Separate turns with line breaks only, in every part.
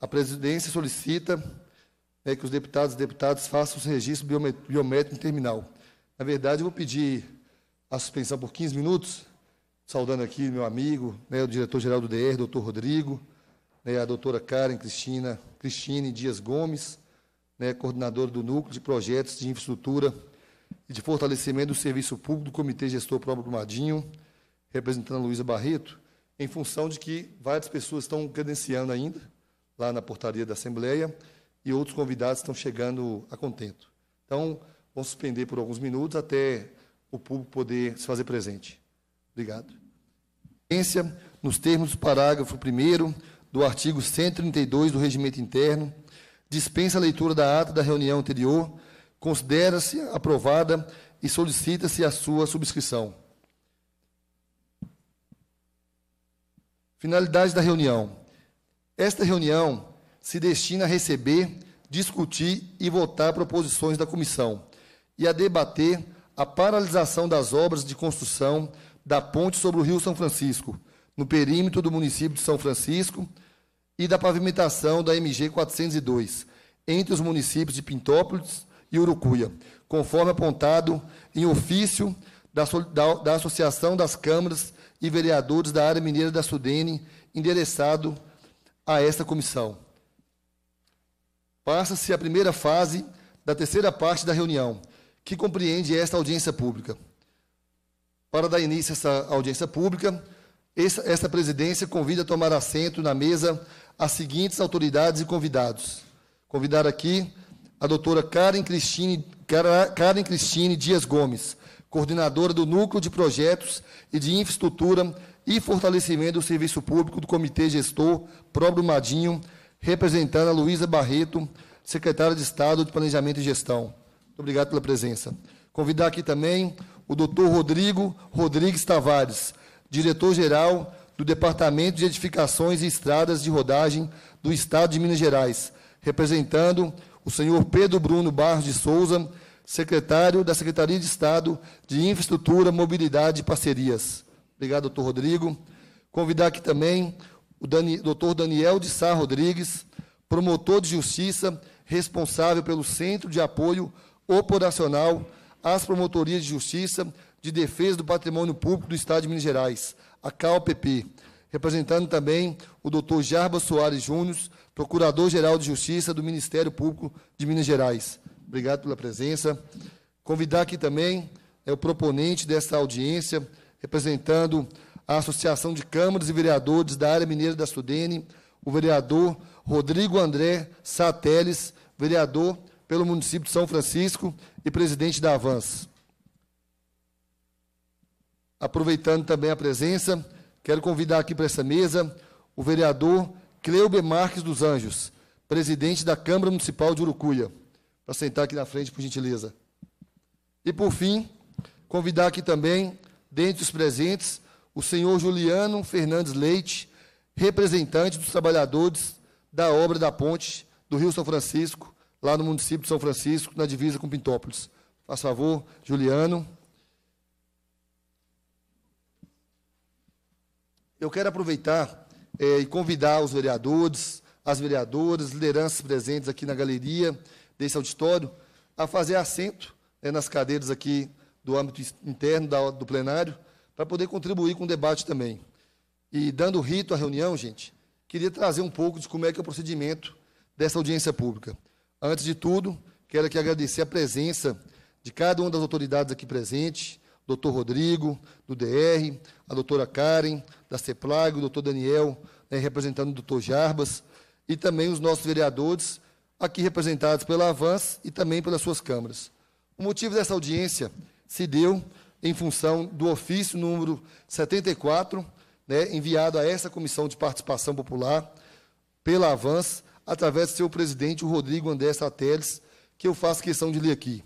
A presidência solicita né, que os deputados e deputadas façam os registros biométricos no terminal. Na verdade, eu vou pedir a suspensão por 15 minutos, saudando aqui meu amigo, né, o diretor-geral do DR, doutor Rodrigo, né, a doutora Karen Cristina, Cristine Dias Gomes, né, coordenadora do Núcleo de Projetos de Infraestrutura e de Fortalecimento do Serviço Público do Comitê Gestor Próprio Madinho, representando a Luísa Barreto, em função de que várias pessoas estão credenciando ainda, lá na portaria da Assembleia, e outros convidados estão chegando a contento. Então, vamos suspender por alguns minutos até o público poder se fazer presente. Obrigado. Nos termos do parágrafo 1 do artigo 132 do Regimento Interno, dispensa a leitura da ata da reunião anterior, considera-se aprovada e solicita-se a sua subscrição. Finalidade da reunião. Esta reunião se destina a receber, discutir e votar proposições da comissão e a debater a paralisação das obras de construção da ponte sobre o Rio São Francisco, no perímetro do município de São Francisco, e da pavimentação da MG 402, entre os municípios de Pintópolis e Urucuia, conforme apontado em ofício da, da Associação das Câmaras e vereadores da área mineira da Sudene endereçado a esta comissão. Passa-se a primeira fase da terceira parte da reunião, que compreende esta audiência pública. Para dar início a essa audiência pública, esta presidência convida a tomar assento na mesa as seguintes autoridades e convidados. Convidar aqui a doutora Karen Cristine, Karen Cristine Dias Gomes, coordenadora do Núcleo de Projetos e de Infraestrutura e Fortalecimento do Serviço Público do Comitê Gestor Pro Brumadinho, representando a Luísa Barreto, secretária de Estado de Planejamento e Gestão. Muito obrigado pela presença. Convidar aqui também o doutor Rodrigo Rodrigues Tavares, diretor-geral do Departamento de Edificações e Estradas de Rodagem do Estado de Minas Gerais, representando o senhor Pedro Bruno Barros de Souza, secretário da Secretaria de Estado de Infraestrutura, Mobilidade e Parcerias. Obrigado, doutor Rodrigo. Convidar aqui também o Dani, doutor Daniel de Sá Rodrigues, promotor de justiça, responsável pelo Centro de Apoio Operacional às Promotorias de Justiça de Defesa do Patrimônio Público do Estado de Minas Gerais, a CAOPP. Representando também o doutor Jarba Soares Júnior, Procurador-Geral de Justiça do Ministério Público de Minas Gerais. Obrigado pela presença. Convidar aqui também é o proponente dessa audiência, representando a Associação de Câmaras e Vereadores da área mineira da Sudene, o vereador Rodrigo André Sateles, vereador pelo município de São Francisco e presidente da Avans. Aproveitando também a presença, quero convidar aqui para essa mesa o vereador Cleuber Marques dos Anjos, presidente da Câmara Municipal de Urucuia para sentar aqui na frente, por gentileza. E por fim, convidar aqui também, dentre os presentes, o senhor Juliano Fernandes Leite, representante dos trabalhadores da obra da ponte do Rio São Francisco, lá no município de São Francisco, na divisa com Pintópolis. Faz favor, Juliano. Eu quero aproveitar é, e convidar os vereadores, as vereadoras, lideranças presentes aqui na galeria, desse auditório a fazer assento né, nas cadeiras aqui do âmbito interno da, do plenário, para poder contribuir com o debate também. E dando rito à reunião, gente, queria trazer um pouco de como é que é o procedimento dessa audiência pública. Antes de tudo, quero aqui agradecer a presença de cada uma das autoridades aqui presentes, doutor Rodrigo, do DR, a doutora Karen, da CEPLAG, o doutor Daniel, né, representando o doutor Jarbas, e também os nossos vereadores aqui representados pela Avance e também pelas suas câmaras. O motivo dessa audiência se deu em função do ofício número 74, né, enviado a essa Comissão de Participação Popular pela Avance, através do seu presidente, o Rodrigo André Sateles, que eu faço questão de ler aqui.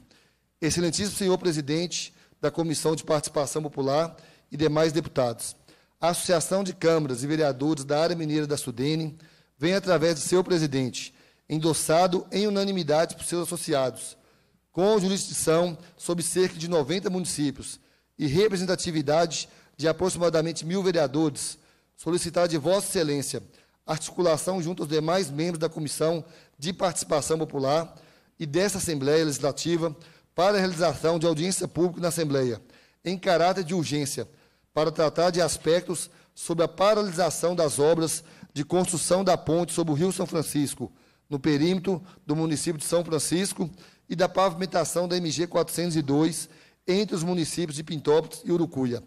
Excelentíssimo senhor presidente da Comissão de Participação Popular e demais deputados, a Associação de Câmaras e Vereadores da Área Mineira da Sudene vem, através do seu presidente, endossado em unanimidade por seus associados, com jurisdição sobre cerca de 90 municípios e representatividade de aproximadamente mil vereadores, solicitar de Vossa Excelência articulação junto aos demais membros da Comissão de Participação Popular e desta Assembleia Legislativa para a realização de audiência pública na Assembleia, em caráter de urgência, para tratar de aspectos sobre a paralisação das obras de construção da ponte sobre o Rio São Francisco, no perímetro do município de São Francisco e da pavimentação da MG 402 entre os municípios de Pintópolis e Urucuia.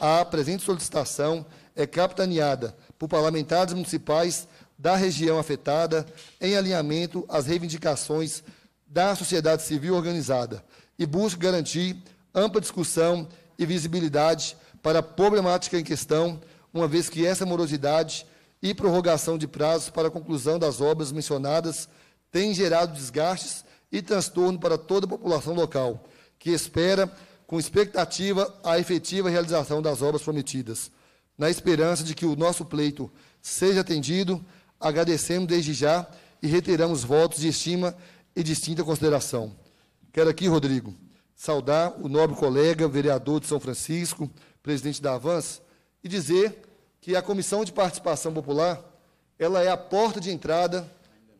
A presente solicitação é capitaneada por parlamentares municipais da região afetada, em alinhamento às reivindicações da sociedade civil organizada, e busca garantir ampla discussão e visibilidade para a problemática em questão, uma vez que essa morosidade e prorrogação de prazos para a conclusão das obras mencionadas tem gerado desgastes e transtorno para toda a população local, que espera com expectativa a efetiva realização das obras prometidas. Na esperança de que o nosso pleito seja atendido, agradecemos desde já e reiteramos votos de estima e distinta consideração. Quero aqui, Rodrigo, saudar o nobre colega, vereador de São Francisco, presidente da Avans, e dizer que a Comissão de Participação Popular, ela é a porta de entrada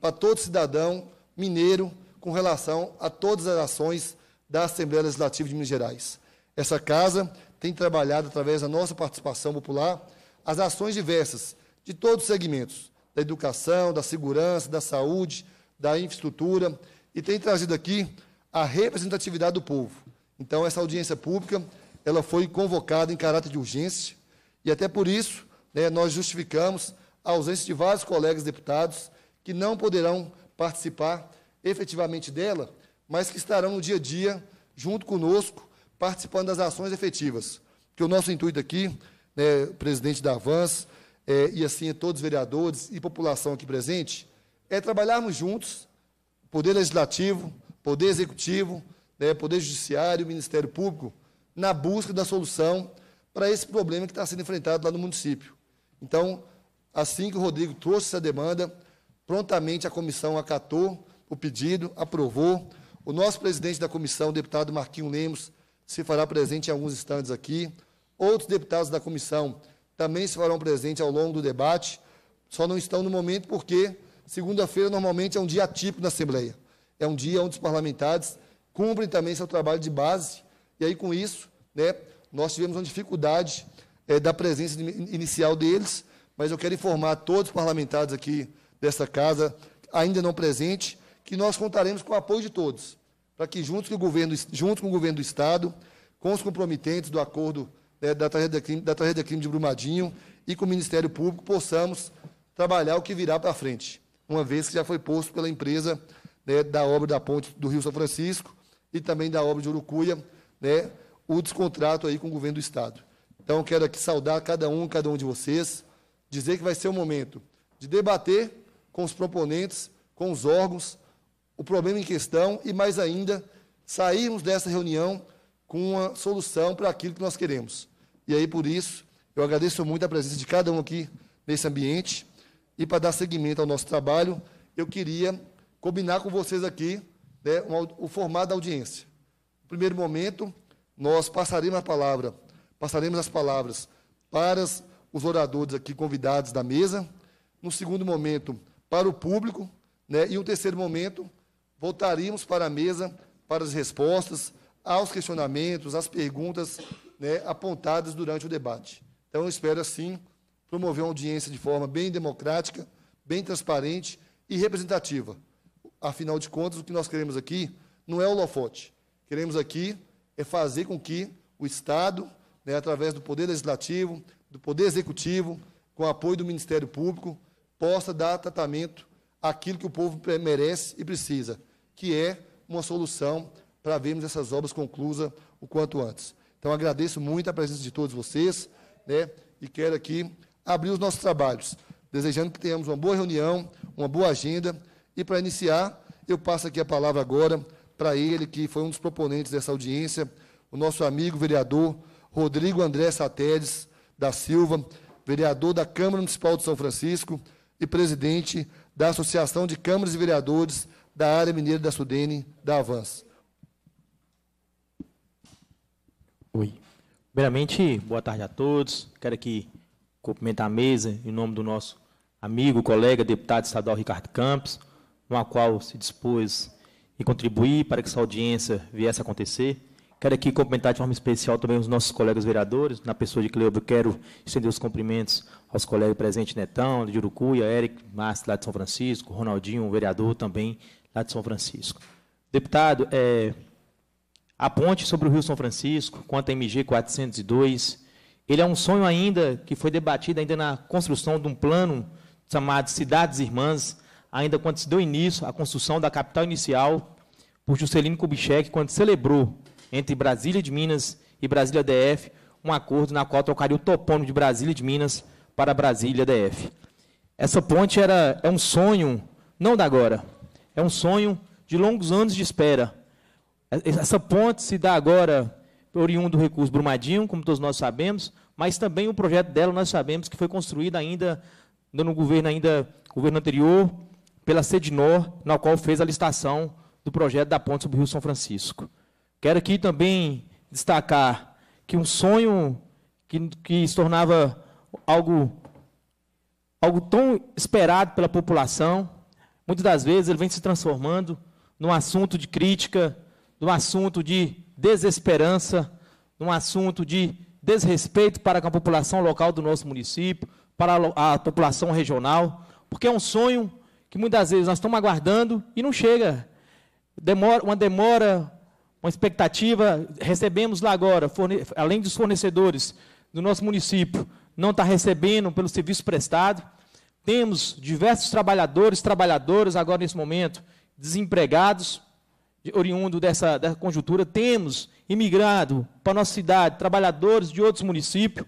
para todo cidadão mineiro com relação a todas as ações da Assembleia Legislativa de Minas Gerais. Essa casa tem trabalhado, através da nossa participação popular, as ações diversas de todos os segmentos, da educação, da segurança, da saúde, da infraestrutura, e tem trazido aqui a representatividade do povo. Então, essa audiência pública, ela foi convocada em caráter de urgência, e até por isso, né, nós justificamos a ausência de vários colegas deputados que não poderão participar efetivamente dela, mas que estarão no dia a dia, junto conosco, participando das ações efetivas. Que o nosso intuito aqui, né, presidente da Avans, é, e assim é todos os vereadores e população aqui presente, é trabalharmos juntos, Poder Legislativo, Poder Executivo, né, Poder Judiciário, Ministério Público, na busca da solução para esse problema que está sendo enfrentado lá no município. Então, assim que o Rodrigo trouxe essa demanda, prontamente a comissão acatou o pedido, aprovou. O nosso presidente da comissão, o deputado Marquinho Lemos, se fará presente em alguns instantes aqui. Outros deputados da comissão também se farão presentes ao longo do debate, só não estão no momento porque segunda-feira normalmente é um dia atípico na Assembleia. É um dia onde os parlamentares cumprem também seu trabalho de base, e aí com isso, né, nós tivemos uma dificuldade é, da presença inicial deles, mas eu quero informar a todos os parlamentares aqui desta casa, ainda não presente, que nós contaremos com o apoio de todos, para que juntos com o governo, junto com o governo do Estado, com os comprometentes do acordo né, da tragédia crime, da tragédia crime de Brumadinho e com o Ministério Público possamos trabalhar o que virá para frente, uma vez que já foi posto pela empresa né, da obra da ponte do Rio São Francisco e também da obra de Urucuia, né, o descontrato aí com o governo do Estado. Então, quero aqui saudar cada um, cada um de vocês, dizer que vai ser o momento de debater com os proponentes, com os órgãos, o problema em questão e, mais ainda, sairmos dessa reunião com uma solução para aquilo que nós queremos. E aí, por isso, eu agradeço muito a presença de cada um aqui nesse ambiente. E para dar seguimento ao nosso trabalho, eu queria combinar com vocês aqui né, o formato da audiência. No primeiro momento, nós passaremos a palavra passaremos as palavras para os oradores aqui convidados da mesa. No segundo momento, para o público. Né? E um terceiro momento, voltaríamos para a mesa para as respostas aos questionamentos, às perguntas né, apontadas durante o debate. Então, espero, assim, promover uma audiência de forma bem democrática, bem transparente e representativa. Afinal de contas, o que nós queremos aqui não é o holofote. Queremos aqui é fazer com que o Estado, né, através do Poder Legislativo, do Poder Executivo, com o apoio do Ministério Público, possa dar tratamento àquilo que o povo merece e precisa, que é uma solução para vermos essas obras conclusas o quanto antes. Então, agradeço muito a presença de todos vocês né, e quero aqui abrir os nossos trabalhos, desejando que tenhamos uma boa reunião, uma boa agenda. E, para iniciar, eu passo aqui a palavra agora para ele, que foi um dos proponentes dessa audiência, o nosso amigo vereador Rodrigo André Satedes da Silva, vereador da Câmara Municipal de São Francisco e presidente da Associação de Câmaras e Vereadores da área mineira da Sudene, da Avans.
Oi. Primeiramente, boa tarde a todos. Quero aqui cumprimentar a mesa em nome do nosso amigo, colega, deputado estadual Ricardo Campos, com a qual se dispôs e contribuir para que essa audiência viesse a acontecer. Quero aqui cumprimentar de forma especial também os nossos colegas vereadores, na pessoa de Cleobo, quero estender os cumprimentos aos colegas presentes, Netão, de Urucuia, Eric Márcio, lá de São Francisco, Ronaldinho, um vereador também, lá de São Francisco. Deputado, é, a ponte sobre o Rio São Francisco, quanto a MG 402, ele é um sonho ainda que foi debatido ainda na construção de um plano chamado Cidades Irmãs, ainda quando se deu início à construção da capital inicial, por Juscelino Kubitschek, quando celebrou entre Brasília de Minas e Brasília DF, um acordo na qual trocaria o topônimo de Brasília de Minas para Brasília DF. Essa ponte era, é um sonho, não da agora, é um sonho de longos anos de espera. Essa ponte se dá agora oriundo do recurso Brumadinho, como todos nós sabemos, mas também o projeto dela nós sabemos que foi construído ainda no governo ainda governo anterior pela Sedinor, na qual fez a licitação do projeto da ponte sobre o Rio São Francisco. Quero aqui também destacar que um sonho que, que se tornava algo, algo tão esperado pela população, muitas das vezes ele vem se transformando num assunto de crítica, num assunto de desesperança, num assunto de desrespeito para com a população local do nosso município, para a população regional, porque é um sonho que muitas vezes nós estamos aguardando e não chega. Demora, uma demora, uma expectativa, recebemos lá agora, além dos fornecedores do nosso município, não está recebendo pelo serviço prestado. Temos diversos trabalhadores, trabalhadoras agora nesse momento, desempregados, oriundo dessa, dessa conjuntura. Temos imigrado para nossa cidade, trabalhadores de outros municípios.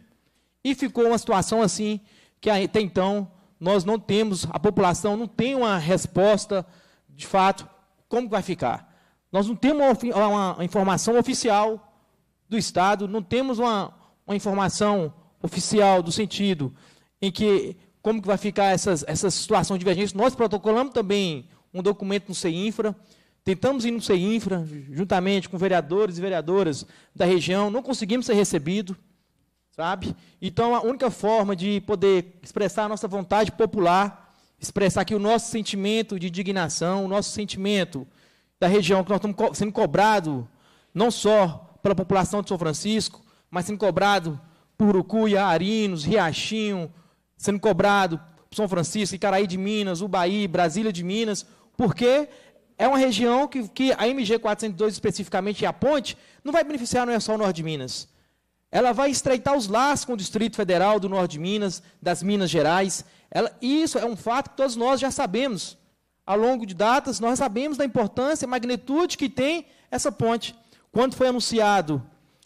E ficou uma situação assim, que até então nós não temos, a população não tem uma resposta, de fato, como vai ficar. Nós não temos uma, uma informação oficial do Estado, não temos uma, uma, informação oficial do sentido em que como que vai ficar essas, essa situação de divergência. Nós protocolamos também um documento no CEINFRA, tentamos ir no CEINFRA, juntamente com vereadores e vereadoras da região, não conseguimos ser recebidos, sabe? Então, a única forma de poder expressar a nossa vontade popular, expressar aqui o nosso sentimento de indignação, o nosso sentimento da região que nós estamos sendo cobrados, não só pela população de São Francisco, mas sendo cobrado por Urucuia, Arinos, Riachinho, sendo cobrado por São Francisco, Icaraí de Minas, Ubaí, Brasília de Minas, porque é uma região que, que a MG 402 especificamente e a ponte não vai beneficiar não é só o norte de Minas. Ela vai estreitar os laços com o Distrito Federal do Norte de Minas, das Minas Gerais. Ela, isso é um fato que todos nós já sabemos ao longo de datas, nós sabemos da importância e magnitude que tem essa ponte. Quando foi anunciado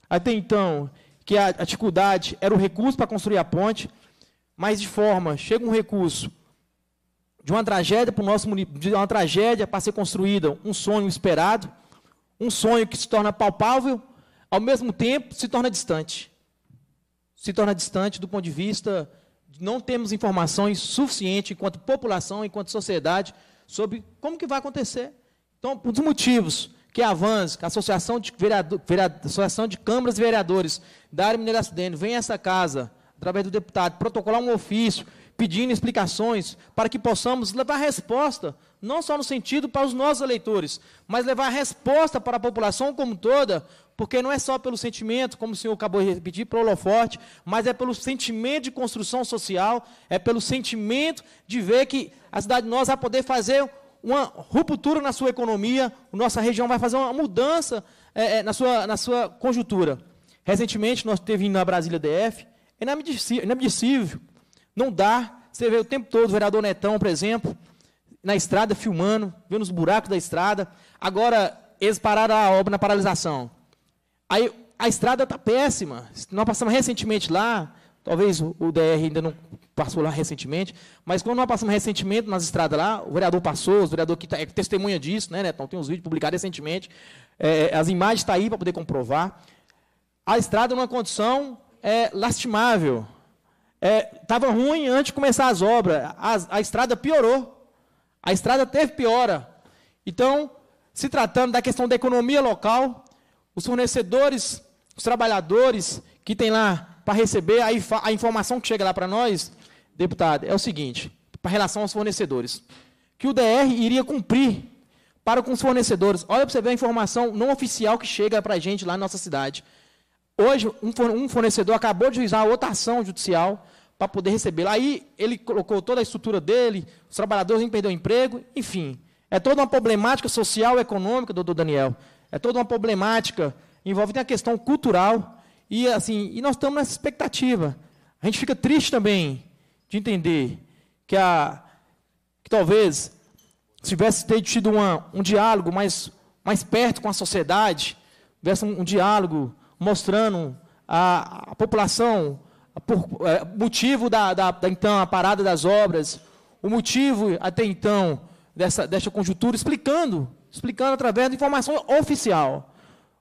até então que a, a dificuldade era o recurso para construir a ponte, mas de forma, chega um recurso de uma tragédia para o nosso de uma tragédia para ser construída um sonho esperado, um sonho que se torna palpável, ao mesmo tempo se torna distante. Se torna distante do ponto de vista de não termos informações suficientes enquanto população, enquanto sociedade, sobre como que vai acontecer. Então, um dos motivos que a Avans, a Associação de, Vereador, Vereador, Associação de Câmaras e Vereadores da área mineira acidente, vem a essa casa, através do deputado, protocolar um ofício pedindo explicações para que possamos levar resposta, não só no sentido para os nossos eleitores, mas levar resposta para a população como toda porque não é só pelo sentimento, como o senhor acabou de repetir, para o holoforte, mas é pelo sentimento de construção social, é pelo sentimento de ver que a cidade de nós vai poder fazer uma ruptura na sua economia, nossa região vai fazer uma mudança é, é, na, sua, na sua conjuntura. Recentemente, nós teve na Brasília DF, é inadmissível, é não dá, você vê o tempo todo o vereador Netão, por exemplo, na estrada filmando, vendo os buracos da estrada, agora eles pararam a obra na paralisação. Aí a estrada está péssima. Nós passamos recentemente lá, talvez o, DR ainda não passou lá recentemente, mas quando nós passamos recentemente nas estradas lá, o vereador passou, o vereador que tá, é testemunha disso, né, Então Tem uns vídeos publicados recentemente, é, é as imagens estão tá aí para poder comprovar. A estrada numa condição é, lastimável. Estava é, ruim antes de começar as obras. A, a estrada piorou. A estrada teve piora. Então, se tratando da questão da economia local, os fornecedores, os trabalhadores que tem lá para receber a, a informação que chega lá para nós, deputado, é o seguinte, para relação aos fornecedores, que o DR iria cumprir para com os fornecedores. Olha para você ver a informação não oficial que chega para a gente lá na nossa cidade. Hoje, um fornecedor acabou de usar outra ação judicial para poder receber. Aí ele colocou toda a estrutura dele, os trabalhadores iam o emprego, enfim. É toda uma problemática social e econômica, doutor Daniel é toda uma problemática, envolve a questão cultural, e assim, e nós estamos nessa expectativa. A gente fica triste também de entender que, a, que talvez se tivesse tido uma, um diálogo mais, mais perto com a sociedade, tivesse um, um diálogo mostrando a, a população por, é, motivo da, da, da, então a parada das obras, o motivo até então dessa, dessa conjuntura, explicando explicando através de informação oficial.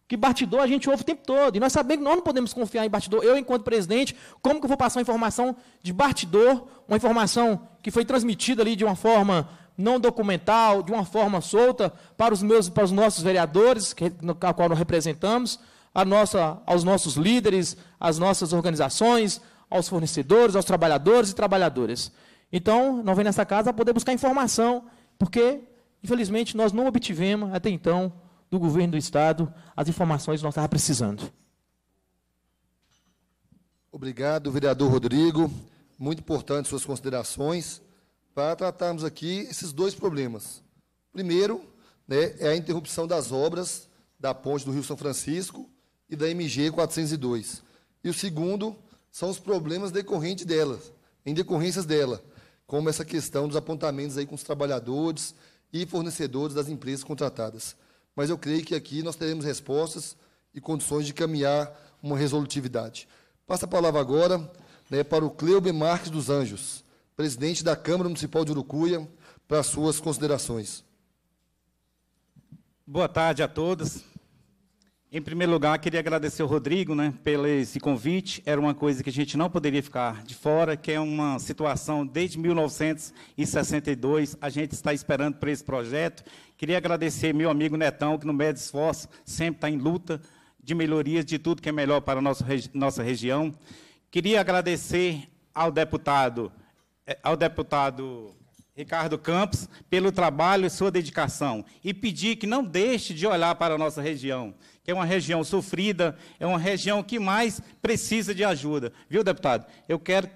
Que batidor a gente ouve o tempo todo. E nós sabemos que nós não podemos confiar em batidor. Eu, enquanto presidente, como que eu vou passar uma informação de batidor, uma informação que foi transmitida ali de uma forma não documental, de uma forma solta, para os meus, para os nossos vereadores, que, no, a qual nós representamos, a nossa, aos nossos líderes, às nossas organizações, aos fornecedores, aos trabalhadores e trabalhadoras. Então, não vem nessa casa a poder buscar informação, porque Infelizmente, nós não obtivemos até então do governo do estado as informações que nós estávamos precisando.
Obrigado, vereador Rodrigo. Muito importantes suas considerações para tratarmos aqui esses dois problemas. Primeiro, né, é a interrupção das obras da ponte do Rio São Francisco e da MG 402. E o segundo são os problemas decorrentes delas, em decorrências dela, como essa questão dos apontamentos aí com os trabalhadores, e fornecedores das empresas contratadas. Mas eu creio que aqui nós teremos respostas e condições de caminhar uma resolutividade. Passa a palavra agora né, para o Cleube Marques dos Anjos, presidente da Câmara Municipal de Urucuia, para suas considerações.
Boa tarde a todos. Em primeiro lugar, queria agradecer ao Rodrigo né, pelo esse convite. Era uma coisa que a gente não poderia ficar de fora, que é uma situação desde 1962. A gente está esperando para esse projeto. Queria agradecer meu amigo Netão, que no Médio Esforço sempre está em luta de melhorias de tudo que é melhor para a nossa, nossa região. Queria agradecer ao deputado, eh, ao deputado Ricardo Campos pelo trabalho e sua dedicação e pedir que não deixe de olhar para a nossa região que é uma região sofrida, é uma região que mais precisa de ajuda. Viu, deputado? Eu quero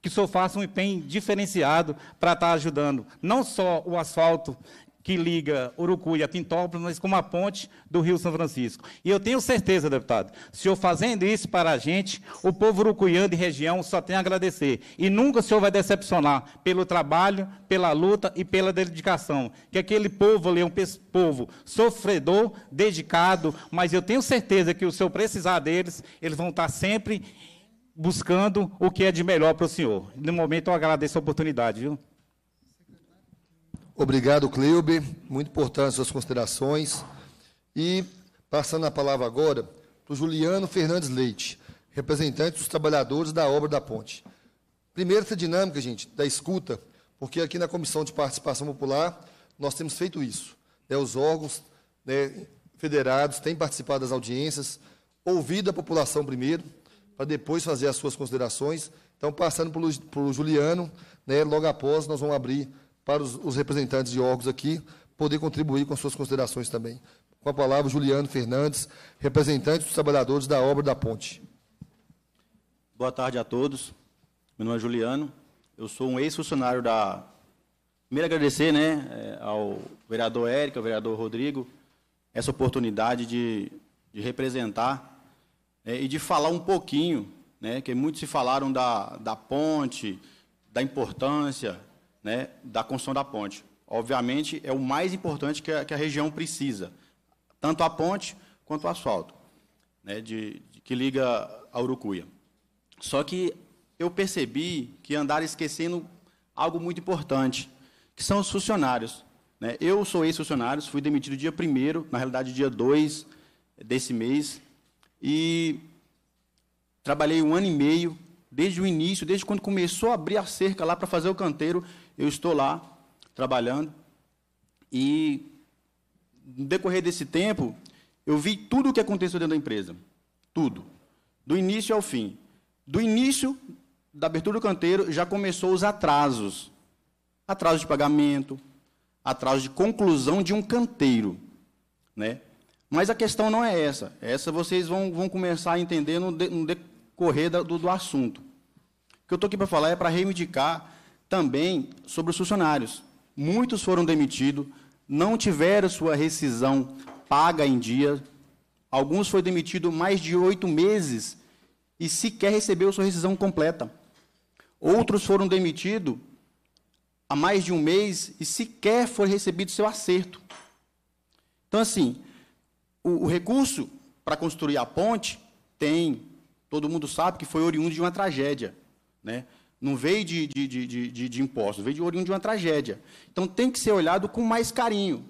que o senhor faça um empenho diferenciado para estar ajudando não só o asfalto que liga Urucuia a Pintópolis como a ponte do Rio São Francisco. E eu tenho certeza, deputado, o senhor fazendo isso para a gente, o povo urucuiano de região só tem a agradecer. E nunca o senhor vai decepcionar pelo trabalho, pela luta e pela dedicação. Que aquele povo ali é um povo sofredor, dedicado, mas eu tenho certeza que o senhor precisar deles, eles vão estar sempre buscando o que é de melhor para o senhor. No momento eu agradeço a oportunidade, viu?
Obrigado, Cleube. Muito importante suas considerações. E passando a palavra agora para o Juliano Fernandes Leite, representante dos trabalhadores da obra da ponte. Primeiro, essa dinâmica, gente, da escuta, porque aqui na Comissão de Participação Popular nós temos feito isso. Né, os órgãos né, federados têm participado das audiências, ouvido a população primeiro, para depois fazer as suas considerações. Então, passando para o Juliano, né, logo após nós vamos abrir para os, os representantes de órgãos aqui poder contribuir com suas considerações também. Com a palavra, Juliano Fernandes, representante dos trabalhadores da obra da ponte.
Boa tarde a todos. Meu nome é Juliano. Eu sou um ex-funcionário da. Primeiro, agradecer né, eh, ao vereador Érico, ao vereador Rodrigo, essa oportunidade de, de representar né, e de falar um pouquinho, né, que muitos se falaram da, da ponte, da importância, né, da construção da ponte. Obviamente, é o mais importante que a, que a região precisa, tanto a ponte quanto o asfalto, né, de, de, que liga a Urucuia. Só que eu percebi que andaram esquecendo algo muito importante, que são os funcionários. Né? Eu sou ex-funcionário, fui demitido dia 1 na realidade, dia 2 desse mês, e trabalhei um ano e meio, desde o início, desde quando começou a abrir a cerca lá para fazer o canteiro, eu estou lá trabalhando e no decorrer desse tempo eu vi tudo o que aconteceu dentro da empresa, tudo, do início ao fim. Do início da abertura do canteiro já começou os atrasos, atrasos de pagamento, atrasos de conclusão de um canteiro, né? Mas a questão não é essa. Essa vocês vão, vão começar a entender no, de, no decorrer da, do, do assunto. O que eu estou aqui para falar é para reivindicar também sobre os funcionários. Muitos foram demitidos, não tiveram sua rescisão paga em dia. Alguns foram demitidos mais de oito meses e sequer recebeu sua rescisão completa. Outros foram demitidos há mais de um mês e sequer foi recebido seu acerto. Então, assim, o, o recurso para construir a ponte tem, todo mundo sabe que foi oriundo de uma tragédia. Né? Não veio de, de, de, de, de impostos, veio de oriundo de uma tragédia. Então tem que ser olhado com mais carinho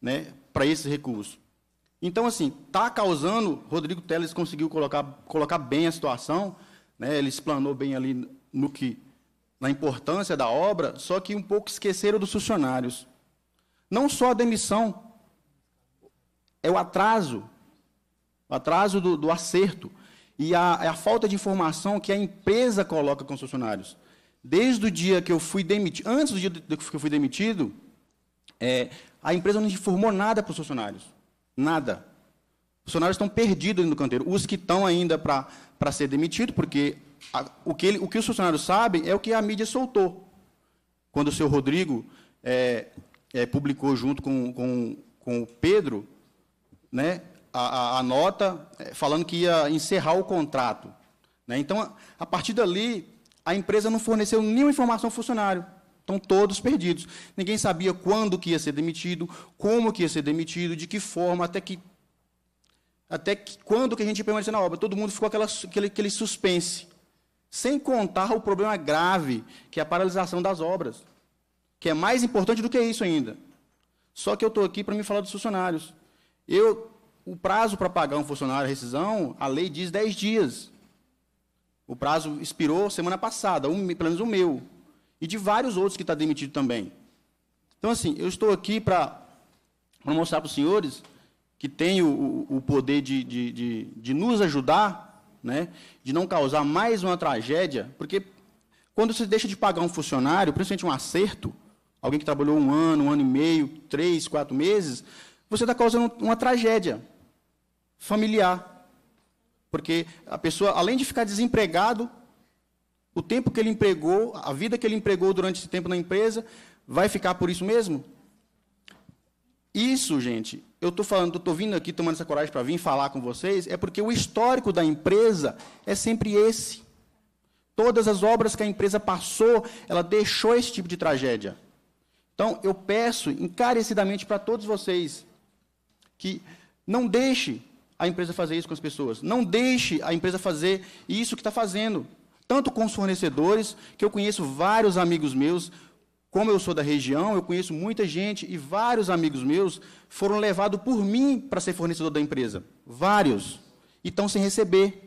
né, para esse recurso. Então, assim, está causando, Rodrigo Teles conseguiu colocar, colocar bem a situação, né, ele explanou bem ali no que, na importância da obra, só que um pouco esqueceram dos funcionários. Não só a demissão, é o atraso, o atraso do, do acerto e a, é a falta de informação que a empresa coloca com os funcionários. Desde o dia que eu fui demitido, antes do dia que eu fui demitido, é, a empresa não informou nada para os funcionários. Nada. Os funcionários estão perdidos no canteiro. Os que estão ainda para ser demitido, porque a, o, que ele, o que os funcionários sabem é o que a mídia soltou. Quando o seu Rodrigo é, é, publicou junto com, com, com o Pedro, né, a, a, a nota eh, falando que ia encerrar o contrato. Né? Então, a, a partir dali, a empresa não forneceu nenhuma informação ao funcionário. Estão todos perdidos. Ninguém sabia quando que ia ser demitido, como que ia ser demitido, de que forma, até que até que, quando que a gente ia permanecer na obra. Todo mundo ficou aquela, aquele, aquele suspense. Sem contar o problema grave, que é a paralisação das obras. Que é mais importante do que isso ainda. Só que eu estou aqui para me falar dos funcionários. Eu o prazo para pagar um funcionário a rescisão, a lei diz 10 dias. O prazo expirou semana passada, um, pelo menos o meu. E de vários outros que está demitido também. Então, assim, eu estou aqui para mostrar para os senhores que tenho o, o poder de, de, de, de, nos ajudar, né, de não causar mais uma tragédia, porque quando você deixa de pagar um funcionário, principalmente um acerto, alguém que trabalhou um ano, um ano e meio, três, quatro meses, você está causando uma tragédia familiar. Porque a pessoa, além de ficar desempregado, o tempo que ele empregou, a vida que ele empregou durante esse tempo na empresa, vai ficar por isso mesmo? Isso, gente, eu estou falando, estou vindo aqui tomando essa coragem para vir falar com vocês, é porque o histórico da empresa é sempre esse. Todas as obras que a empresa passou, ela deixou esse tipo de tragédia. Então, eu peço encarecidamente para todos vocês que não deixe a empresa fazer isso com as pessoas. Não deixe a empresa fazer isso que está fazendo. Tanto com os fornecedores, que eu conheço vários amigos meus, como eu sou da região, eu conheço muita gente e vários amigos meus foram levados por mim para ser fornecedor da empresa. Vários. E estão sem receber.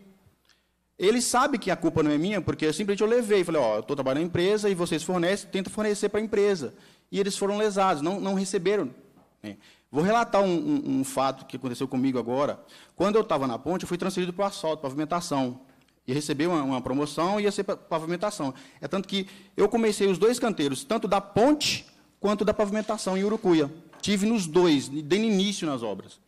Ele sabe que a culpa não é minha, porque simplesmente eu levei. Falei, ó, oh, estou trabalhando na empresa e vocês fornecem, tenta fornecer para a empresa. E eles foram lesados, não, não receberam. Né? Vou relatar um, um, um fato que aconteceu comigo agora. Quando eu estava na ponte, eu fui transferido para o asfalto, pavimentação. e recebi uma, uma promoção e ia ser pavimentação. É tanto que eu comecei os dois canteiros, tanto da ponte quanto da pavimentação em Urucuia. Tive nos dois, dei início nas obras.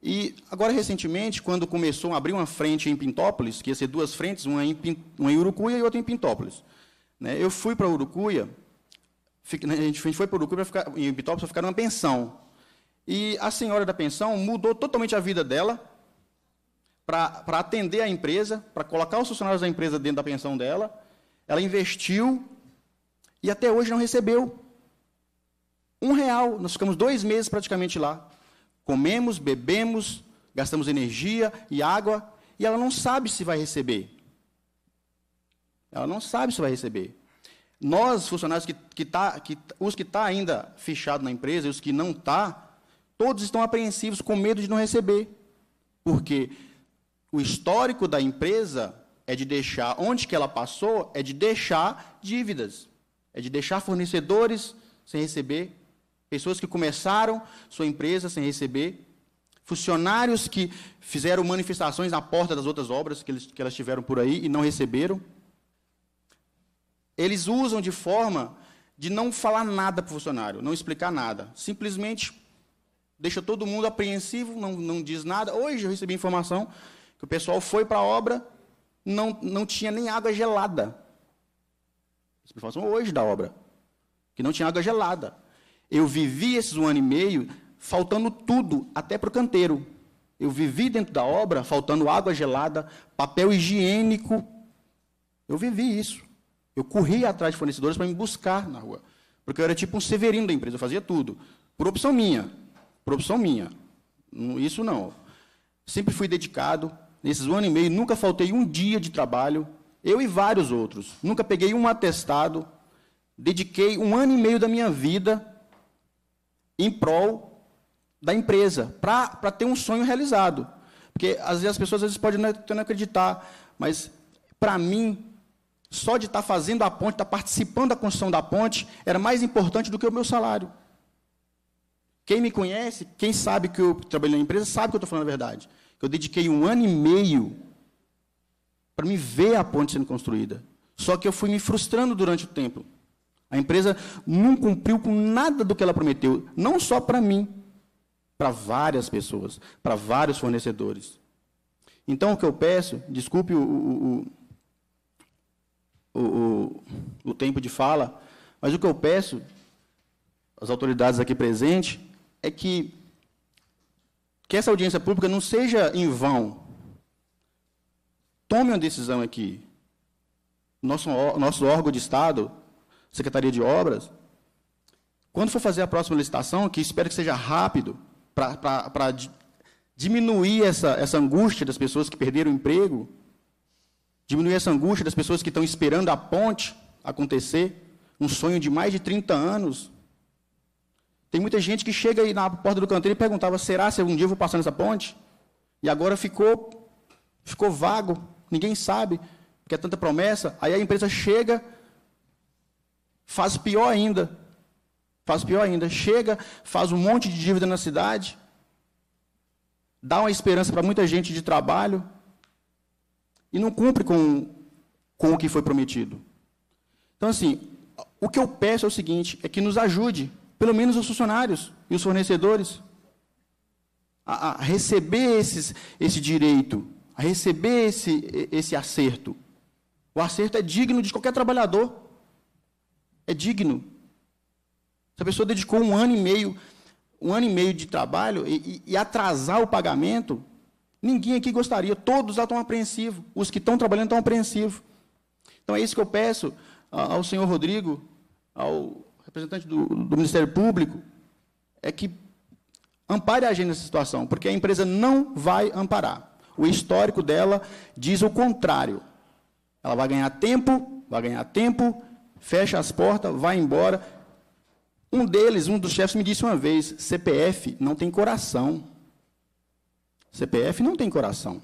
E agora, recentemente, quando começou a abrir uma frente em Pintópolis, que ia ser duas frentes, uma em, uma em Urucuia e outra em Pintópolis. Né? Eu fui para Urucuia, né, a gente foi para Urucuia pra ficar, em Pintópolis para ficar numa pensão. E a senhora da pensão mudou totalmente a vida dela para atender a empresa, para colocar os funcionários da empresa dentro da pensão dela. Ela investiu e até hoje não recebeu um real. Nós ficamos dois meses praticamente lá. Comemos, bebemos, gastamos energia e água e ela não sabe se vai receber. Ela não sabe se vai receber. Nós, funcionários que, que, tá, que os que estão tá ainda fechado na empresa e os que não estão, tá, Todos estão apreensivos, com medo de não receber. Porque o histórico da empresa é de deixar, onde que ela passou, é de deixar dívidas. É de deixar fornecedores sem receber, pessoas que começaram sua empresa sem receber, funcionários que fizeram manifestações na porta das outras obras que, eles, que elas tiveram por aí e não receberam. Eles usam de forma de não falar nada para o funcionário, não explicar nada. Simplesmente deixa todo mundo apreensivo, não, não diz nada. Hoje eu recebi informação que o pessoal foi para a obra, não, não tinha nem água gelada. Recebi informação hoje da obra, que não tinha água gelada. Eu vivi esses um ano e meio faltando tudo, até para o canteiro. Eu vivi dentro da obra faltando água gelada, papel higiênico. Eu vivi isso. Eu corri atrás de fornecedores para me buscar na rua. Porque eu era tipo um severino da empresa, eu fazia tudo. Por opção minha profissão minha. Isso não. Sempre fui dedicado. Nesses um ano e meio, nunca faltei um dia de trabalho. Eu e vários outros. Nunca peguei um atestado. Dediquei um ano e meio da minha vida em prol da empresa, para ter um sonho realizado. Porque às vezes as pessoas às vezes podem não, não acreditar, mas para mim, só de estar tá fazendo a ponte, estar tá participando da construção da ponte, era mais importante do que o meu salário. Quem me conhece, quem sabe que eu trabalhei na empresa, sabe que eu estou falando a verdade. Eu dediquei um ano e meio para me ver a ponte sendo construída. Só que eu fui me frustrando durante o tempo. A empresa não cumpriu com nada do que ela prometeu, não só para mim, para várias pessoas, para vários fornecedores. Então, o que eu peço, desculpe o, o, o, o tempo de fala, mas o que eu peço às autoridades aqui presentes é que, que essa audiência pública não seja em vão. Tome uma decisão aqui. Nosso, nosso órgão de Estado, Secretaria de Obras, quando for fazer a próxima licitação, que espero que seja rápido, para diminuir essa, essa angústia das pessoas que perderam o emprego, diminuir essa angústia das pessoas que estão esperando a ponte acontecer, um sonho de mais de 30 anos, tem muita gente que chega aí na porta do canteiro e perguntava: será se algum dia eu vou passar nessa ponte? E agora ficou, ficou vago, ninguém sabe, porque é tanta promessa. Aí a empresa chega, faz pior ainda. Faz pior ainda. Chega, faz um monte de dívida na cidade, dá uma esperança para muita gente de trabalho e não cumpre com, com o que foi prometido. Então, assim, o que eu peço é o seguinte: é que nos ajude pelo menos os funcionários e os fornecedores. A, a receber esses, esse direito, a receber esse, esse acerto. O acerto é digno de qualquer trabalhador. É digno. Se a pessoa dedicou um ano e meio, um ano e meio de trabalho e, e, e atrasar o pagamento, ninguém aqui gostaria. Todos já estão apreensivos. Os que estão trabalhando estão apreensivos. Então é isso que eu peço ao senhor Rodrigo, ao representante do, do Ministério Público, é que ampare a gente nessa situação, porque a empresa não vai amparar. O histórico dela diz o contrário. Ela vai ganhar tempo, vai ganhar tempo, fecha as portas, vai embora. Um deles, um dos chefes, me disse uma vez: CPF não tem coração. CPF não tem coração.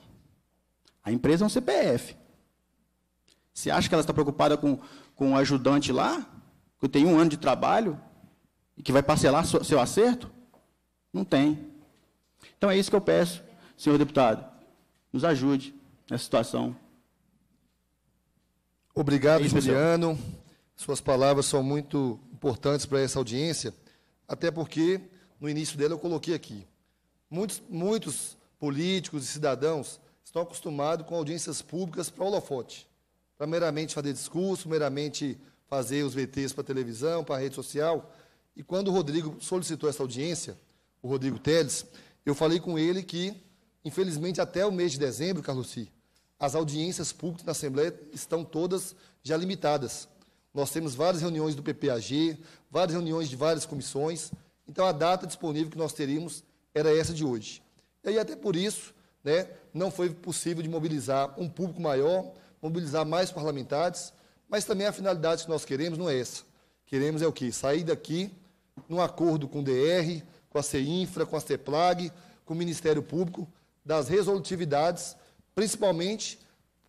A empresa é um CPF. Você acha que ela está preocupada com, com o ajudante lá? que eu tenho um ano de trabalho e que vai parcelar seu acerto? Não tem. Então é isso que eu peço, senhor
deputado. Nos ajude nessa situação. Obrigado, é isso, Juliano. Senhor. Suas palavras são muito importantes para essa audiência, até porque no início dela eu coloquei aqui. Muitos, muitos políticos e cidadãos estão acostumados com audiências públicas para holofote, para meramente fazer discurso, meramente fazer os VTs para televisão, para rede social. E quando o Rodrigo solicitou essa audiência, o Rodrigo Teles, eu falei com ele que, infelizmente, até o mês de dezembro, Carluci, as audiências públicas na Assembleia estão todas já limitadas. Nós temos várias reuniões do PPAG, várias reuniões de várias comissões, então a data disponível que nós teríamos era essa de hoje. E aí, até por isso, né, não foi possível de mobilizar um público maior, mobilizar mais parlamentares, mas também a finalidade que nós queremos não é essa. Queremos é o quê? Sair daqui num acordo com o DR, com a CEINFRA, com a CEPLAG, com o Ministério Público, das resolutividades, principalmente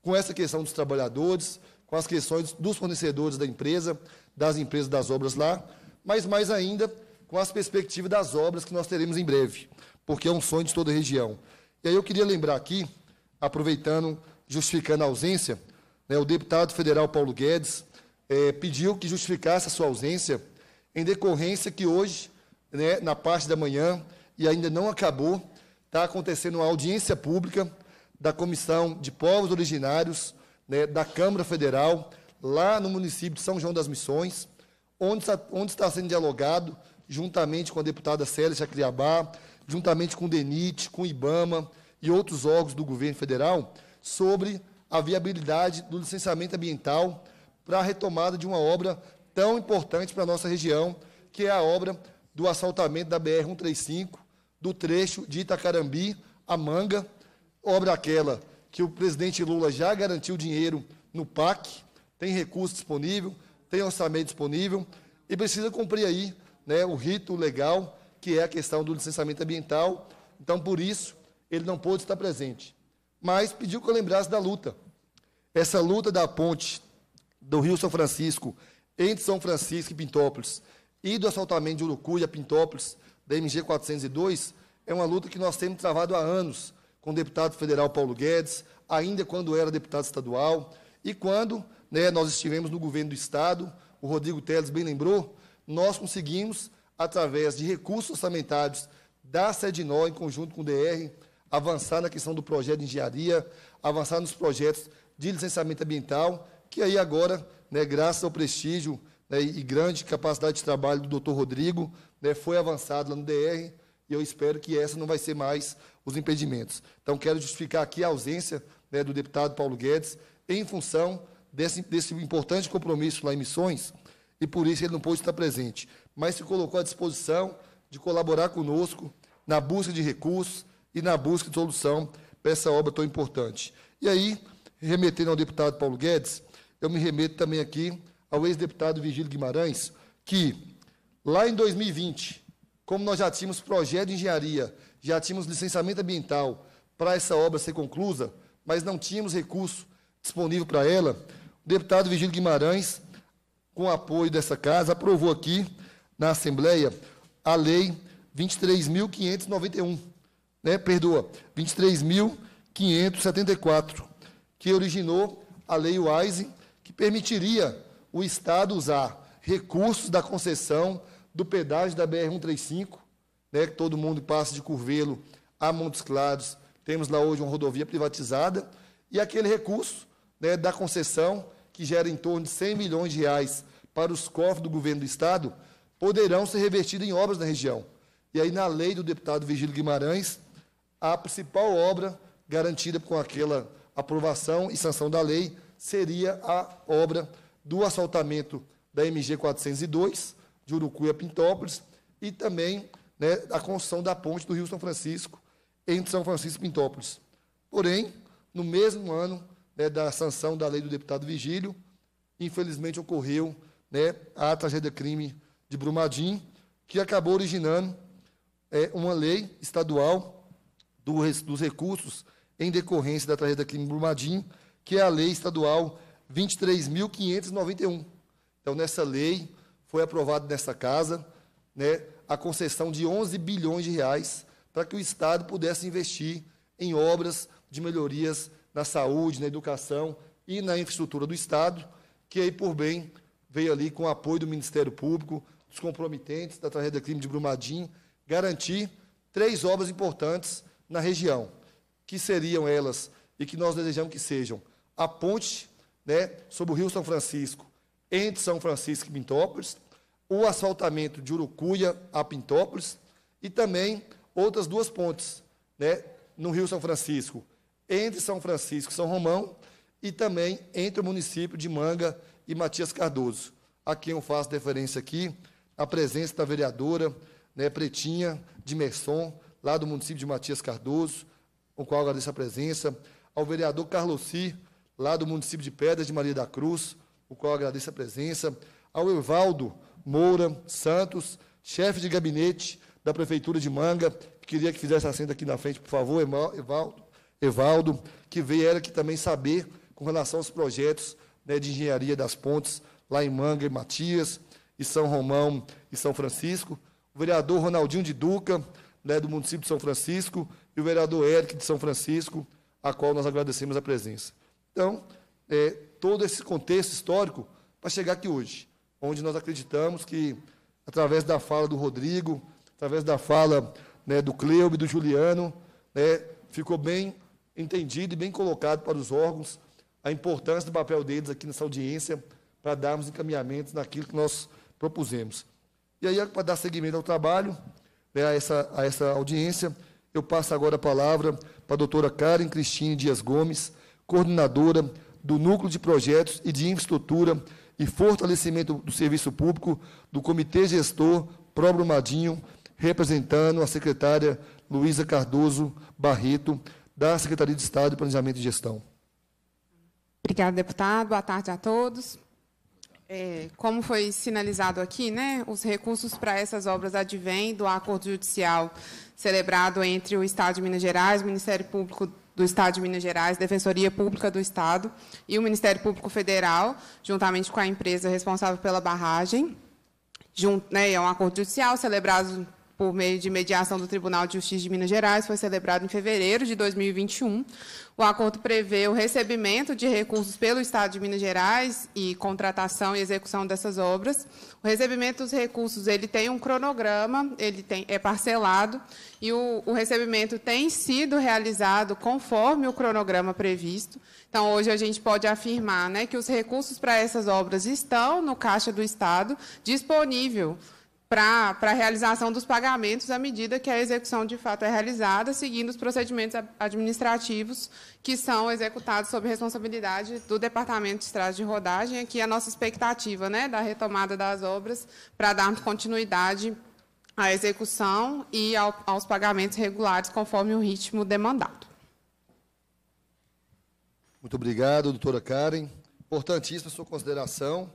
com essa questão dos trabalhadores, com as questões dos fornecedores da empresa, das empresas das obras lá, mas mais ainda com as perspectivas das obras que nós teremos em breve, porque é um sonho de toda a região. E aí eu queria lembrar aqui, aproveitando, justificando a ausência, né, o deputado federal Paulo Guedes é, pediu que justificasse a sua ausência, em decorrência que hoje, né, na parte da manhã, e ainda não acabou, está acontecendo uma audiência pública da Comissão de Povos Originários né, da Câmara Federal, lá no município de São João das Missões, onde está, onde está sendo dialogado, juntamente com a deputada Célia Jacriabá, juntamente com o DENIT, com o IBAMA e outros órgãos do governo federal, sobre a viabilidade do licenciamento ambiental para a retomada de uma obra tão importante para a nossa região, que é a obra do assaltamento da BR-135, do trecho de Itacarambi a Manga, obra aquela que o presidente Lula já garantiu dinheiro no PAC, tem recurso disponível, tem orçamento disponível, e precisa cumprir aí né, o rito legal, que é a questão do licenciamento ambiental. Então, por isso, ele não pôde estar presente. Mas pediu que eu lembrasse da luta essa luta da ponte do Rio São Francisco entre São Francisco e Pintópolis e do assaltamento de Urucuia a Pintópolis, da MG 402, é uma luta que nós temos travado há anos com o deputado federal Paulo Guedes, ainda quando era deputado estadual, e quando né, nós estivemos no governo do Estado, o Rodrigo Teles bem lembrou, nós conseguimos, através de recursos orçamentários da Sedinó, em conjunto com o DR, avançar na questão do projeto de engenharia, avançar nos projetos de licenciamento ambiental, que aí agora, né, graças ao prestígio né, e grande capacidade de trabalho do doutor Rodrigo, né, foi avançado lá no DR, e eu espero que essa não vai ser mais os impedimentos. Então, quero justificar aqui a ausência né, do deputado Paulo Guedes, em função desse, desse importante compromisso lá em Missões, e por isso ele não pôde estar presente, mas se colocou à disposição de colaborar conosco na busca de recursos e na busca de solução para essa obra tão importante. E aí, remetendo ao deputado Paulo Guedes, eu me remeto também aqui ao ex-deputado Virgílio Guimarães, que lá em 2020, como nós já tínhamos projeto de engenharia, já tínhamos licenciamento ambiental para essa obra ser conclusa, mas não tínhamos recurso disponível para ela, o deputado Virgílio Guimarães, com o apoio dessa casa, aprovou aqui na Assembleia a Lei 23.591, né, perdoa, 23.574, que originou a Lei Wise, que permitiria o Estado usar recursos da concessão do pedágio da BR-135, né, que todo mundo passa de Curvelo a Montes Claros, temos lá hoje uma rodovia privatizada, e aquele recurso né, da concessão, que gera em torno de 100 milhões de reais para os cofres do governo do Estado, poderão ser revertidos em obras na região. E aí, na lei do deputado Virgílio Guimarães, a principal obra garantida com aquela aprovação e sanção da lei seria a obra do assaltamento da MG 402, de Urucuia Pintópolis, e também né, a construção da ponte do Rio São Francisco, entre São Francisco e Pintópolis. Porém, no mesmo ano né, da sanção da lei do deputado Vigílio, infelizmente ocorreu né, a tragédia crime de Brumadinho, que acabou originando é, uma lei estadual do, dos recursos em decorrência da tragédia do crime Brumadinho, que é a Lei Estadual 23.591. Então, nessa lei, foi aprovado nessa casa né, a concessão de 11 bilhões de reais para que o Estado pudesse investir em obras de melhorias na saúde, na educação e na infraestrutura do Estado, que aí, por bem, veio ali com o apoio do Ministério Público, dos comprometentes da tragédia crime de Brumadinho, garantir três obras importantes na região que seriam elas e que nós desejamos que sejam a ponte né, sobre o Rio São Francisco, entre São Francisco e Pintópolis, o asfaltamento de Urucuia a Pintópolis e também outras duas pontes né, no Rio São Francisco, entre São Francisco e São Romão e também entre o município de Manga e Matias Cardoso. A quem eu faço referência aqui, a presença da vereadora né, Pretinha de Merson, lá do município de Matias Cardoso, o qual agradeço a presença, ao vereador Carlos Si, lá do município de Pedras de Maria da Cruz, o qual agradeço a presença, ao Evaldo Moura Santos, chefe de gabinete da Prefeitura de Manga, queria que fizesse assento aqui na frente, por favor, Evaldo, Evaldo que veio era que também saber com relação aos projetos né, de engenharia das pontes lá em Manga e Matias, e São Romão e São Francisco, o vereador Ronaldinho de Duca, né, do município de São Francisco, e o vereador Eric de São Francisco, a qual nós agradecemos a presença. Então, é, todo esse contexto histórico para chegar aqui hoje, onde nós acreditamos que, através da fala do Rodrigo, através da fala né, do Cleube, do Juliano, né, ficou bem entendido e bem colocado para os órgãos a importância do papel deles aqui nessa audiência para darmos encaminhamentos naquilo que nós propusemos. E aí, para dar seguimento ao trabalho, né, a, essa, a essa audiência, eu passo agora a palavra para a doutora Karen Cristine Dias Gomes, coordenadora do Núcleo de Projetos e de Infraestrutura e Fortalecimento do Serviço Público do Comitê Gestor Pro Brumadinho, representando a secretária Luísa Cardoso Barreto, da Secretaria de Estado de Planejamento e Gestão.
Obrigada, deputado. Boa tarde a todos. É, como foi sinalizado aqui, né, os recursos para essas obras advêm do acordo judicial celebrado entre o Estado de Minas Gerais, o Ministério Público do Estado de Minas Gerais, Defensoria Pública do Estado e o Ministério Público Federal, juntamente com a empresa responsável pela barragem. Junto, né, é um acordo judicial celebrado por meio de mediação do Tribunal de Justiça de Minas Gerais, foi celebrado em fevereiro de 2021. O acordo prevê o recebimento de recursos pelo Estado de Minas Gerais e contratação e execução dessas obras. O recebimento dos recursos ele tem um cronograma, ele tem, é parcelado e o, o recebimento tem sido realizado conforme o cronograma previsto. Então, hoje a gente pode afirmar né, que os recursos para essas obras estão no caixa do Estado disponível para a realização dos pagamentos à medida que a execução de fato é realizada, seguindo os procedimentos administrativos que são executados sob responsabilidade do Departamento de Estradas de Rodagem. Aqui a nossa expectativa né, da retomada das obras para dar continuidade à execução e ao, aos pagamentos regulares conforme o ritmo demandado.
Muito obrigado, doutora Karen. Importantíssima sua consideração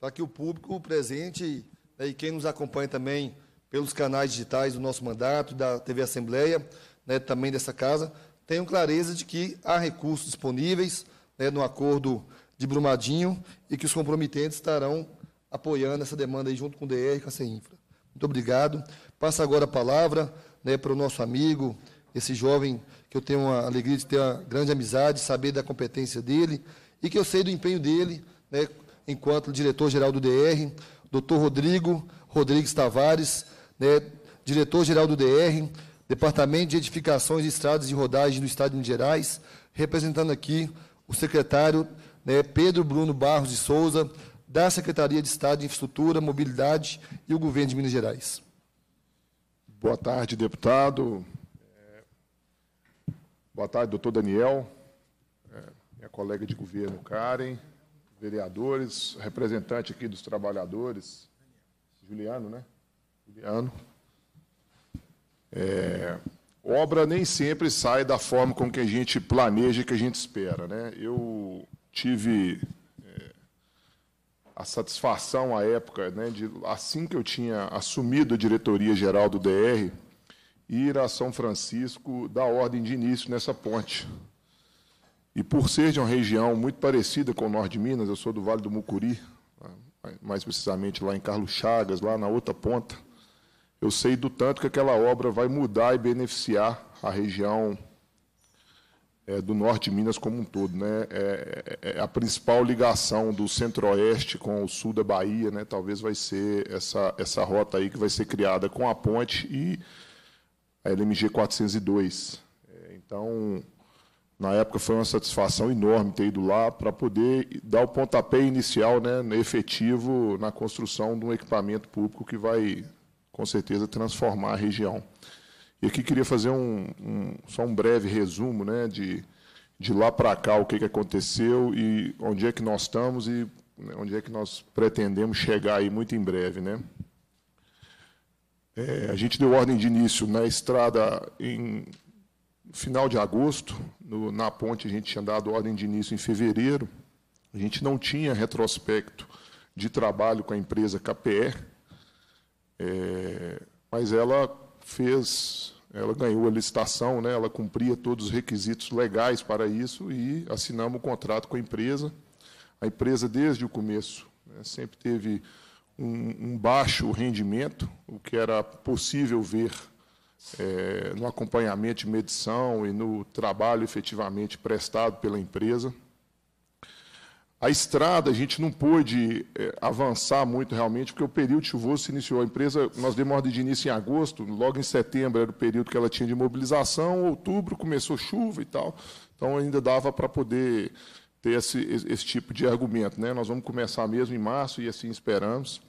para que o público presente né, e quem nos acompanha também pelos canais digitais do nosso mandato, da TV Assembleia, né, também dessa casa, tenham clareza de que há recursos disponíveis né, no acordo de Brumadinho e que os comprometentes estarão apoiando essa demanda aí junto com o DR e com a CEINFRA. Muito obrigado. Passa agora a palavra né, para o nosso amigo, esse jovem que eu tenho a alegria de ter uma grande amizade, saber da competência dele e que eu sei do empenho dele né, enquanto diretor-geral do DR, doutor Rodrigo Rodrigues Tavares, né, diretor-geral do DR, Departamento de Edificações, Estradas e Rodagem do Estado de Minas Gerais, representando aqui o secretário né, Pedro Bruno Barros de Souza, da Secretaria de Estado de Infraestrutura, Mobilidade e o Governo de Minas Gerais. Boa tarde, deputado. Boa tarde,
doutor Daniel, é, minha colega de governo Karen vereadores, representante aqui dos trabalhadores, Juliano, né? Juliano. É, obra nem sempre sai da forma com que a gente planeja e que a gente espera, né? Eu tive é, a satisfação à época, né, de, assim que eu tinha assumido a diretoria geral do DR, ir a São Francisco dar ordem de início nessa ponte. E por ser de uma região muito parecida com o norte de Minas, eu sou do Vale do Mucuri, mais precisamente lá em Carlos Chagas, lá na outra ponta, eu sei do tanto que aquela obra vai mudar e beneficiar a região é, do norte de Minas como um todo. Né? É, é, é a principal ligação do centro-oeste com o sul da Bahia, né? talvez vai ser essa, essa rota aí que vai ser criada com a ponte e a LMG 402. É, então, na época foi uma satisfação enorme ter ido lá para poder dar o pontapé inicial, né, efetivo, na construção de um equipamento público que vai, com certeza, transformar a região. E aqui queria fazer um, um só um breve resumo né, de, de lá para cá, o que, que aconteceu e onde é que nós estamos e né, onde é que nós pretendemos chegar aí muito em breve. Né? É, a gente deu ordem de início na estrada em final de agosto, no, na ponte a gente tinha dado ordem de início em fevereiro, a gente não tinha retrospecto de trabalho com a empresa KPE, é, mas ela fez, ela ganhou a licitação, né, ela cumpria todos os requisitos legais para isso e assinamos o um contrato com a empresa. A empresa, desde o começo, né, sempre teve um, um baixo rendimento, o que era possível ver é, no acompanhamento e medição e no trabalho efetivamente prestado pela empresa. A estrada a gente não pôde é, avançar muito realmente, porque o período chuvoso se iniciou. A empresa, nós demos ordem de início em agosto, logo em setembro era o período que ela tinha de mobilização, outubro começou chuva e tal, então ainda dava para poder ter esse, esse tipo de argumento. Né? Nós vamos começar mesmo em março e assim esperamos.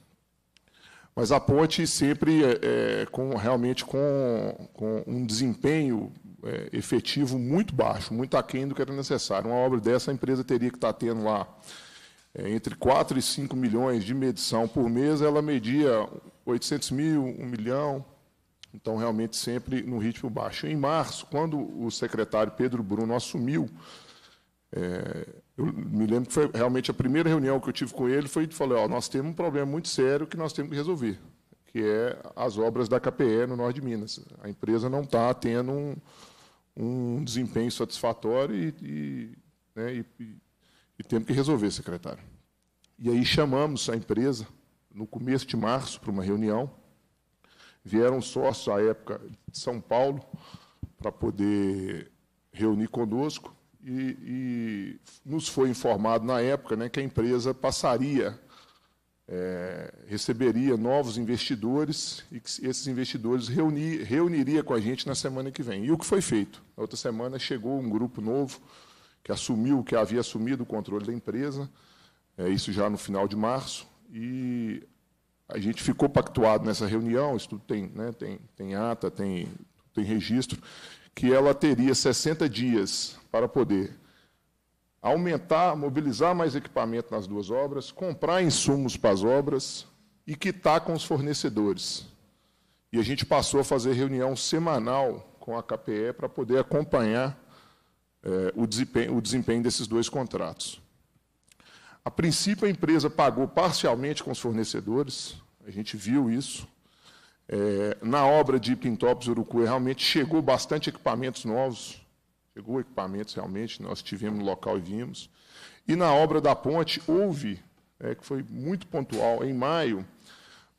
Mas a ponte sempre é, é, com, realmente com, com um desempenho é, efetivo muito baixo, muito aquém do que era necessário. Uma obra dessa, a empresa teria que estar tá tendo lá é, entre 4 e 5 milhões de medição por mês, ela media 800 mil, 1 milhão, então realmente sempre no ritmo baixo. Em março, quando o secretário Pedro Bruno assumiu, é, eu me lembro que foi realmente a primeira reunião que eu tive com ele foi falei, ó, nós temos um problema muito sério que nós temos que resolver, que é as obras da KPE no norte de Minas. A empresa não está tendo um, um, desempenho satisfatório e, e, né, e, e temos que resolver, secretário. E aí chamamos a empresa no começo de março para uma reunião. Vieram sócios à época de São Paulo para poder reunir conosco e, e, nos foi informado na época né, que a empresa passaria, é, receberia novos investidores e que esses investidores reuni, reuniria com a gente na semana que vem. E o que foi feito? Na outra semana chegou um grupo novo que assumiu, que havia assumido o controle da empresa, é, isso já no final de março, e a gente ficou pactuado nessa reunião, isso tudo tem, né, tem, tem ata, tem, tem registro, que ela teria 60 dias para poder aumentar, mobilizar mais equipamento nas duas obras, comprar insumos para as obras e quitar com os fornecedores. E a gente passou a fazer reunião semanal com a KPE para poder acompanhar eh, o, desempenho, o desempenho desses dois contratos. A princípio, a empresa pagou parcialmente com os fornecedores, a gente viu isso. É, na obra de Pintópolis Urucu, realmente chegou bastante equipamentos novos, Chegou equipamentos realmente, nós tivemos no local e vimos. E na obra da ponte houve, é, que foi muito pontual, em maio,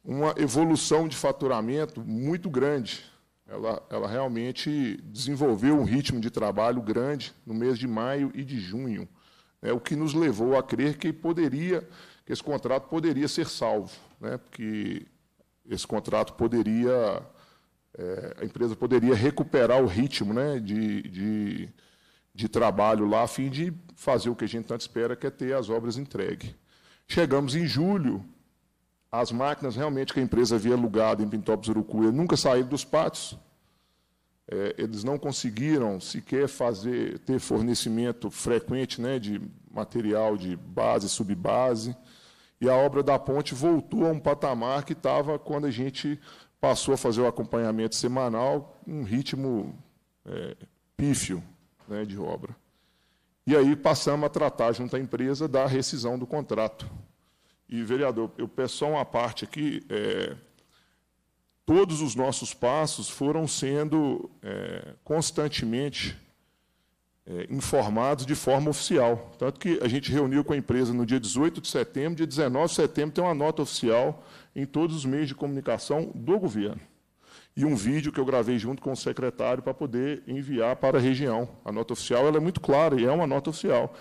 uma evolução de faturamento muito grande. Ela, ela realmente desenvolveu um ritmo de trabalho grande no mês de maio e de junho, né, o que nos levou a crer que poderia, que esse contrato poderia ser salvo, né, porque esse contrato poderia é, a empresa poderia recuperar o ritmo né, de, de, de, trabalho lá, a fim de fazer o que a gente tanto espera, que é ter as obras entregue. Chegamos em julho, as máquinas realmente que a empresa havia alugado em Pintópolis Urucuia nunca saíram dos pátios. É, eles não conseguiram sequer fazer, ter fornecimento frequente né, de material de base, subbase, e a obra da ponte voltou a um patamar que estava quando a gente passou a fazer o acompanhamento semanal, um ritmo é, pífio né, de obra. E aí passamos a tratar junto à empresa da rescisão do contrato. E, vereador, eu peço só uma parte aqui. É, todos os nossos passos foram sendo é, constantemente é, informados de forma oficial. Tanto que a gente reuniu com a empresa no dia 18 de setembro, dia 19 de setembro tem uma nota oficial em todos os meios de comunicação do governo. E um vídeo que eu gravei junto com o secretário para poder enviar para a região. A nota oficial é muito clara e é uma nota oficial.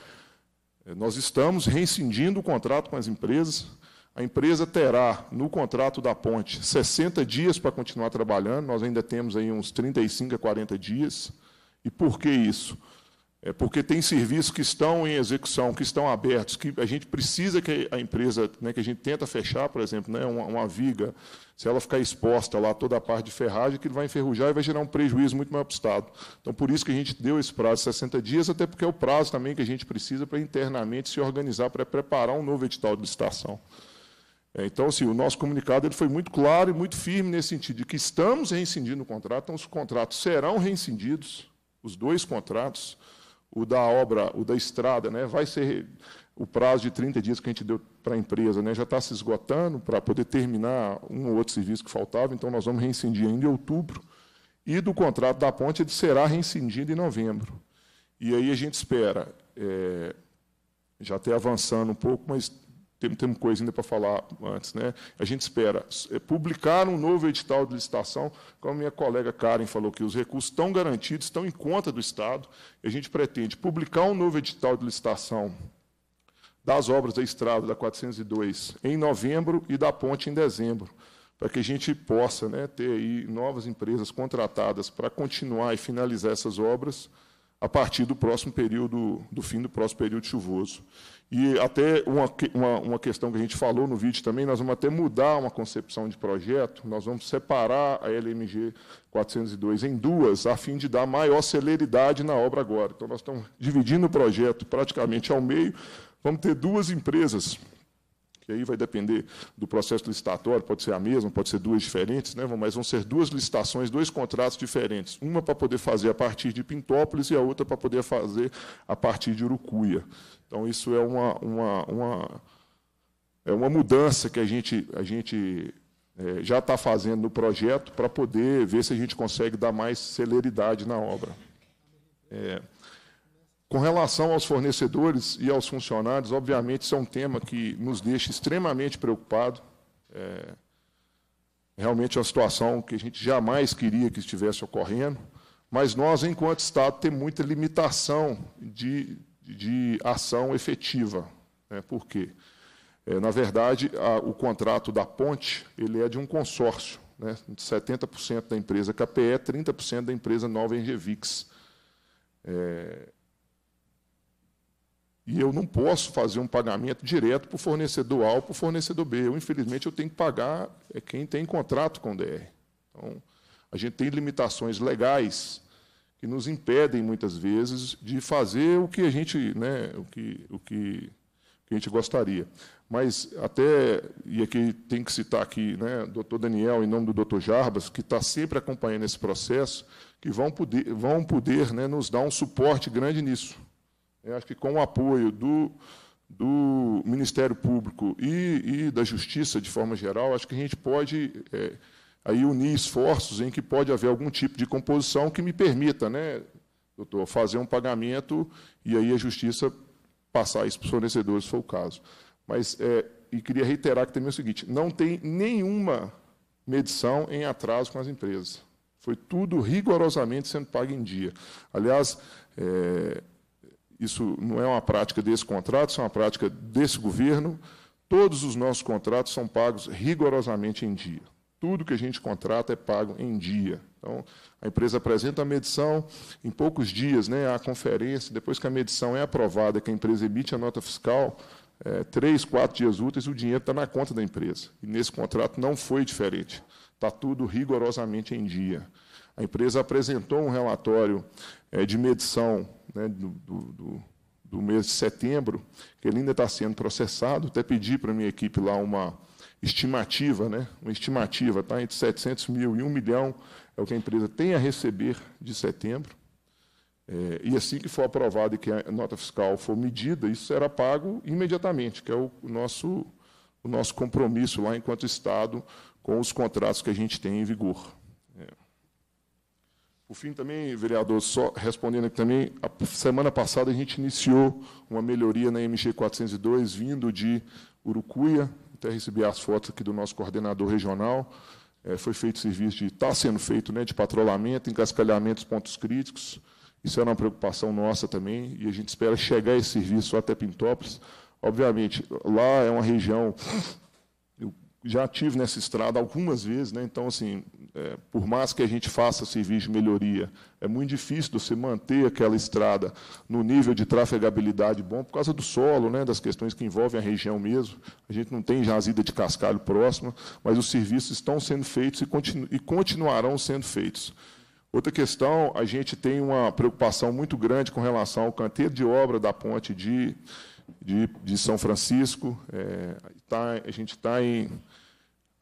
Nós estamos reincindindo o contrato com as empresas. A empresa terá no contrato da ponte 60 dias para continuar trabalhando, nós ainda temos aí uns 35 a 40 dias. E por que isso? é porque tem serviços que estão em execução, que estão abertos, que a gente precisa que a empresa, né, que a gente tenta fechar, por exemplo, né, uma, uma, viga, se ela ficar exposta lá toda a parte de ferragem, que vai enferrujar e vai gerar um prejuízo muito maior para o Estado. Então, por isso que a gente deu esse prazo de 60 dias, até porque é o prazo também que a gente precisa para internamente se organizar para preparar um novo edital de licitação. É, então, assim, o nosso comunicado ele foi muito claro e muito firme nesse sentido, de que estamos reincindindo o contrato, então os contratos serão reincindidos, os dois contratos, o da obra, o da estrada, né, vai ser o prazo de 30 dias que a gente deu para a empresa, né, já está se esgotando para poder terminar um ou outro serviço que faltava, então nós vamos reincindir ainda em outubro. E do contrato da ponte, ele será reincindido em novembro. E aí a gente espera, é, já até avançando um pouco, mas temos tem coisa ainda para falar antes. Né? A gente espera é, publicar um novo edital de licitação, como a minha colega Karen falou que os recursos estão garantidos, estão em conta do Estado. A gente pretende publicar um novo edital de licitação das obras da estrada da 402 em novembro e da ponte em dezembro para que a gente possa né, ter aí novas empresas contratadas para continuar e finalizar essas obras a partir do próximo período, do fim do próximo período chuvoso. E até uma, uma, uma, questão que a gente falou no vídeo também, nós vamos até mudar uma concepção de projeto, nós vamos separar a LMG 402 em duas, a fim de dar maior celeridade na obra agora. Então, nós estamos dividindo o projeto praticamente ao meio, vamos ter duas empresas, que aí vai depender do processo licitatório, pode ser a mesma, pode ser duas diferentes, né? mas vão ser duas licitações, dois contratos diferentes, uma para poder fazer a partir de Pintópolis e a outra para poder fazer a partir de Urucuia. Então, isso é uma, uma, uma é uma mudança que a gente, a gente é, já está fazendo no projeto para poder ver se a gente consegue dar mais celeridade na obra. É, com relação aos fornecedores e aos funcionários, obviamente, isso é um tema que nos deixa extremamente preocupado. É, realmente é uma situação que a gente jamais queria que estivesse ocorrendo, mas nós, enquanto Estado, temos muita limitação de de ação efetiva. Né? Por quê? É, na verdade, a, o contrato da ponte ele é de um consórcio. Né? 70% da empresa KPE, 30% da empresa Nova Engevix. É, e eu não posso fazer um pagamento direto para o fornecedor A ou para o fornecedor B. Eu, infelizmente, eu tenho que pagar é, quem tem contrato com o DR. Então, a gente tem limitações legais que nos impedem muitas vezes de fazer o que a gente, né, o que, o que, o que a gente gostaria. Mas até e aqui tem que citar aqui, né, doutor Daniel em nome do doutor Jarbas, que está sempre acompanhando esse processo, que vão poder, vão poder, né, nos dar um suporte grande nisso. Eu acho que com o apoio do do Ministério Público e, e da Justiça de forma geral, acho que a gente pode é, aí unir esforços em que pode haver algum tipo de composição que me permita, né, doutor, fazer um pagamento e aí a justiça passar isso para os fornecedores, se for o caso. Mas, é, e queria reiterar que também é o seguinte, não tem nenhuma medição em atraso com as empresas. Foi tudo rigorosamente sendo pago em dia. Aliás, é, isso não é uma prática desse contrato, isso é uma prática desse governo. Todos os nossos contratos são pagos rigorosamente em dia. Tudo que a gente contrata é pago em dia. Então, a empresa apresenta a medição, em poucos dias, né, a conferência, depois que a medição é aprovada, que a empresa emite a nota fiscal, é, três, quatro dias úteis, o dinheiro está na conta da empresa. E nesse contrato não foi diferente. Está tudo rigorosamente em dia. A empresa apresentou um relatório é, de medição né, do, do, do, mês de setembro, que ele ainda está sendo processado. Até pedi para a minha equipe lá uma, estimativa, né? uma estimativa, tá? entre 700 mil e 1 milhão é o que a empresa tem a receber de setembro. É, e assim que for aprovado e que a nota fiscal for medida, isso será pago imediatamente, que é o nosso, o nosso compromisso lá enquanto Estado com os contratos que a gente tem em vigor. É. Por fim, também, vereador, só respondendo aqui também, a semana passada a gente iniciou uma melhoria na MG 402, vindo de Urucuia, até recebi as fotos aqui do nosso coordenador regional. É, foi feito serviço de, está sendo feito, né, de patrulhamento, encascalhamento dos pontos críticos. Isso era uma preocupação nossa também, e a gente espera chegar esse serviço até Pintópolis. Obviamente, lá é uma região já tive nessa estrada algumas vezes, né? então, assim, é, por mais que a gente faça serviço de melhoria, é muito difícil você manter aquela estrada no nível de trafegabilidade bom por causa do solo, né? das questões que envolvem a região mesmo. A gente não tem jazida de cascalho próxima, mas os serviços estão sendo feitos e, continu e continuarão sendo feitos. Outra questão, a gente tem uma preocupação muito grande com relação ao canteiro de obra da ponte de, de, de São Francisco. É, tá, a gente está em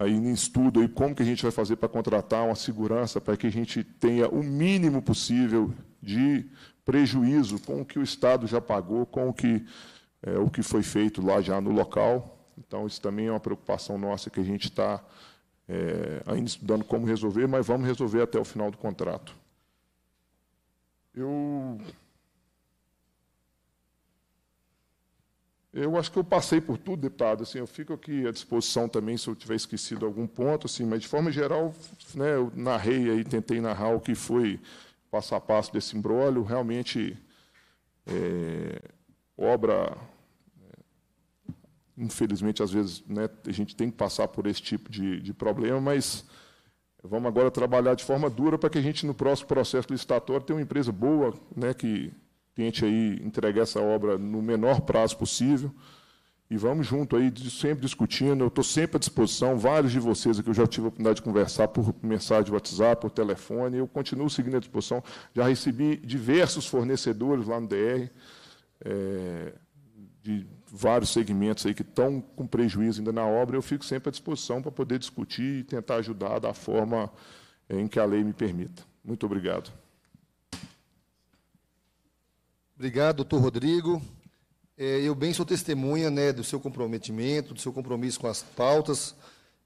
aí em estudo aí como que a gente vai fazer para contratar uma segurança para que a gente tenha o mínimo possível de prejuízo com o que o Estado já pagou, com o que, é, o que foi feito lá já no local. Então, isso também é uma preocupação nossa que a gente está é, ainda estudando como resolver, mas vamos resolver até o final do contrato. Eu Eu acho que eu passei por tudo, deputado. Assim, eu fico aqui à disposição também se eu tiver esquecido algum ponto, assim, mas de forma geral, né, eu narrei e tentei narrar o que foi passo a passo desse imbróglio. Realmente, é, obra, é, infelizmente, às vezes né, a gente tem que passar por esse tipo de, de problema, mas vamos agora trabalhar de forma dura para que a gente, no próximo processo licitatório, tenha uma empresa boa né, que tente aí entregar essa obra no menor prazo possível. E vamos junto aí, sempre discutindo. Eu estou sempre à disposição. Vários de vocês aqui eu já tive a oportunidade de conversar por mensagem de WhatsApp, por telefone. Eu continuo seguindo à disposição. Já recebi diversos fornecedores lá no DR, é, eh, de vários segmentos aí que estão com prejuízo ainda na obra. Eu fico sempre à disposição para poder discutir e tentar ajudar da forma eh, em que a lei me permita. Muito obrigado.
Obrigado, doutor Rodrigo. É, eu bem sou testemunha né, do seu comprometimento, do seu compromisso com as pautas,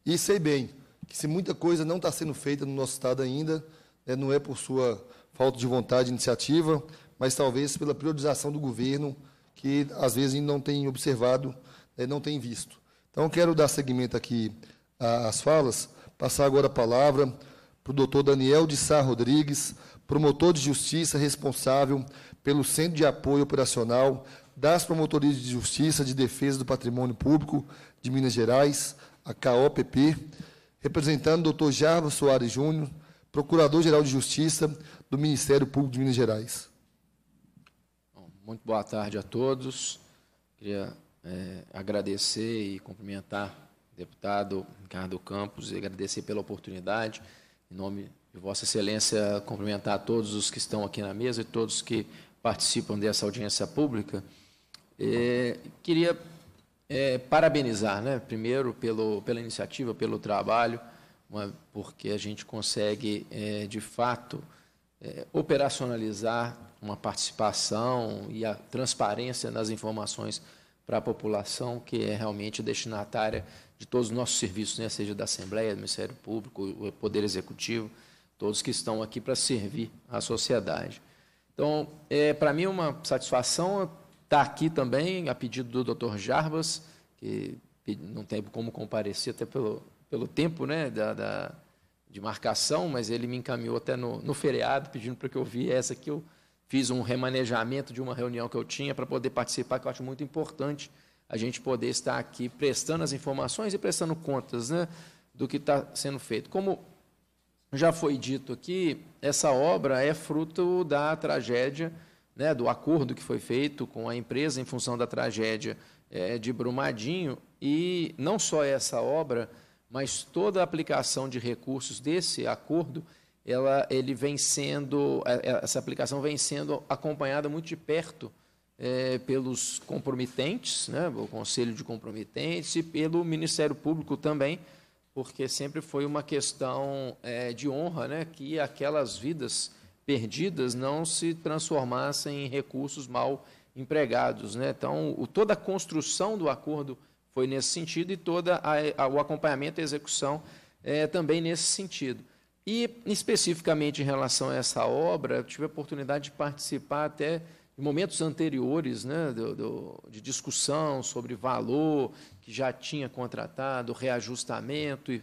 e sei bem que se muita coisa não está sendo feita no nosso Estado ainda, né, não é por sua falta de vontade e iniciativa, mas talvez pela priorização do governo, que às vezes não tem observado, né, não tem visto. Então, quero dar seguimento aqui às falas, passar agora a palavra para o doutor Daniel de Sá Rodrigues, promotor de justiça responsável pelo Centro de Apoio Operacional das Promotorias de Justiça de Defesa do Patrimônio Público de Minas Gerais, a CAOPP, representando o Dr. Jarvis Soares Júnior, Procurador-Geral de Justiça do Ministério Público de Minas Gerais.
Muito boa tarde a todos. Queria é, agradecer e cumprimentar o deputado Ricardo Campos e agradecer pela oportunidade. Em nome de Vossa Excelência, cumprimentar a todos os que estão aqui na mesa e todos que participam dessa audiência pública. É, queria é, parabenizar, né, primeiro, pelo, pela iniciativa, pelo trabalho, uma, porque a gente consegue, é, de fato, é, operacionalizar uma participação e a transparência nas informações para a população que é realmente destinatária de todos os nossos serviços, né, seja da Assembleia, do Ministério Público, o Poder Executivo, todos que estão aqui para servir à sociedade. Então, é, para mim é uma satisfação estar tá aqui também, a pedido do Dr. Jarbas, que não tem como comparecer até pelo, pelo tempo né, da, da de marcação, mas ele me encaminhou até no, no feriado, pedindo para que eu vi essa aqui. Eu fiz um remanejamento de uma reunião que eu tinha para poder participar, que eu acho muito importante a gente poder estar aqui prestando as informações e prestando contas né, do que está sendo feito. Como já foi dito aqui, essa obra é fruto da tragédia, né, do acordo que foi feito com a empresa em função da tragédia é, de Brumadinho, e não só essa obra, mas toda a aplicação de recursos desse acordo, ela, ele vem sendo, é, é, essa aplicação vem sendo acompanhada muito de perto é, pelos comprometentes, né, o Conselho de Comprometentes e pelo Ministério Público também, porque sempre foi uma questão é, de honra né, que aquelas vidas perdidas não se transformassem em recursos mal empregados. Né? Então, o, toda a construção do acordo foi nesse sentido e todo o acompanhamento e execução é, também nesse sentido. E, especificamente em relação a essa obra, tive a oportunidade de participar até em momentos anteriores né, do, do, de discussão sobre valor, que já tinha contratado, reajustamento. E,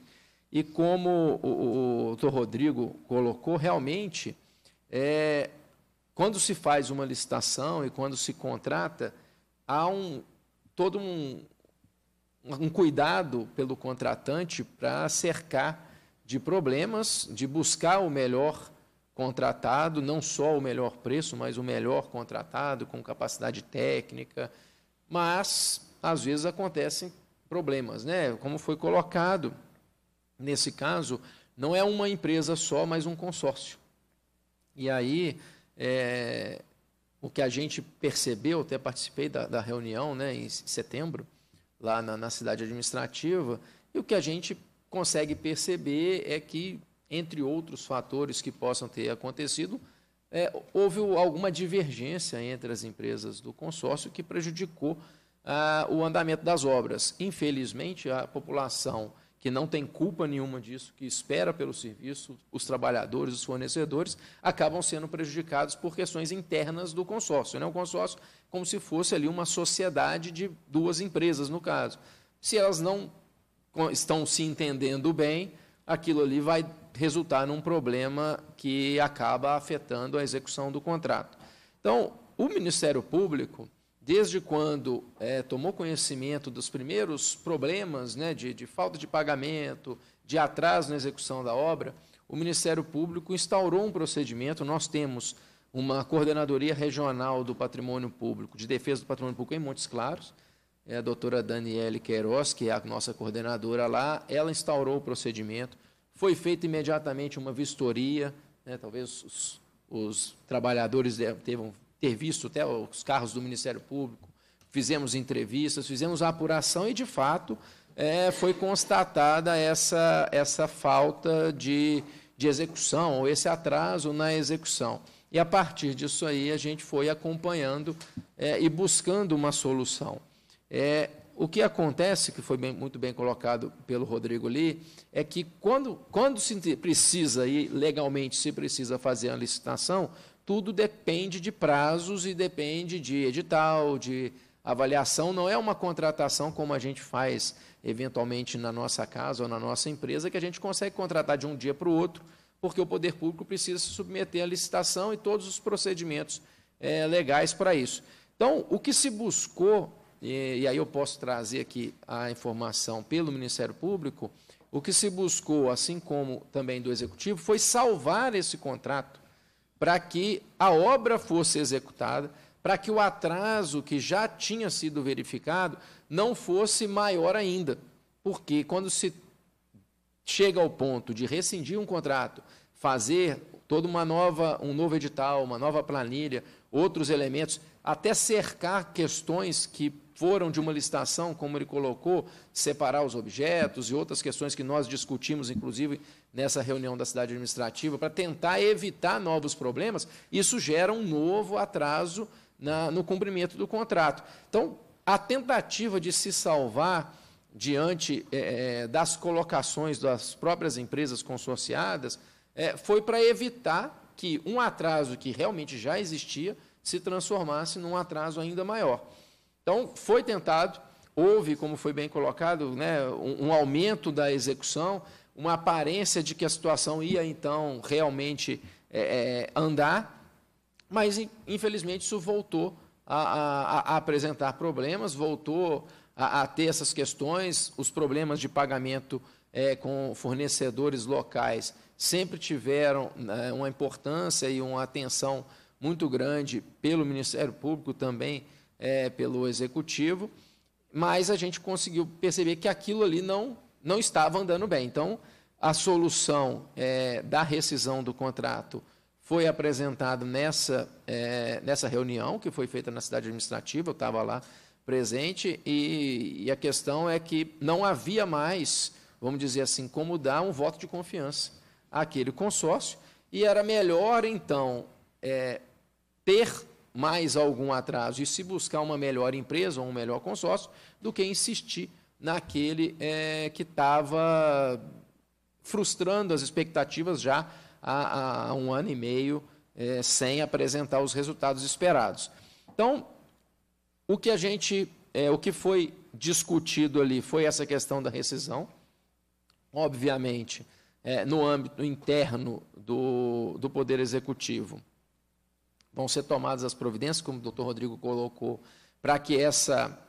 e como o, o, o doutor Rodrigo colocou, realmente, é, quando se faz uma licitação e quando se contrata, há um, todo um, um cuidado pelo contratante para cercar de problemas, de buscar o melhor contratado, não só o melhor preço, mas o melhor contratado, com capacidade técnica, mas às vezes acontecem problemas, né? Como foi colocado, nesse caso, não é uma empresa só, mas um consórcio. E aí, é, o que a gente percebeu, até participei da, da reunião né, em setembro, lá na, na cidade administrativa, e o que a gente consegue perceber é que, entre outros fatores que possam ter acontecido, é, houve alguma divergência entre as empresas do consórcio que prejudicou ah, o andamento das obras. Infelizmente, a população que não tem culpa nenhuma disso, que espera pelo serviço, os trabalhadores, os fornecedores, acabam sendo prejudicados por questões internas do consórcio. Né? O consórcio, como se fosse ali uma sociedade de duas empresas, no caso. Se elas não estão se entendendo bem, aquilo ali vai resultar num problema que acaba afetando a execução do contrato. Então, o Ministério Público desde quando é, tomou conhecimento dos primeiros problemas né, de, de, falta de pagamento, de atraso na execução da obra, o Ministério Público instaurou um procedimento. Nós temos uma coordenadoria regional do patrimônio público, de defesa do patrimônio público em Montes Claros. É a doutora Daniele Queiroz, que é a nossa coordenadora lá, ela instaurou o procedimento. Foi feita imediatamente uma vistoria, né, talvez os, os trabalhadores devam ter visto até os carros do Ministério Público, fizemos entrevistas, fizemos a apuração e, de fato, é, foi constatada essa, essa falta de, de execução, ou esse atraso na execução. E, a partir disso aí, a gente foi acompanhando é, e buscando uma solução. É, o que acontece, que foi bem, muito bem colocado pelo Rodrigo Lee é que quando, quando se precisa, e legalmente se precisa fazer a licitação, tudo depende de prazos e depende de edital, de avaliação. Não é uma contratação como a gente faz eventualmente na nossa casa ou na nossa empresa, que a gente consegue contratar de um dia para o outro, porque o poder público precisa se submeter à licitação e todos os procedimentos é, legais para isso. Então, o que se buscou, e, e aí eu posso trazer aqui a informação pelo Ministério Público, o que se buscou, assim como também do Executivo, foi salvar esse contrato para que a obra fosse executada, para que o atraso que já tinha sido verificado não fosse maior ainda. Porque quando se chega ao ponto de rescindir um contrato, fazer toda uma nova, um novo edital, uma nova planilha, outros elementos, até cercar questões que foram de uma licitação, como ele colocou, separar os objetos e outras questões que nós discutimos, inclusive, nessa reunião da cidade administrativa para tentar evitar novos problemas, isso gera um novo atraso na, no cumprimento do contrato. Então, a tentativa de se salvar diante é, é, das colocações das próprias empresas consorciadas é, foi para evitar que um atraso que realmente já existia se transformasse num atraso ainda maior. Então, foi tentado, houve, como foi bem colocado, né, um, um aumento da execução, uma aparência de que a situação ia então realmente é, é andar, mas infelizmente isso voltou a, a, a apresentar problemas, voltou a, a, ter essas questões, os problemas de pagamento é, com fornecedores locais sempre tiveram né, uma importância e uma atenção muito grande pelo Ministério Público também é, pelo Executivo, mas a gente conseguiu perceber que aquilo ali não não estava andando bem. Então, a solução é, da rescisão do contrato foi apresentada nessa, é, nessa reunião que foi feita na cidade administrativa, eu estava lá presente, e, e, a questão é que não havia mais, vamos dizer assim, como dar um voto de confiança àquele consórcio, e era melhor, então, é, ter mais algum atraso e se buscar uma melhor empresa ou um melhor consórcio do que insistir naquele é, que estava frustrando as expectativas já há, há um ano e meio, é, sem apresentar os resultados esperados. Então, o que a gente, é, o que foi discutido ali foi essa questão da rescisão, obviamente, é, no âmbito interno do, do Poder Executivo. Vão ser tomadas as providências, como o doutor Rodrigo colocou, para que essa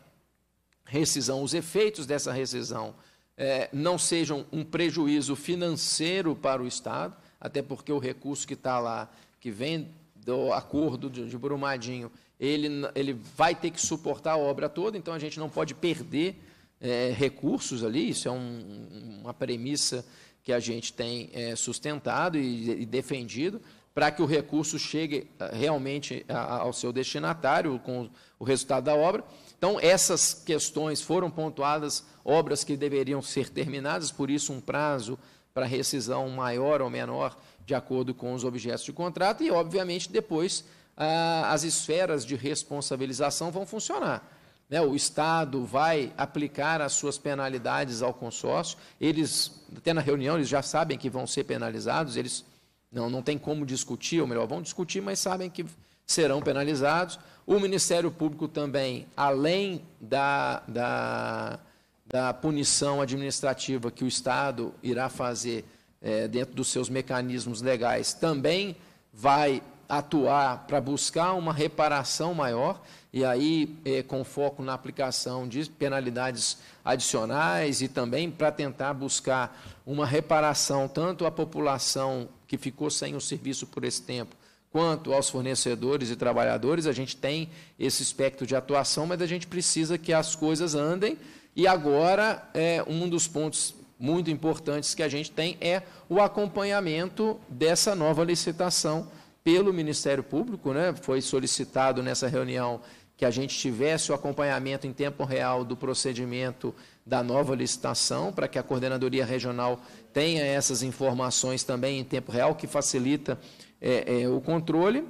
rescisão, os efeitos dessa rescisão, é, não sejam um prejuízo financeiro para o Estado, até porque o recurso que está lá, que vem do acordo de, de Brumadinho, ele, ele vai ter que suportar a obra toda, então a gente não pode perder é, recursos ali, isso é um, uma premissa que a gente tem é, sustentado e, e defendido, para que o recurso chegue é, realmente ao seu destinatário, com o resultado da obra. Então, essas questões foram pontuadas, obras que deveriam ser terminadas, por isso, um prazo para rescisão maior ou menor, de acordo com os objetos de contrato, e, obviamente, depois ah, as esferas de responsabilização vão funcionar. Né? O Estado vai aplicar as suas penalidades ao consórcio, eles, até na reunião, eles já sabem que vão ser penalizados, eles não, não tem como discutir, ou melhor, vão discutir, mas sabem que serão penalizados. O Ministério Público também, além da, da, da punição administrativa que o Estado irá fazer é, dentro dos seus mecanismos legais, também vai atuar para buscar uma reparação maior, e aí é, com foco na aplicação de penalidades adicionais e também para tentar buscar uma reparação tanto à população que ficou sem o serviço por esse tempo, Quanto aos fornecedores e trabalhadores, a gente tem esse espectro de atuação, mas a gente precisa que as coisas andem. E agora, é, um dos pontos muito importantes que a gente tem é o acompanhamento dessa nova licitação pelo Ministério Público. Né? Foi solicitado nessa reunião que a gente tivesse o acompanhamento em tempo real do procedimento da nova licitação, para que a coordenadoria regional tenha essas informações também em tempo real, que facilita é, é, o controle.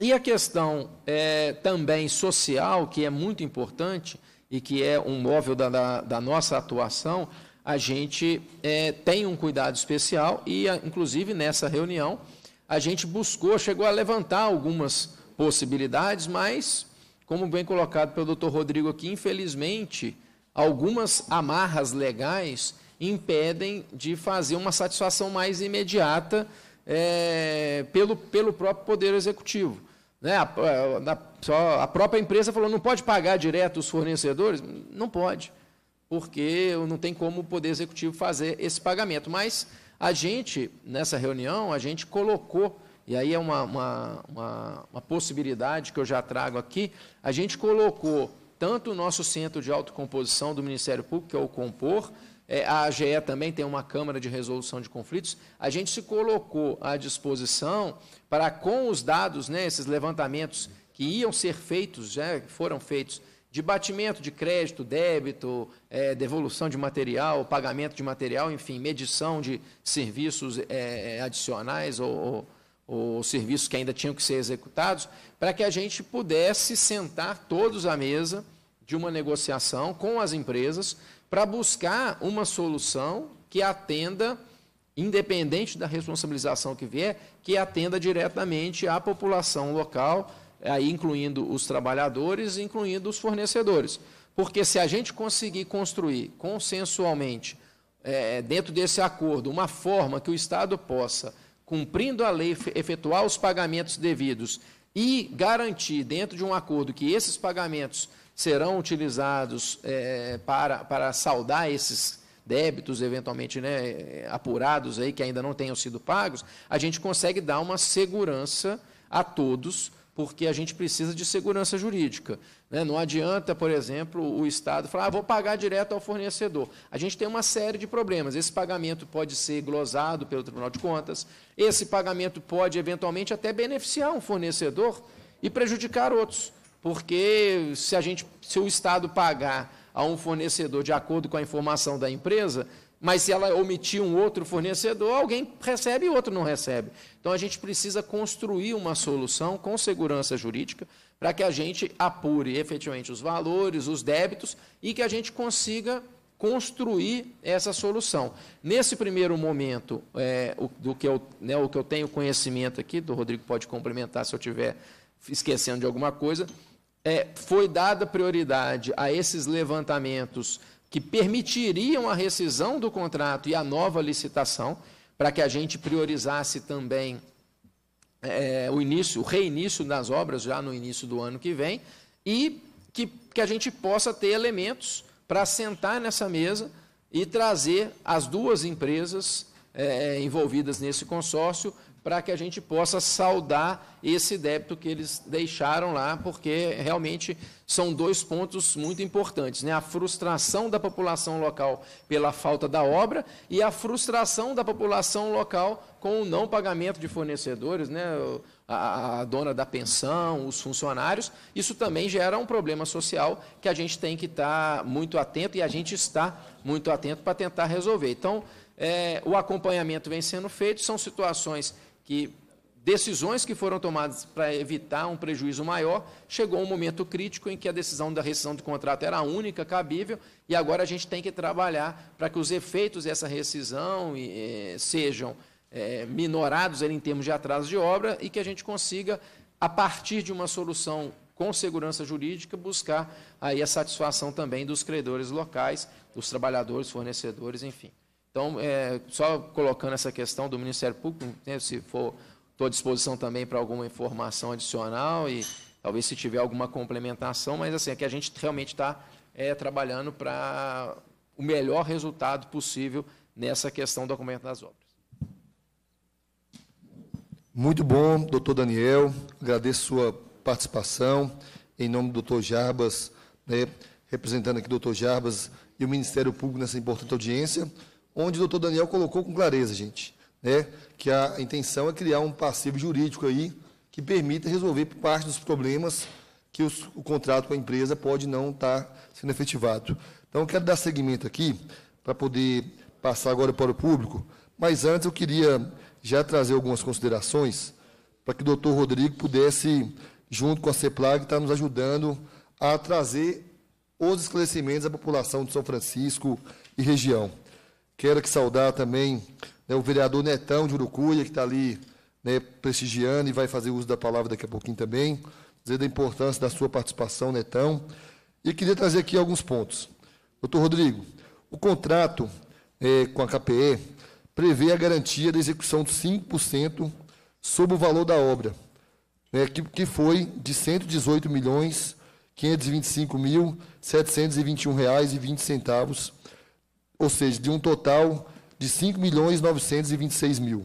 E a questão é, também social, que é muito importante e que é um móvel da, da, da nossa atuação, a gente é, tem um cuidado especial e, inclusive, nessa reunião, a gente buscou, chegou a levantar algumas possibilidades, mas, como bem colocado pelo doutor Rodrigo aqui, infelizmente, algumas amarras legais impedem de fazer uma satisfação mais imediata é, pelo, pelo próprio Poder Executivo. Né? A, a, a, própria empresa falou, não pode pagar direto os fornecedores? Não pode, porque não tem como o Poder Executivo fazer esse pagamento. Mas a gente, nessa reunião, a gente colocou, e aí é uma, uma, uma, uma possibilidade que eu já trago aqui, a gente colocou tanto o nosso centro de autocomposição do Ministério Público, que é o Compor, é, a AGE também tem uma Câmara de Resolução de Conflitos, a gente se colocou à disposição para, com os dados, né, esses levantamentos que iam ser feitos, já foram feitos, de batimento de crédito, débito, é, devolução de material, pagamento de material, enfim, medição de serviços é, é adicionais ou, ou, ou serviços que ainda tinham que ser executados, para que a gente pudesse sentar todos à mesa de uma negociação com as empresas para buscar uma solução que atenda, independente da responsabilização que vier, que atenda diretamente à população local, incluindo os trabalhadores, incluindo os fornecedores. Porque se a gente conseguir construir consensualmente, é, dentro desse acordo, uma forma que o Estado possa, cumprindo a lei, efetuar os pagamentos devidos e garantir, dentro de um acordo, que esses pagamentos serão utilizados é, para, para saldar esses débitos eventualmente né, apurados aí que ainda não tenham sido pagos, a gente consegue dar uma segurança a todos, porque a gente precisa de segurança jurídica. Né? Não adianta, por exemplo, o Estado falar, ah, vou pagar direto ao fornecedor. A gente tem uma série de problemas. Esse pagamento pode ser glosado pelo Tribunal de Contas, esse pagamento pode, eventualmente, até beneficiar um fornecedor e prejudicar outros porque se, a gente, se o Estado pagar a um fornecedor de acordo com a informação da empresa, mas se ela omitir um outro fornecedor, alguém recebe e outro não recebe. Então a gente precisa construir uma solução com segurança jurídica para que a gente apure efetivamente os valores, os débitos e que a gente consiga construir essa solução. Nesse primeiro momento, é, o, do que eu, né, o que eu tenho conhecimento aqui, do Rodrigo pode complementar se eu estiver esquecendo de alguma coisa, é, foi dada prioridade a esses levantamentos que permitiriam a rescisão do contrato e a nova licitação, para que a gente priorizasse também é, o início, o reinício das obras já no início do ano que vem, e que, que a gente possa ter elementos para sentar nessa mesa e trazer as duas empresas é, envolvidas nesse consórcio para que a gente possa saldar esse débito que eles deixaram lá, porque realmente são dois pontos muito importantes: né? a frustração da população local pela falta da obra e a frustração da população local com o não pagamento de fornecedores, né? a, a dona da pensão, os funcionários. Isso também gera um problema social que a gente tem que estar tá muito atento e a gente está muito atento para tentar resolver. Então, é, o acompanhamento vem sendo feito, são situações que decisões que foram tomadas para evitar um prejuízo maior, chegou um momento crítico em que a decisão da rescisão do contrato era a única, cabível, e agora a gente tem que trabalhar para que os efeitos dessa rescisão eh, sejam eh, minorados em termos de atraso de obra e que a gente consiga, a partir de uma solução com segurança jurídica, buscar aí a satisfação também dos credores locais, dos trabalhadores, fornecedores, enfim. Então, é, só colocando essa questão do Ministério Público, né, se for, estou à disposição também para alguma informação adicional e talvez se tiver alguma complementação, mas assim, é que a gente realmente está é, trabalhando para o melhor resultado possível nessa questão do documento das obras.
Muito bom, doutor Daniel, agradeço sua participação em nome do doutor Jarbas, né, representando aqui o doutor Jarbas e o Ministério Público nessa importante audiência onde o doutor Daniel colocou com clareza, gente, né, que a intenção é criar um passivo jurídico aí que permita resolver parte dos problemas que os, o contrato com a empresa pode não estar tá sendo efetivado. Então, eu quero dar seguimento aqui para poder passar agora para o público, mas antes eu queria já trazer algumas considerações para que o doutor Rodrigo pudesse, junto com a CEPLAG, estar tá nos ajudando a trazer os esclarecimentos à população de São Francisco e região. Quero que saudar também né, o vereador Netão de Urucuia, que está ali né, prestigiando e vai fazer uso da palavra daqui a pouquinho também, dizer da importância da sua participação, Netão. E queria trazer aqui alguns pontos. Doutor Rodrigo, o contrato é, com a KPE prevê a garantia da execução de 5% sobre o valor da obra, né, que, que foi de 118 milhões 525.721 reais e 20 centavos ou seja, de um total de 5 milhões 926 mil.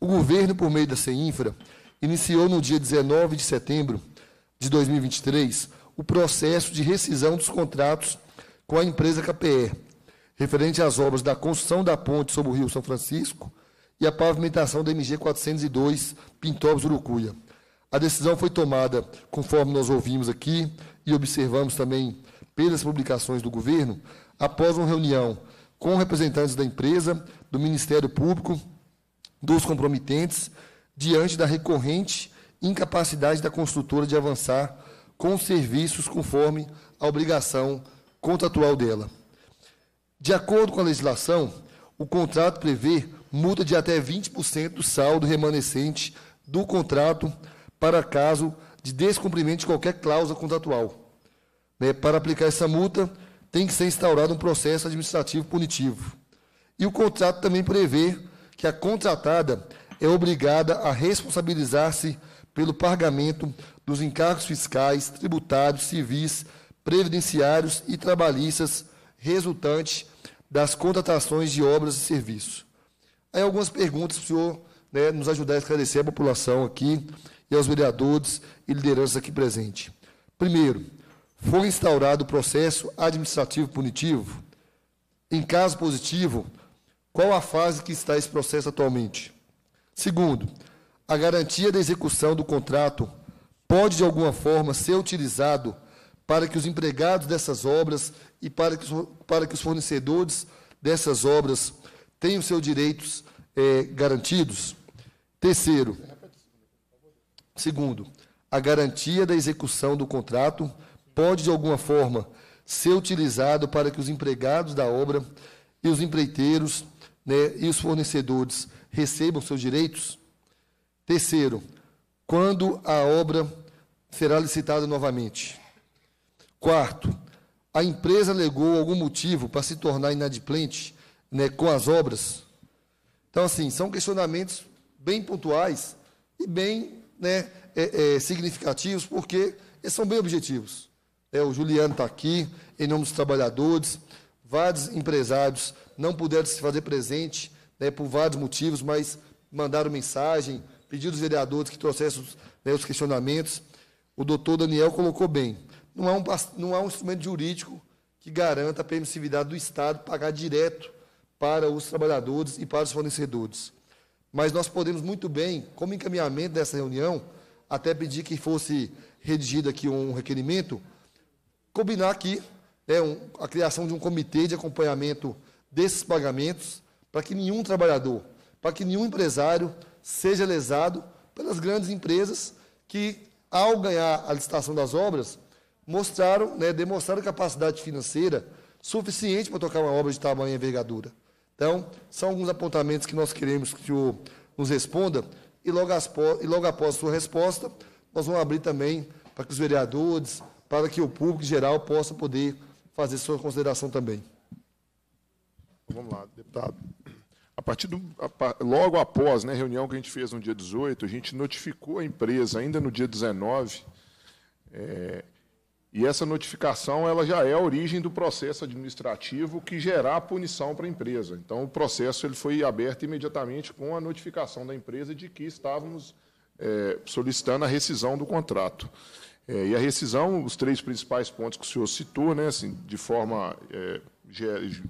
O governo, por meio da CEINFRA, iniciou no dia 19 de setembro de 2023 o processo de rescisão dos contratos com a empresa KPE, referente às obras da construção da ponte sobre o Rio São Francisco e a pavimentação da MG 402 Pintobes Urucuia. A decisão foi tomada, conforme nós ouvimos aqui e observamos também pelas publicações do governo, após uma reunião com representantes da empresa, do Ministério Público, dos comprometentes, diante da recorrente incapacidade da construtora de avançar com serviços conforme a obrigação contratual dela. De acordo com a legislação, o contrato prevê multa de até 20% do saldo remanescente do contrato para caso de descumprimento de qualquer cláusula contratual. Né, para aplicar essa multa, tem que ser instaurado um processo administrativo punitivo. E o contrato também prevê que a contratada é obrigada a responsabilizar-se pelo pagamento dos encargos fiscais, tributários, civis, previdenciários e trabalhistas resultante das contratações de obras e serviços. Aí algumas perguntas para o senhor né, nos ajudar a esclarecer a população aqui e aos vereadores e lideranças aqui presentes. Primeiro, foi instaurado o processo administrativo punitivo? Em caso positivo, qual a fase que está esse processo atualmente? Segundo, a garantia da execução do contrato pode, de alguma forma, ser utilizado para que os empregados dessas obras e para que os, para que os fornecedores dessas obras tenham seus direitos é, garantidos? Terceiro, segundo, a garantia da execução do contrato pode, de alguma forma, ser utilizado para que os empregados da obra e os empreiteiros né, e os fornecedores recebam seus direitos? Terceiro, quando a obra será licitada novamente? Quarto, a empresa alegou algum motivo para se tornar inadimplente né, com as obras? Então, assim, são questionamentos bem pontuais e bem né, é, é, significativos, porque eles são bem objetivos. É, o Juliano está aqui, em nome dos trabalhadores. Vários empresários não puderam se fazer presente né, por vários motivos, mas mandaram mensagem, pediram os vereadores que trouxessem os, né, os questionamentos. O doutor Daniel colocou bem. Não há, um, não há um instrumento jurídico que garanta a permissividade do Estado pagar direto para os trabalhadores e para os fornecedores. Mas nós podemos muito bem, como encaminhamento dessa reunião, até pedir que fosse redigido aqui um requerimento combinar aqui né, um, a criação de um comitê de acompanhamento desses pagamentos, para que nenhum trabalhador, para que nenhum empresário seja lesado pelas grandes empresas que, ao ganhar a licitação das obras, mostraram, né, demonstraram capacidade financeira suficiente para tocar uma obra de tamanho e envergadura. Então, são alguns apontamentos que nós queremos que o senhor nos responda e logo, após, e logo após a sua resposta, nós vamos abrir também para que os vereadores, para que o público em geral possa poder fazer sua consideração também. Vamos lá, deputado. A partir do, a, logo após né, a reunião que a gente
fez no dia 18, a gente notificou a empresa ainda no dia 19, é, e essa notificação ela já é a origem do processo administrativo que gerar punição para a empresa. Então, o processo ele foi aberto imediatamente com a notificação da empresa de que estávamos é, solicitando a rescisão do contrato. É, e a rescisão, os três principais pontos que o senhor citou, né, assim, de forma é,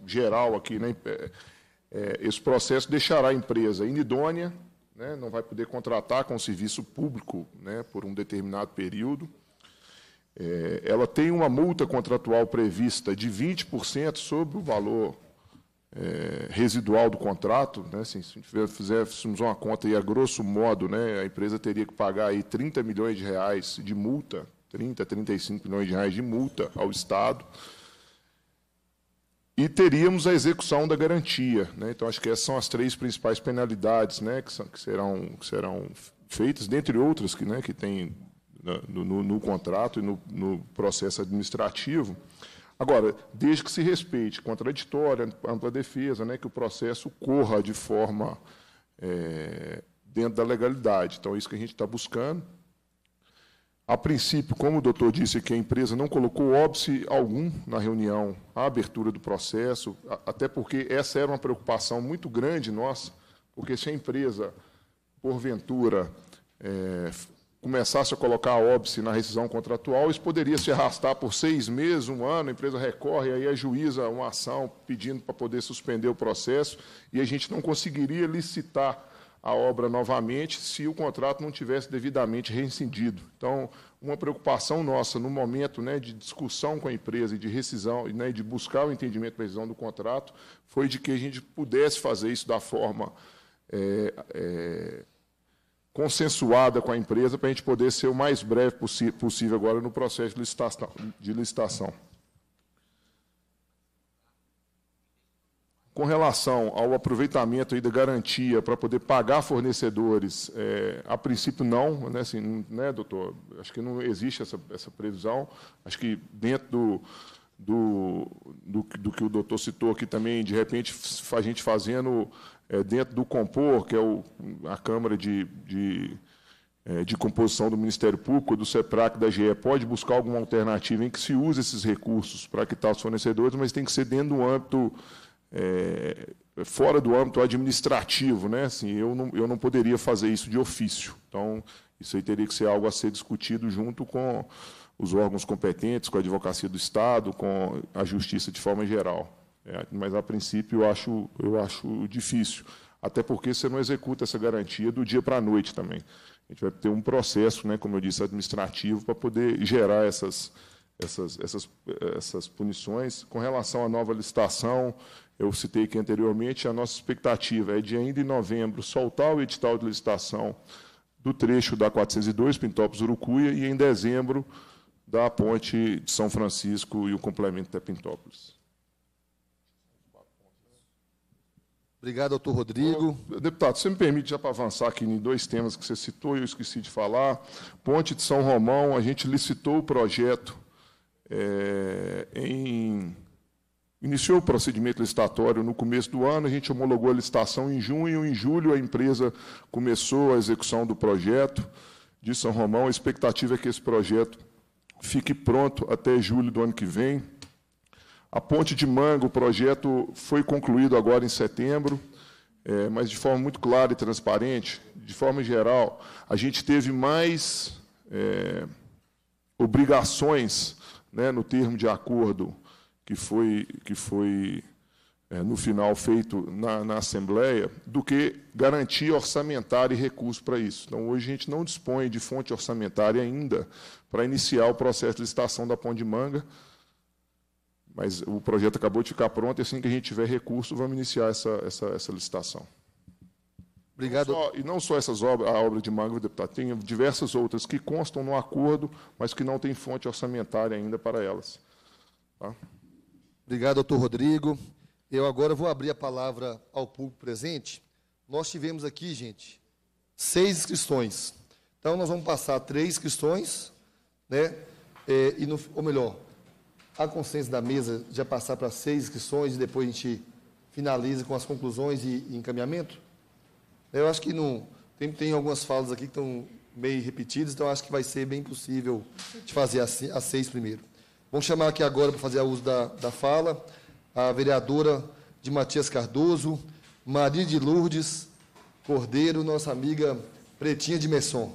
geral aqui, né, é, é, esse processo deixará a empresa inidônea, né, não vai poder contratar com o serviço público né, por um determinado período. É, ela tem uma multa contratual prevista de 20% sobre o valor é, residual do contrato, né? Assim, se fizéssemos uma conta e a grosso modo, né, a empresa teria que pagar aí 30 milhões de reais de multa, 30, 35 milhões de reais de multa ao Estado. E teríamos a execução da garantia. Né? Então, acho que essas são as três principais penalidades né, que, são, que, serão, que serão feitas, dentre outras que, né, que tem no, no, no contrato e no, no processo administrativo. Agora, desde que se respeite contraditória, ampla defesa, né, que o processo corra de forma é, dentro da legalidade. Então, é isso que a gente está buscando. A princípio, como o doutor disse que a empresa não colocou óbice algum na reunião, à abertura do processo, até porque essa era uma preocupação muito grande nossa, porque se a empresa, porventura, é, começasse a colocar a óbice na rescisão contratual, isso poderia se arrastar por seis meses, um ano, a empresa recorre, aí ajuiza uma ação pedindo para poder suspender o processo, e a gente não conseguiria licitar a obra novamente se o contrato não tivesse devidamente rescindido. Então, uma preocupação nossa no momento né, de discussão com a empresa e de rescisão, né, de buscar o entendimento da rescisão do contrato, foi de que a gente pudesse fazer isso da forma é, é, consensuada com a empresa para a gente poder ser o mais breve possível agora no processo de licitação. De licitação. com relação ao aproveitamento aí da garantia para poder pagar fornecedores, é, a princípio não, né, assim, né, doutor? Acho que não existe essa, essa previsão. Acho que dentro do, do, do, do, que o doutor citou aqui também, de repente, a gente fazendo é, dentro do Compor, que é o, a Câmara de, de, é, de, Composição do Ministério Público, do SEPRAC, da GE, pode buscar alguma alternativa em que se use esses recursos para quitar os fornecedores, mas tem que ser dentro do âmbito, é, fora do âmbito administrativo. Né? Assim, eu, não, eu não poderia fazer isso de ofício. Então, isso aí teria que ser algo a ser discutido junto com os órgãos competentes, com a advocacia do Estado, com a justiça de forma geral. É, mas, a princípio, eu acho, eu acho difícil. Até porque você não executa essa garantia do dia para a noite também. A gente vai ter um processo, né, como eu disse, administrativo, para poder gerar essas, essas, essas, essas punições. Com relação à nova licitação, eu citei aqui anteriormente, a nossa expectativa é de ainda em novembro soltar o edital de licitação do trecho da 402, Pintópolis-Urucuia, e em dezembro da ponte de São Francisco e o complemento até Pintópolis. Obrigado, doutor Rodrigo. Deputado, você me permite já para avançar aqui em dois temas que você citou e eu esqueci de falar. Ponte de São Romão, a gente licitou o projeto é, em. Iniciou o procedimento licitatório no começo do ano, a gente homologou a licitação em junho, em julho a empresa começou a execução do projeto de São Romão. A expectativa é que esse projeto fique pronto até julho do ano que vem. A ponte de manga, o projeto foi concluído agora em setembro, é, mas de forma muito clara e transparente, de forma geral, a gente teve mais é, obrigações né, no termo de acordo que foi, que foi é, no final feito na, na, Assembleia, do que garantia orçamentária e recurso para isso. Então, hoje a gente não dispõe de fonte orçamentária ainda para iniciar o processo de licitação da Ponte de Manga, mas o projeto acabou de ficar pronto e assim que a gente tiver recurso, vamos iniciar essa, essa, essa licitação. Obrigado. Não só, e não só essas obras, a obra de mangue, deputado, tem diversas outras que constam no acordo, mas que não tem fonte
orçamentária ainda para elas. Tá? Obrigado, doutor Rodrigo. Eu agora vou abrir a palavra ao público presente. Nós tivemos aqui, gente, seis inscrições. Então, nós vamos passar três inscrições, né? É, e no, ou melhor, há consciência da mesa já passar para seis inscrições e depois a gente finaliza com as conclusões e, e encaminhamento? Eu acho que não. Tem, tem algumas falas aqui que estão meio repetidas, então acho que vai ser bem possível de fazer as, as seis primeiro. Vamos chamar aqui agora para fazer uso da, da fala a vereadora de Matias Cardoso, Maria de Lourdes Cordeiro, nossa amiga Pretinha de Messon.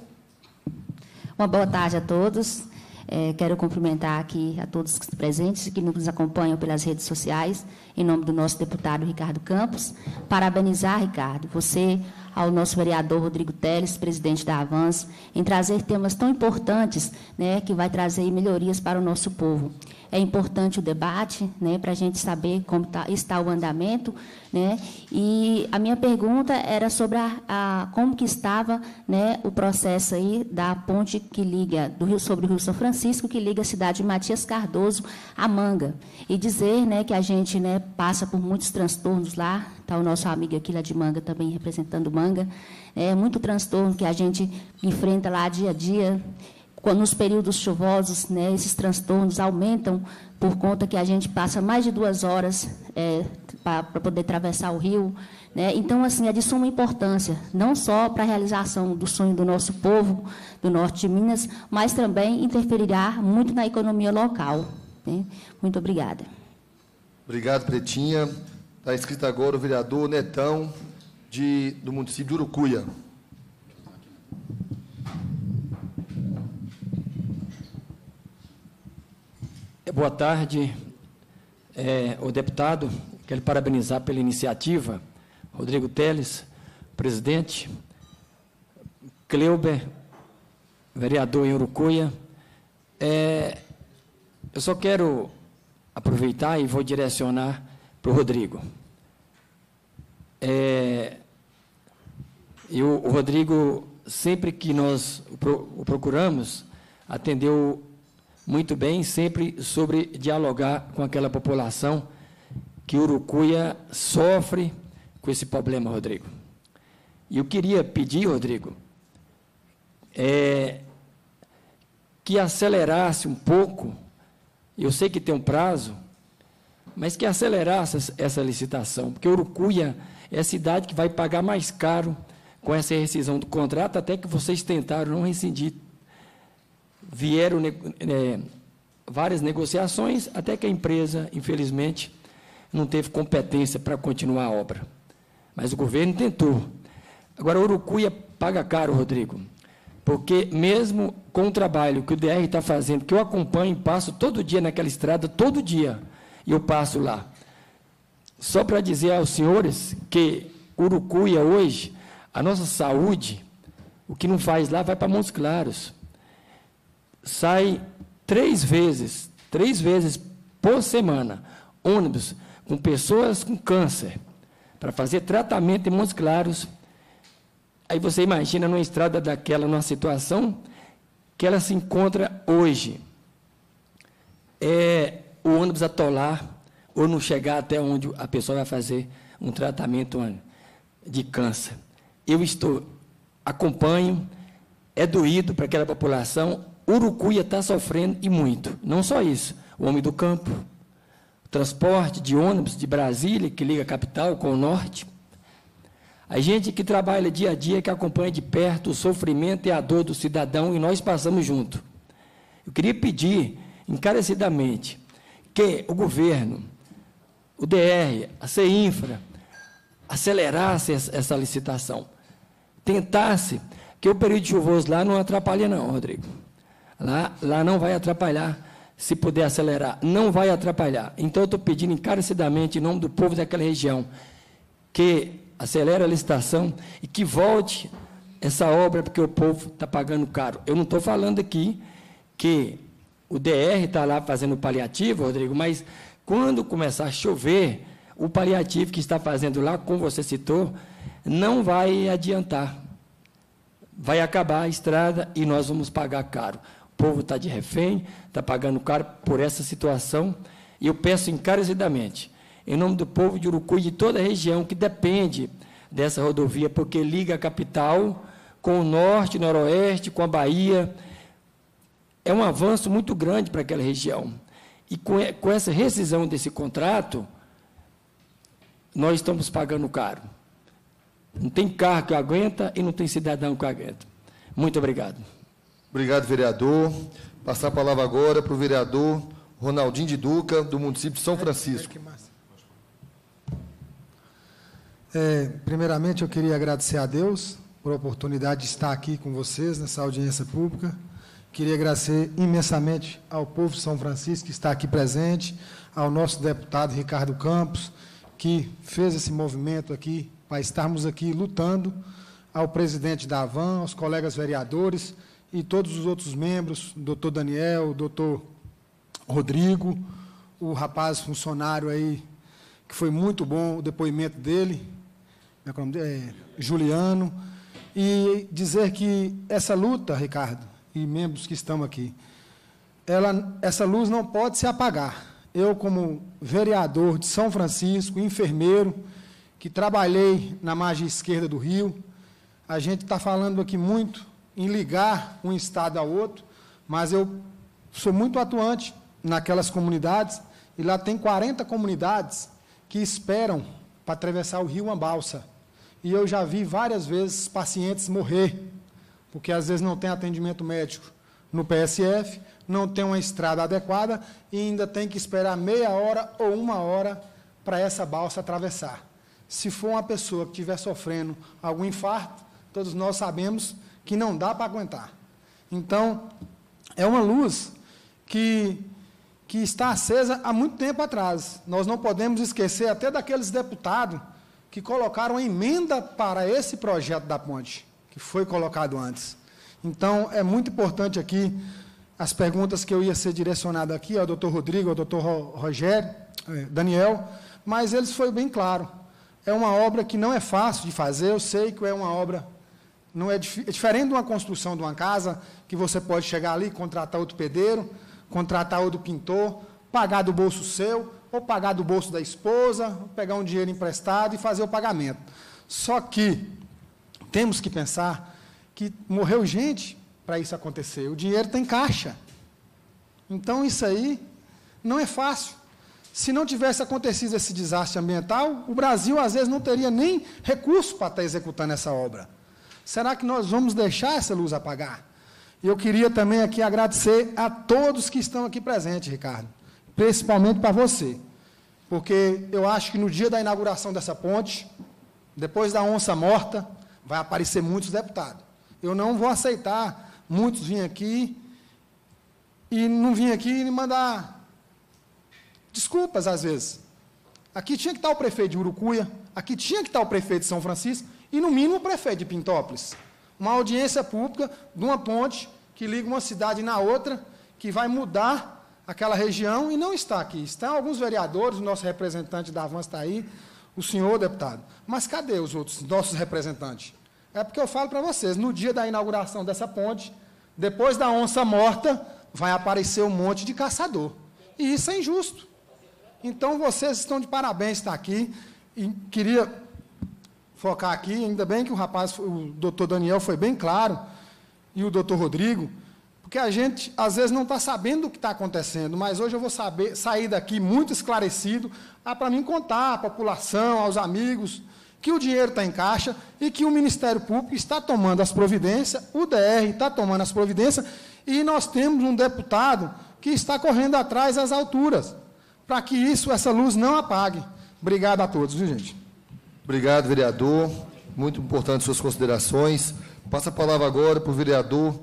Uma boa tarde a todos. É, quero cumprimentar aqui a todos presentes que nos acompanham pelas redes sociais, em nome do nosso deputado Ricardo Campos. Parabenizar, Ricardo, você, ao nosso vereador Rodrigo Teles, presidente da Avance, em trazer temas tão importantes, né, que vai trazer melhorias para o nosso povo é importante o debate, né, para a gente saber como tá, está o andamento, né, e a minha pergunta era sobre a, a, como que estava, né, o processo aí da ponte que liga do Rio sobre o Rio São Francisco, que liga a cidade de Matias Cardoso à Manga, e dizer, né, que a gente, né, passa por muitos transtornos lá, Está o nosso amigo aqui lá de Manga também representando Manga, é muito transtorno que a gente enfrenta lá dia a dia nos períodos chuvosos, né, esses transtornos aumentam por conta que a gente passa mais de duas horas é, para poder atravessar o rio. Né? Então, assim, é de suma importância, não só para a realização do sonho do nosso povo, do norte de Minas, mas também interferirá muito na economia local. Né? Muito obrigada.
Obrigado, Pretinha. Está escrito agora o vereador Netão, de, do município de Urucuia.
Boa tarde, é, o deputado. Quero parabenizar pela iniciativa. Rodrigo Teles, presidente. Cleuber, vereador em Urucuia. É, eu só quero aproveitar e vou direcionar para o Rodrigo. É, e o, o Rodrigo, sempre que nós o procuramos, atendeu muito bem, sempre sobre dialogar com aquela população que Urucuia sofre com esse problema, Rodrigo. E eu queria pedir, Rodrigo, é, que acelerasse um pouco, eu sei que tem um prazo, mas que acelerasse essa licitação, porque Urucuia é a cidade que vai pagar mais caro com essa rescisão do contrato, até que vocês tentaram não rescindir vieram é, várias negociações, até que a empresa, infelizmente, não teve competência para continuar a obra. Mas o governo tentou. Agora, Urucuia paga caro, Rodrigo, porque mesmo com o trabalho que o DR está fazendo, que eu acompanho, passo todo dia naquela estrada, todo dia, eu passo lá. Só para dizer aos senhores que Urucuia hoje, a nossa saúde, o que não faz lá vai para Montes Claros sai três vezes, três vezes por semana, ônibus com pessoas com câncer, para fazer tratamento em Montes Claros. Aí você imagina numa estrada daquela, numa situação que ela se encontra hoje. É o ônibus atolar ou não chegar até onde a pessoa vai fazer um tratamento de câncer. Eu estou, acompanho, é doído para aquela população, Urucuia está sofrendo e muito. Não só isso, o homem do campo, o transporte de ônibus de Brasília, que liga a capital com o norte. A gente que trabalha dia a dia, que acompanha de perto o sofrimento e a dor do cidadão e nós passamos junto. Eu queria pedir encarecidamente que o governo, o DR, a CEINFRA, acelerasse essa licitação, tentasse que o período chuvoso lá não atrapalhe não, Rodrigo. Lá, lá não vai atrapalhar. Se puder acelerar, não vai atrapalhar. Então, eu estou pedindo encarecidamente, em nome do povo daquela região, que acelere a licitação e que volte essa obra, porque o povo está pagando caro. Eu não estou falando aqui que o DR está lá fazendo paliativo, Rodrigo, mas quando começar a chover, o paliativo que está fazendo lá, como você citou, não vai adiantar. Vai acabar a estrada e nós vamos pagar caro. O povo está de refém, está pagando caro por essa situação. E eu peço encarecidamente, em nome do povo de Urucu e de toda a região que depende dessa rodovia, porque liga a capital com o norte, noroeste, com a Bahia. É um avanço muito grande para aquela região. E com, com essa rescisão desse contrato, nós estamos pagando caro. Não tem carro que aguenta e não tem cidadão que
aguenta. Muito obrigado. Obrigado, vereador. Passar a palavra agora para o vereador Ronaldinho de Duca, do município de São Francisco.
É, primeiramente, eu queria agradecer a Deus por a oportunidade de estar aqui com vocês nessa audiência pública. Queria agradecer imensamente ao povo de São Francisco que está aqui presente, ao nosso deputado Ricardo Campos, que fez esse movimento aqui para estarmos aqui lutando, ao presidente da Avan, aos colegas vereadores, e todos os outros membros, doutor Daniel, doutor Rodrigo, o rapaz funcionário aí, que foi muito bom o depoimento é é dele, é, Juliano, e dizer que essa luta, Ricardo, e membros que estão aqui, ela, essa luz não pode se apagar. Eu, como vereador de São Francisco, enfermeiro, que trabalhei na margem esquerda do rio, a gente está falando aqui muito em ligar um estado a outro, mas eu sou muito atuante naquelas comunidades e lá tem 40 comunidades que esperam para atravessar o rio uma balsa. E eu já vi várias vezes pacientes morrer, porque às vezes não tem atendimento médico no PSF, não tem uma estrada adequada e ainda tem que esperar meia hora ou uma hora para essa balsa atravessar. Se for uma pessoa que estiver sofrendo algum infarto, todos nós sabemos que não dá para aguentar. Então, é uma luz que, que está acesa há muito tempo atrás. Nós não podemos esquecer até daqueles deputados que colocaram emenda para esse projeto da ponte, que foi colocado antes. Então, é muito importante aqui as perguntas que eu ia ser direcionado aqui ao doutor Rodrigo, ao doutor Rogério, eh, Daniel, mas eles foi bem claro. É uma obra que não é fácil de fazer, eu sei que é uma obra não é, dif é diferente de uma construção de uma casa, que você pode chegar ali, contratar outro pedreiro, contratar outro pintor, pagar do bolso seu, ou pagar do bolso da esposa, pegar um dinheiro emprestado e fazer o pagamento. Só que temos que pensar que morreu gente para isso acontecer. O dinheiro tem caixa. Então isso aí não é fácil. Se não tivesse acontecido esse desastre ambiental, o Brasil às vezes não teria nem recurso para estar tá executando essa obra. Será que nós vamos deixar essa luz apagar? E eu queria também aqui agradecer a todos que estão aqui presentes, Ricardo, principalmente para você, porque eu acho que no dia da inauguração dessa ponte, depois da onça morta, vai aparecer muitos deputados. Eu não vou aceitar muitos vir aqui e não vir aqui e mandar desculpas às vezes. Aqui tinha que estar o prefeito de Urucuia, aqui tinha que estar o prefeito de São Francisco, e, no mínimo, o prefeito de Pintópolis. Uma audiência pública de uma ponte que liga uma cidade na outra, que vai mudar aquela região e não está aqui. Estão alguns vereadores, o nosso representante da Avança está aí, o senhor deputado. Mas cadê os outros nossos representantes? É porque eu falo para vocês, no dia da inauguração dessa ponte, depois da onça morta, vai aparecer um monte de caçador. E isso é injusto. Então vocês estão de parabéns estar aqui e queria focar aqui. Ainda bem que o rapaz, o doutor Daniel foi bem claro, e o doutor Rodrigo, porque a gente às vezes não está sabendo o que está acontecendo, mas hoje eu vou saber, sair daqui muito esclarecido ah, para mim contar à população, aos amigos, que o dinheiro está em caixa e que o Ministério Público está tomando as providências, o DR está tomando as providências, e nós temos um deputado que está correndo atrás às alturas, para que isso, essa luz não apague. Obrigado a todos, viu
gente? Obrigado, vereador. Muito importante suas considerações. Passa a palavra agora para o vereador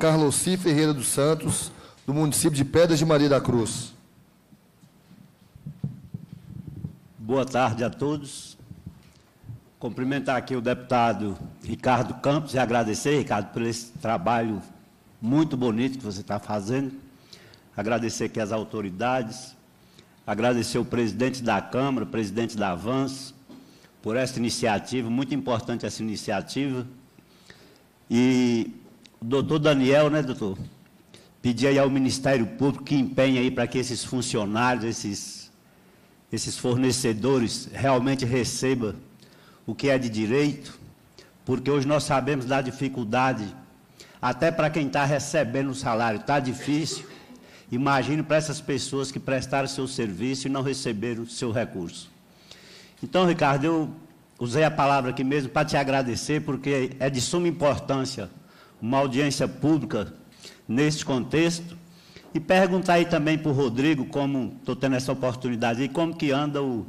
Carlos C. Ferreira dos Santos, do município de Pedras de
Maria da Cruz. Boa tarde a todos. Cumprimentar aqui o deputado Ricardo Campos e agradecer, Ricardo, por esse trabalho muito bonito que você está fazendo. Agradecer aqui as autoridades, agradecer o presidente da Câmara, presidente da Avance, por esta iniciativa, muito importante essa iniciativa. E o doutor Daniel, né, doutor? Pedir aí ao Ministério Público que empenhe aí para que esses funcionários, esses, esses fornecedores realmente recebam o que é de direito, porque hoje nós sabemos da dificuldade, até para quem está recebendo o salário, está difícil. Imagine para essas pessoas que prestaram seu serviço e não receberam seu recurso. Então, Ricardo, eu usei a palavra aqui mesmo para te agradecer, porque é de suma importância uma audiência pública neste contexto. E perguntar aí também para o Rodrigo, como estou tendo essa oportunidade, e como que anda o,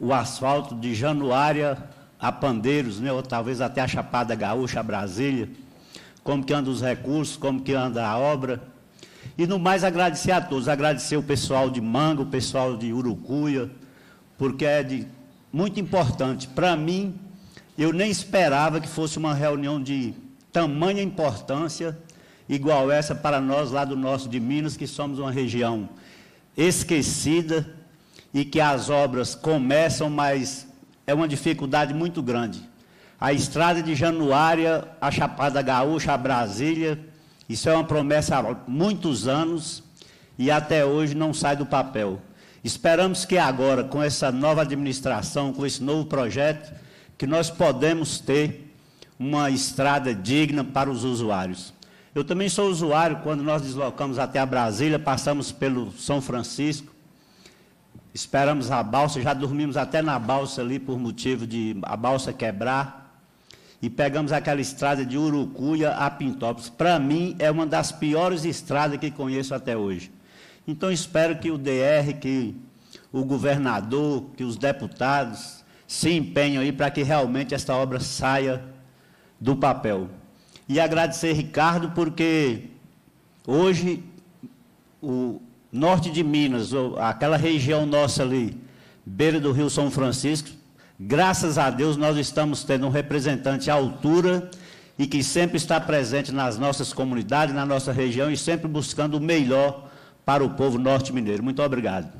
o asfalto de Januária a Pandeiros, né, ou talvez até a Chapada Gaúcha, a Brasília, como que anda os recursos, como que anda a obra. E no mais agradecer a todos, agradecer o pessoal de Manga, o pessoal de Urucuia, porque é de, muito importante. Para mim, eu nem esperava que fosse uma reunião de tamanha importância, igual essa para nós lá do nosso de Minas, que somos uma região esquecida e que as obras começam, mas é uma dificuldade muito grande. A estrada de Januária, a Chapada Gaúcha, a Brasília, isso é uma promessa há muitos anos e até hoje não sai do papel. Esperamos que agora, com essa nova administração, com esse novo projeto, que nós podemos ter uma estrada digna para os usuários. Eu também sou usuário, quando nós deslocamos até a Brasília, passamos pelo São Francisco, esperamos a balsa, já dormimos até na balsa ali por motivo de a balsa quebrar, e pegamos aquela estrada de Urucuia a Pintópolis. Para mim, é uma das piores estradas que conheço até hoje. Então, espero que o DR, que o governador, que os deputados se empenhem aí para que realmente esta obra saia do papel. E agradecer, Ricardo, porque hoje o norte de Minas, aquela região nossa ali, beira do Rio São Francisco, graças a Deus nós estamos tendo um representante à altura e que sempre está presente nas nossas comunidades, na nossa região e sempre buscando o melhor para o povo norte-mineiro. Muito obrigado.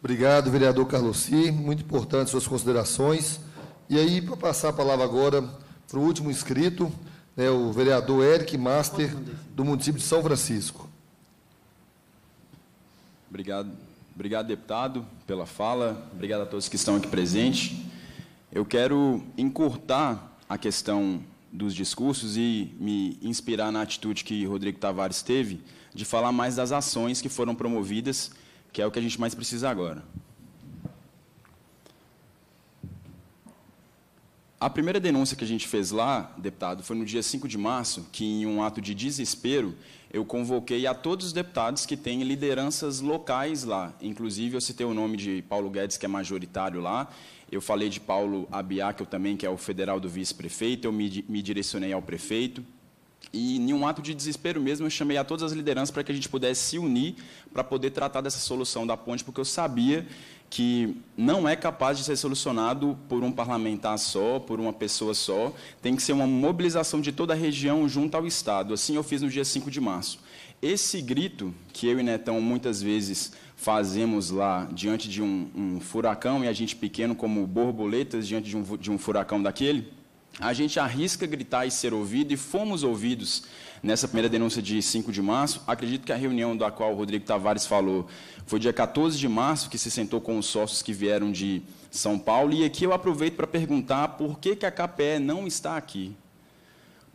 Obrigado, vereador Carlossi. Muito importantes
suas considerações. E aí, para passar a palavra agora para o último inscrito, né, o vereador Eric Master, do município de São Francisco.
Obrigado, obrigado deputado, pela fala. Obrigado a todos que estão aqui presentes. Eu quero encurtar a questão dos discursos e me inspirar na atitude que Rodrigo Tavares teve de falar mais das ações que foram promovidas, que é o que a gente mais precisa agora. A primeira denúncia que a gente fez lá, deputado, foi no dia 5 de março, que em um ato de desespero, eu convoquei a todos os deputados que têm lideranças locais lá. Inclusive, eu citei o nome de Paulo Guedes, que é majoritário lá. Eu falei de Paulo Abiá, que eu também, que é o federal do vice-prefeito. Eu me, me direcionei ao prefeito. E em um ato de desespero mesmo, eu chamei a todas as lideranças para que a gente pudesse se unir para poder tratar dessa solução da ponte, porque eu sabia que não é capaz de ser solucionado por um parlamentar só, por uma pessoa só. Tem que ser uma mobilização de toda a região junto ao Estado. Assim eu fiz no dia 5 de março. Esse grito que eu e Netão muitas vezes fazemos lá diante de um, um furacão e a gente pequeno como borboletas diante de um, de um furacão daquele a gente arrisca gritar e ser ouvido, e fomos ouvidos nessa primeira denúncia de 5 de março. Acredito que a reunião da qual o Rodrigo Tavares falou foi dia 14 de março, que se sentou com os sócios que vieram de São Paulo. E aqui eu aproveito para perguntar por que, que a KPE não está aqui.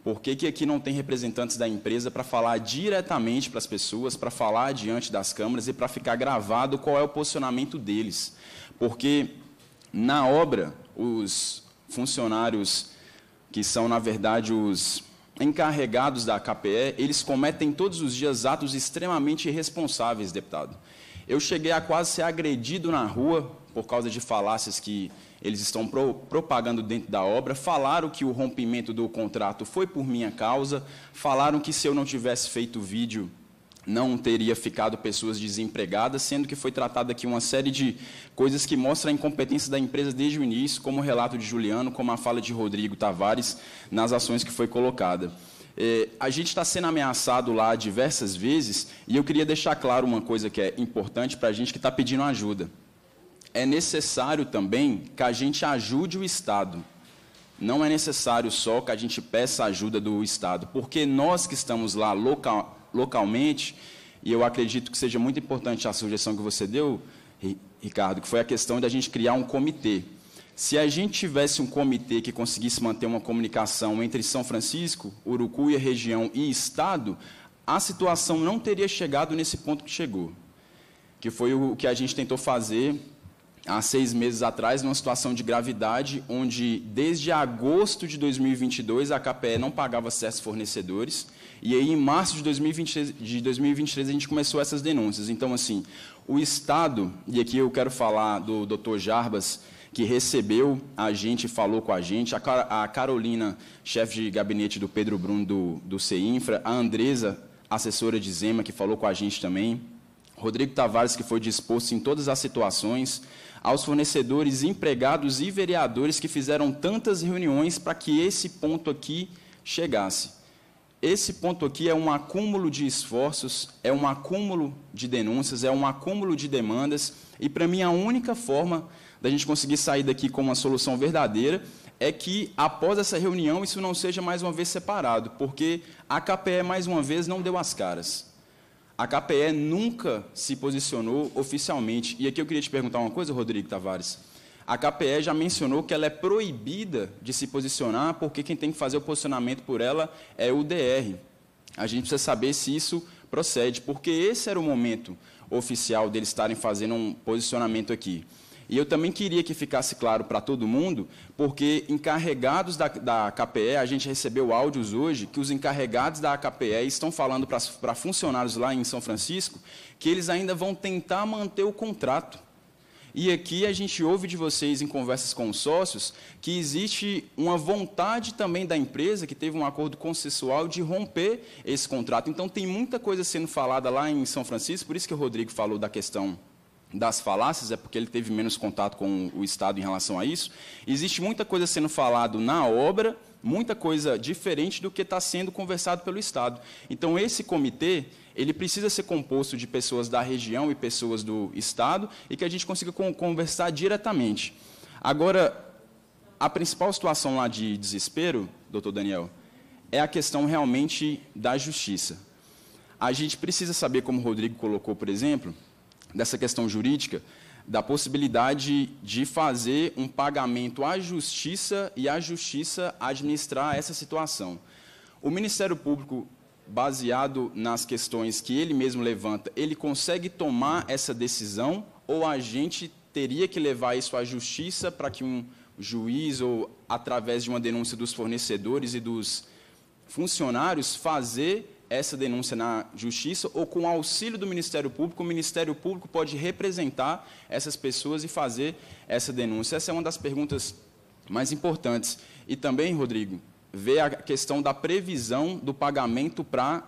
Por que, que aqui não tem representantes da empresa para falar diretamente para as pessoas, para falar diante das câmaras e para ficar gravado qual é o posicionamento deles? Porque na obra, os funcionários que são, na verdade, os encarregados da KPE, eles cometem todos os dias atos extremamente irresponsáveis, deputado. Eu cheguei a quase ser agredido na rua por causa de falácias que eles estão pro, propagando dentro da obra. Falaram que o rompimento do contrato foi por minha causa, falaram que se eu não tivesse feito o vídeo não teria ficado pessoas desempregadas, sendo que foi tratada aqui uma série de coisas que mostram a incompetência da empresa desde o início, como o relato de Juliano, como a fala de Rodrigo Tavares nas ações que foi colocada. É, a gente está sendo ameaçado lá diversas vezes e eu queria deixar claro uma coisa que é importante para a gente que está pedindo ajuda. É necessário também que a gente ajude o Estado. Não é necessário só que a gente peça ajuda do Estado, porque nós que estamos lá local, localmente, e eu acredito que seja muito importante a sugestão que você deu, Ricardo, que foi a questão da gente criar um comitê. Se a gente tivesse um comitê que conseguisse manter uma comunicação entre São Francisco, Urucuia, região e Estado, a situação não teria chegado nesse ponto que chegou, que foi o que a gente tentou fazer há seis meses atrás, numa situação de gravidade, onde desde agosto de 2022 a KPE não pagava certos fornecedores, e aí, em março de 2023, de 2023 a gente começou essas denúncias. Então, assim, o Estado, e aqui eu quero falar do Dr. Jarbas, que recebeu a gente, falou com a gente, a, Carolina, chefe de gabinete do Pedro Bruno do, do CINFRA, a Andresa, assessora de Zema, que falou com a gente também, Rodrigo Tavares, que foi disposto em todas as situações, aos fornecedores, empregados e vereadores que fizeram tantas reuniões para que esse ponto aqui chegasse esse ponto aqui é um acúmulo de esforços, é um acúmulo de denúncias, é um acúmulo de demandas, e para mim a única forma da gente conseguir sair daqui com uma solução verdadeira é que após essa reunião isso não seja mais uma vez separado, porque a KPE mais uma vez não deu as caras. A KPE nunca se posicionou oficialmente. E aqui eu queria te perguntar uma coisa, Rodrigo Tavares a KPE já mencionou que ela é proibida de se posicionar, porque quem tem que fazer o posicionamento por ela é o DR. A gente precisa saber se isso procede, porque esse era o momento oficial deles estarem fazendo um posicionamento aqui. E eu também queria que ficasse claro para todo mundo, porque encarregados da, da KPE, a gente recebeu áudios hoje que os encarregados da KPE estão falando para funcionários lá em São Francisco que eles ainda vão tentar manter o contrato. E aqui a gente ouve de vocês em conversas com os sócios que existe uma vontade também da empresa, que teve um acordo consensual, de romper esse contrato. Então, tem muita coisa sendo falada lá em São Francisco, por isso que o Rodrigo falou da questão das falácias, é porque ele teve menos contato com o Estado em relação a isso. Existe muita coisa sendo falado na obra, muita coisa diferente do que está sendo conversado pelo Estado. Então, esse comitê ele precisa ser composto de pessoas da região e pessoas do Estado e que a gente consiga conversar diretamente. Agora, a principal situação lá de desespero, doutor Daniel, é a questão realmente da justiça. A gente precisa saber, como o Rodrigo colocou, por exemplo, dessa questão jurídica, da possibilidade de fazer um pagamento à justiça e a justiça administrar essa situação. O Ministério Público baseado nas questões que ele mesmo levanta, ele consegue tomar essa decisão ou a gente teria que levar isso à justiça para que um juiz ou através de uma denúncia dos fornecedores e dos funcionários fazer essa denúncia na justiça ou com auxílio do Ministério Público, o Ministério Público pode representar essas pessoas e fazer essa denúncia. Essa é uma das perguntas mais importantes. E também, Rodrigo, ver a questão da previsão do pagamento para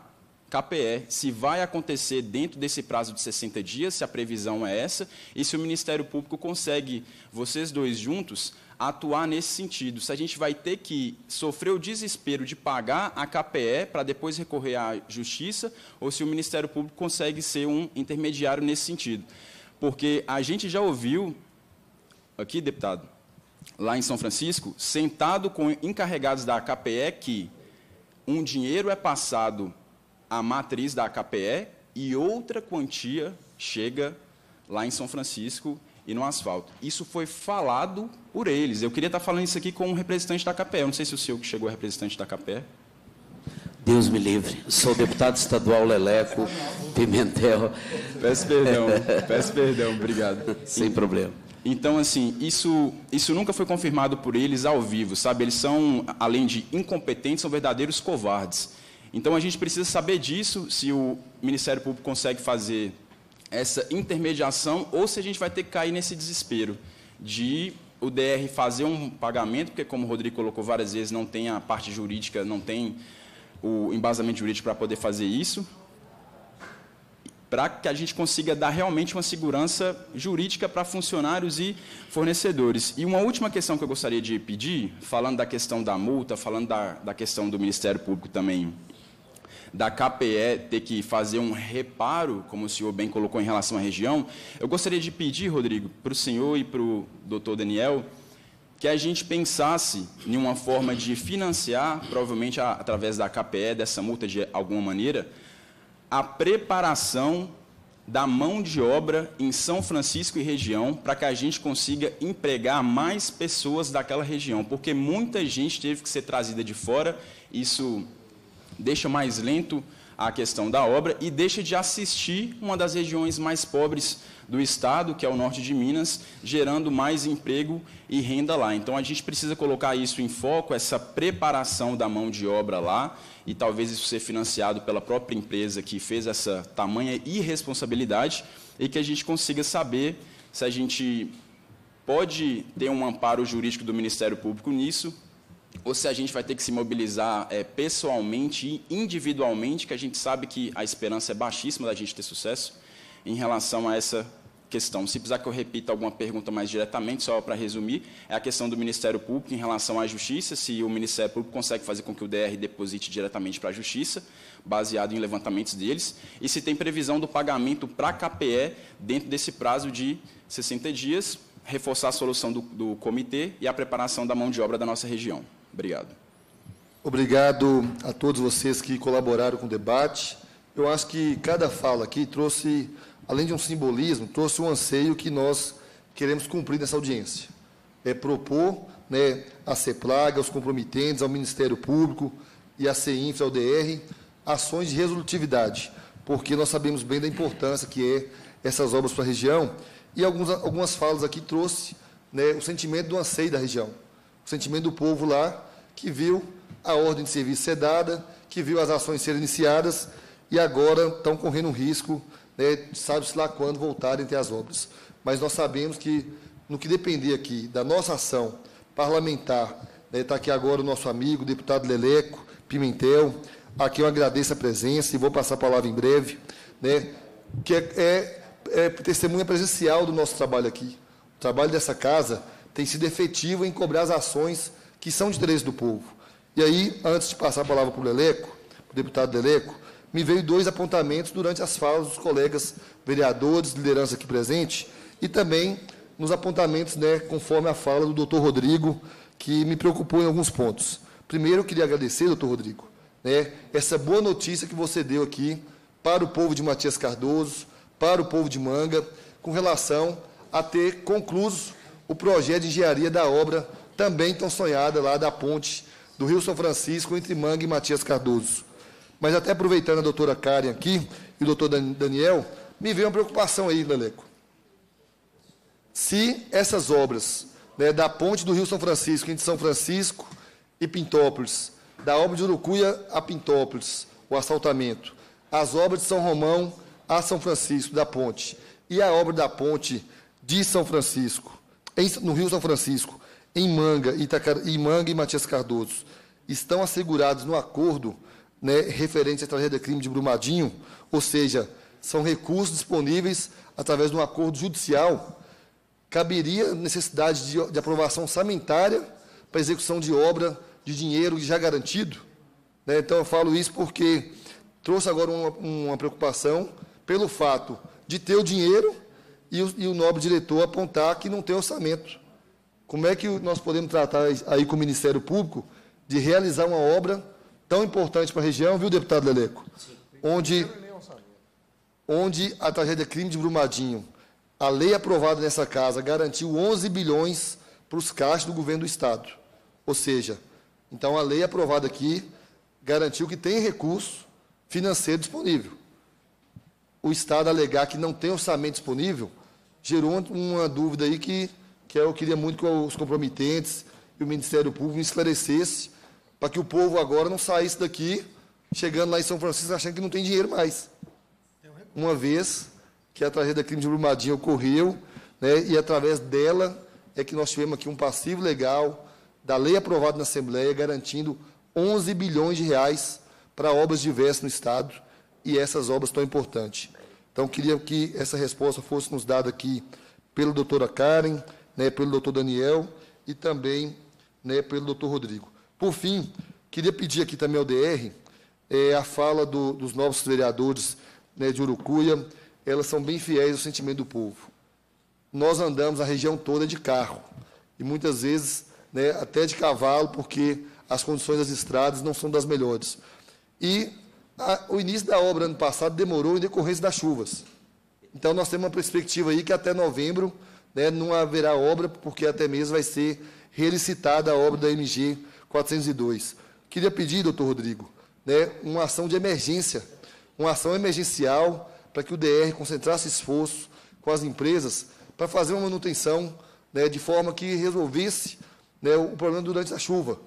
KPE, se vai acontecer dentro desse prazo de 60 dias, se a previsão é essa, e se o Ministério Público consegue, vocês dois juntos, atuar nesse sentido. Se a gente vai ter que sofrer o desespero de pagar a KPE para depois recorrer à Justiça, ou se o Ministério Público consegue ser um intermediário nesse sentido. Porque a gente já ouviu, aqui, deputado, lá em São Francisco, sentado com encarregados da AKPE que um dinheiro é passado à matriz da AKPE e outra quantia chega lá em São Francisco e no asfalto. Isso foi falado por eles. Eu queria estar falando isso aqui com um representante da AKPE. Eu não sei se o seu que chegou é representante da AKPE. Deus me livre. Sou deputado estadual Leleco Pimentel. Peço perdão, peço perdão, obrigado. Sem problema. Então, assim, isso, isso nunca foi confirmado por eles ao vivo, sabe? Eles são, além de incompetentes, são verdadeiros covardes. Então, a gente precisa saber disso, se o Ministério Público consegue fazer essa intermediação ou se a gente vai ter que cair nesse desespero de o DR fazer um pagamento, porque, como o Rodrigo colocou várias vezes, não tem a parte jurídica, não tem o embasamento jurídico para poder fazer isso para que a gente consiga dar realmente uma segurança jurídica para funcionários e fornecedores. E uma última questão que eu gostaria de pedir, falando da questão da multa, falando da, da questão do Ministério Público também, da KPE ter que fazer um reparo, como o senhor bem colocou em relação à região, eu gostaria de pedir, Rodrigo, para o senhor e para o doutor Daniel, que a gente pensasse em uma forma de financiar, provavelmente através da KPE, dessa multa de alguma maneira, a preparação da mão de obra em São Francisco e região para que a gente consiga empregar mais pessoas daquela região, porque muita gente teve que ser trazida de fora, isso deixa mais lento a questão da obra e deixa de assistir uma das regiões mais pobres do estado, que é o norte de Minas, gerando mais emprego e renda lá. Então a gente precisa colocar isso em foco, essa preparação da mão de obra lá, e talvez isso ser financiado pela própria empresa que fez essa tamanha irresponsabilidade, e que a gente consiga saber se a gente pode ter um amparo jurídico do Ministério Público nisso, ou se a gente vai ter que se mobilizar é, pessoalmente e individualmente, que a gente sabe que a esperança é baixíssima da gente ter sucesso em relação a essa questão. Se precisar que eu repita alguma pergunta mais diretamente, só para resumir, é a questão do Ministério Público em relação à Justiça, se o Ministério Público consegue fazer com que o DR deposite diretamente para a Justiça, baseado em levantamentos deles, e se tem previsão do pagamento para a KPE dentro desse prazo de 60 dias, reforçar a solução do, do comitê e a preparação da mão de obra da nossa região.
Obrigado. Obrigado a todos vocês que colaboraram com o debate. Eu acho que cada fala aqui trouxe, além de um simbolismo, trouxe um anseio que nós queremos cumprir nessa audiência. É propor né, a CEPLAG, aos comprometentes, ao Ministério Público e à CEINF, ao DR, ações de resolutividade, porque nós sabemos bem da importância que é essas obras para a região, e algumas algumas falas aqui trouxe né, o sentimento do anseio da região o sentimento do povo lá, que viu a ordem de serviço ser dada, que viu as ações serem iniciadas e agora estão correndo um risco, né, sabe-se lá quando voltarem ter as obras. Mas nós sabemos que, no que depender aqui da nossa ação parlamentar, né, está aqui agora o nosso amigo, o deputado Leleco Pimentel, a quem eu agradeço a presença e vou passar a palavra em breve, né, que é, é, é testemunha presencial do nosso trabalho aqui. O trabalho dessa casa tem sido efetivo em cobrar as ações que são de interesse do povo. E aí, antes de passar a palavra para o Leleco, para o deputado Leleco, me veio dois apontamentos durante as falas dos colegas vereadores, liderança aqui presente, e também nos apontamentos, né, conforme a fala do doutor Rodrigo, que me preocupou em alguns pontos. Primeiro, eu queria agradecer, doutor Rodrigo, né, essa boa notícia que você deu aqui para o povo de Matias Cardoso, para o povo de Manga, com relação a ter concluído o projeto de engenharia da obra também tão sonhada lá da ponte do Rio São Francisco entre Manga e Matias Cardoso. Mas até aproveitando a doutora Karen aqui e o doutor Daniel, me veio uma preocupação aí, Leleco. Se essas obras né, da ponte do Rio São Francisco, entre São Francisco e Pintópolis, da obra de Urucuia a Pintópolis, o assaltamento, as obras de São Romão a São Francisco, da ponte, e a obra da ponte de São Francisco, no Rio São Francisco, em Manga, Itacar, em Manga e Matias Cardoso, estão assegurados no acordo né, referente à tragédia crime de Brumadinho, ou seja, são recursos disponíveis através de um acordo judicial, caberia necessidade de, de aprovação orçamentária para execução de obra de dinheiro já garantido. Né? Então, eu falo isso porque trouxe agora uma, uma preocupação pelo fato de ter o dinheiro e o, e o nobre diretor apontar que não tem orçamento. Como é que nós podemos tratar aí com o Ministério Público de realizar uma obra tão importante para a região, viu, deputado Leleco? Sim. Onde, onde a tragédia é crime de Brumadinho, a lei aprovada nessa casa garantiu 11 bilhões para os caixas do governo do Estado. Ou seja, então a lei aprovada aqui garantiu que tem recurso financeiro disponível. O Estado alegar que não tem orçamento disponível gerou uma dúvida aí que, que eu queria muito que os comprometentes e o Ministério Público esclarecesse, para que o povo agora não saísse daqui, chegando lá em São Francisco, achando que não tem dinheiro mais. Uma vez que a tragédia crime de Brumadinho ocorreu, né, e através dela é que nós tivemos aqui um passivo legal da lei aprovada na Assembleia, garantindo 11 bilhões de reais para obras diversas no Estado, e essas obras tão importantes. Então, queria que essa resposta fosse nos dada aqui pelo doutora Karen, né, pelo doutor Daniel e também né, pelo doutor Rodrigo. Por fim, queria pedir aqui também ao DR é, a fala do, dos novos vereadores né, de Urucuia, elas são bem fiéis ao sentimento do povo. Nós andamos a região toda de carro, e muitas vezes né, até de cavalo, porque as condições das estradas não são das melhores. E a, ah, o início da obra ano passado demorou em decorrência das chuvas. Então, nós temos uma perspectiva aí que até novembro né, não haverá obra, porque até mesmo vai ser relicitada a obra da MG 402. Queria pedir, doutor Rodrigo, né, uma ação de emergência, uma ação emergencial para que o DR concentrasse esforço com as empresas para fazer uma manutenção né, de forma que resolvesse né, o problema durante a chuva.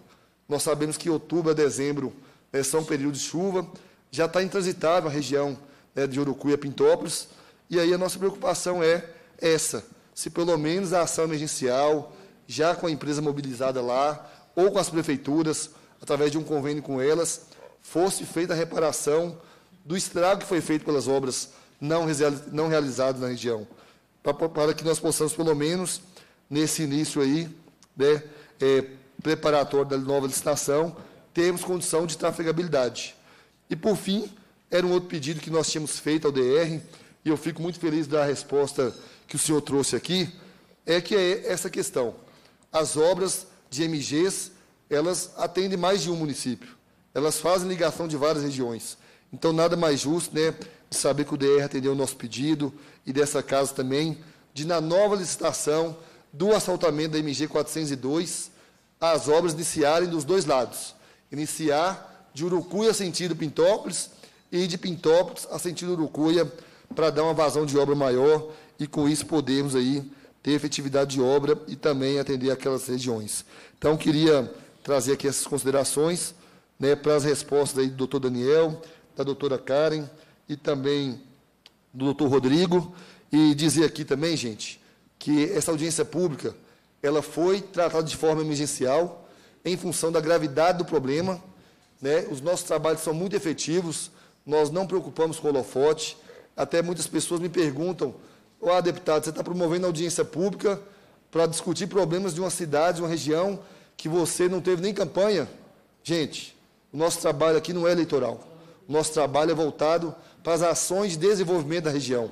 Nós sabemos que outubro a dezembro né, são períodos de chuva, já está intransitável a região né, de Urucuia a Pintópolis, e aí a nossa preocupação é essa, se pelo menos a ação emergencial, já com a empresa mobilizada lá, ou com as prefeituras, através de um convênio com elas, fosse feita a reparação do estrago que foi feito pelas obras não, não realizadas na região, para, para que nós possamos, pelo menos, nesse início aí, né, é, preparatório da nova licitação, termos condição de trafegabilidade. E, por fim, era um outro pedido que nós tínhamos feito ao DR, e eu fico muito feliz da resposta que o senhor trouxe aqui, é que é essa questão. As obras de MGs, elas atendem mais de um município. Elas fazem ligação de várias regiões. Então, nada mais justo, né, de saber que o DR atendeu o nosso pedido e dessa casa também, de na nova licitação do assaltamento da MG 402, as obras iniciarem dos dois lados. Iniciar de Urucuia sentido Pintópolis e de Pintópolis a sentido Urucuia para dar uma vazão de obra maior e com isso podermos aí ter efetividade de obra e também atender aquelas regiões. Então queria trazer aqui essas considerações, né, para as respostas aí do Dr. Daniel, da doutora Karen e também do Dr. Rodrigo e dizer aqui também, gente, que essa audiência pública ela foi tratada de forma emergencial em função da gravidade do problema né? Os nossos trabalhos são muito efetivos, nós não preocupamos com o holofote. Até muitas pessoas me perguntam: Ah, deputado, você está promovendo audiência pública para discutir problemas de uma cidade, de uma região que você não teve nem campanha? Gente, o nosso trabalho aqui não é eleitoral. O nosso trabalho é voltado para as ações de desenvolvimento da região,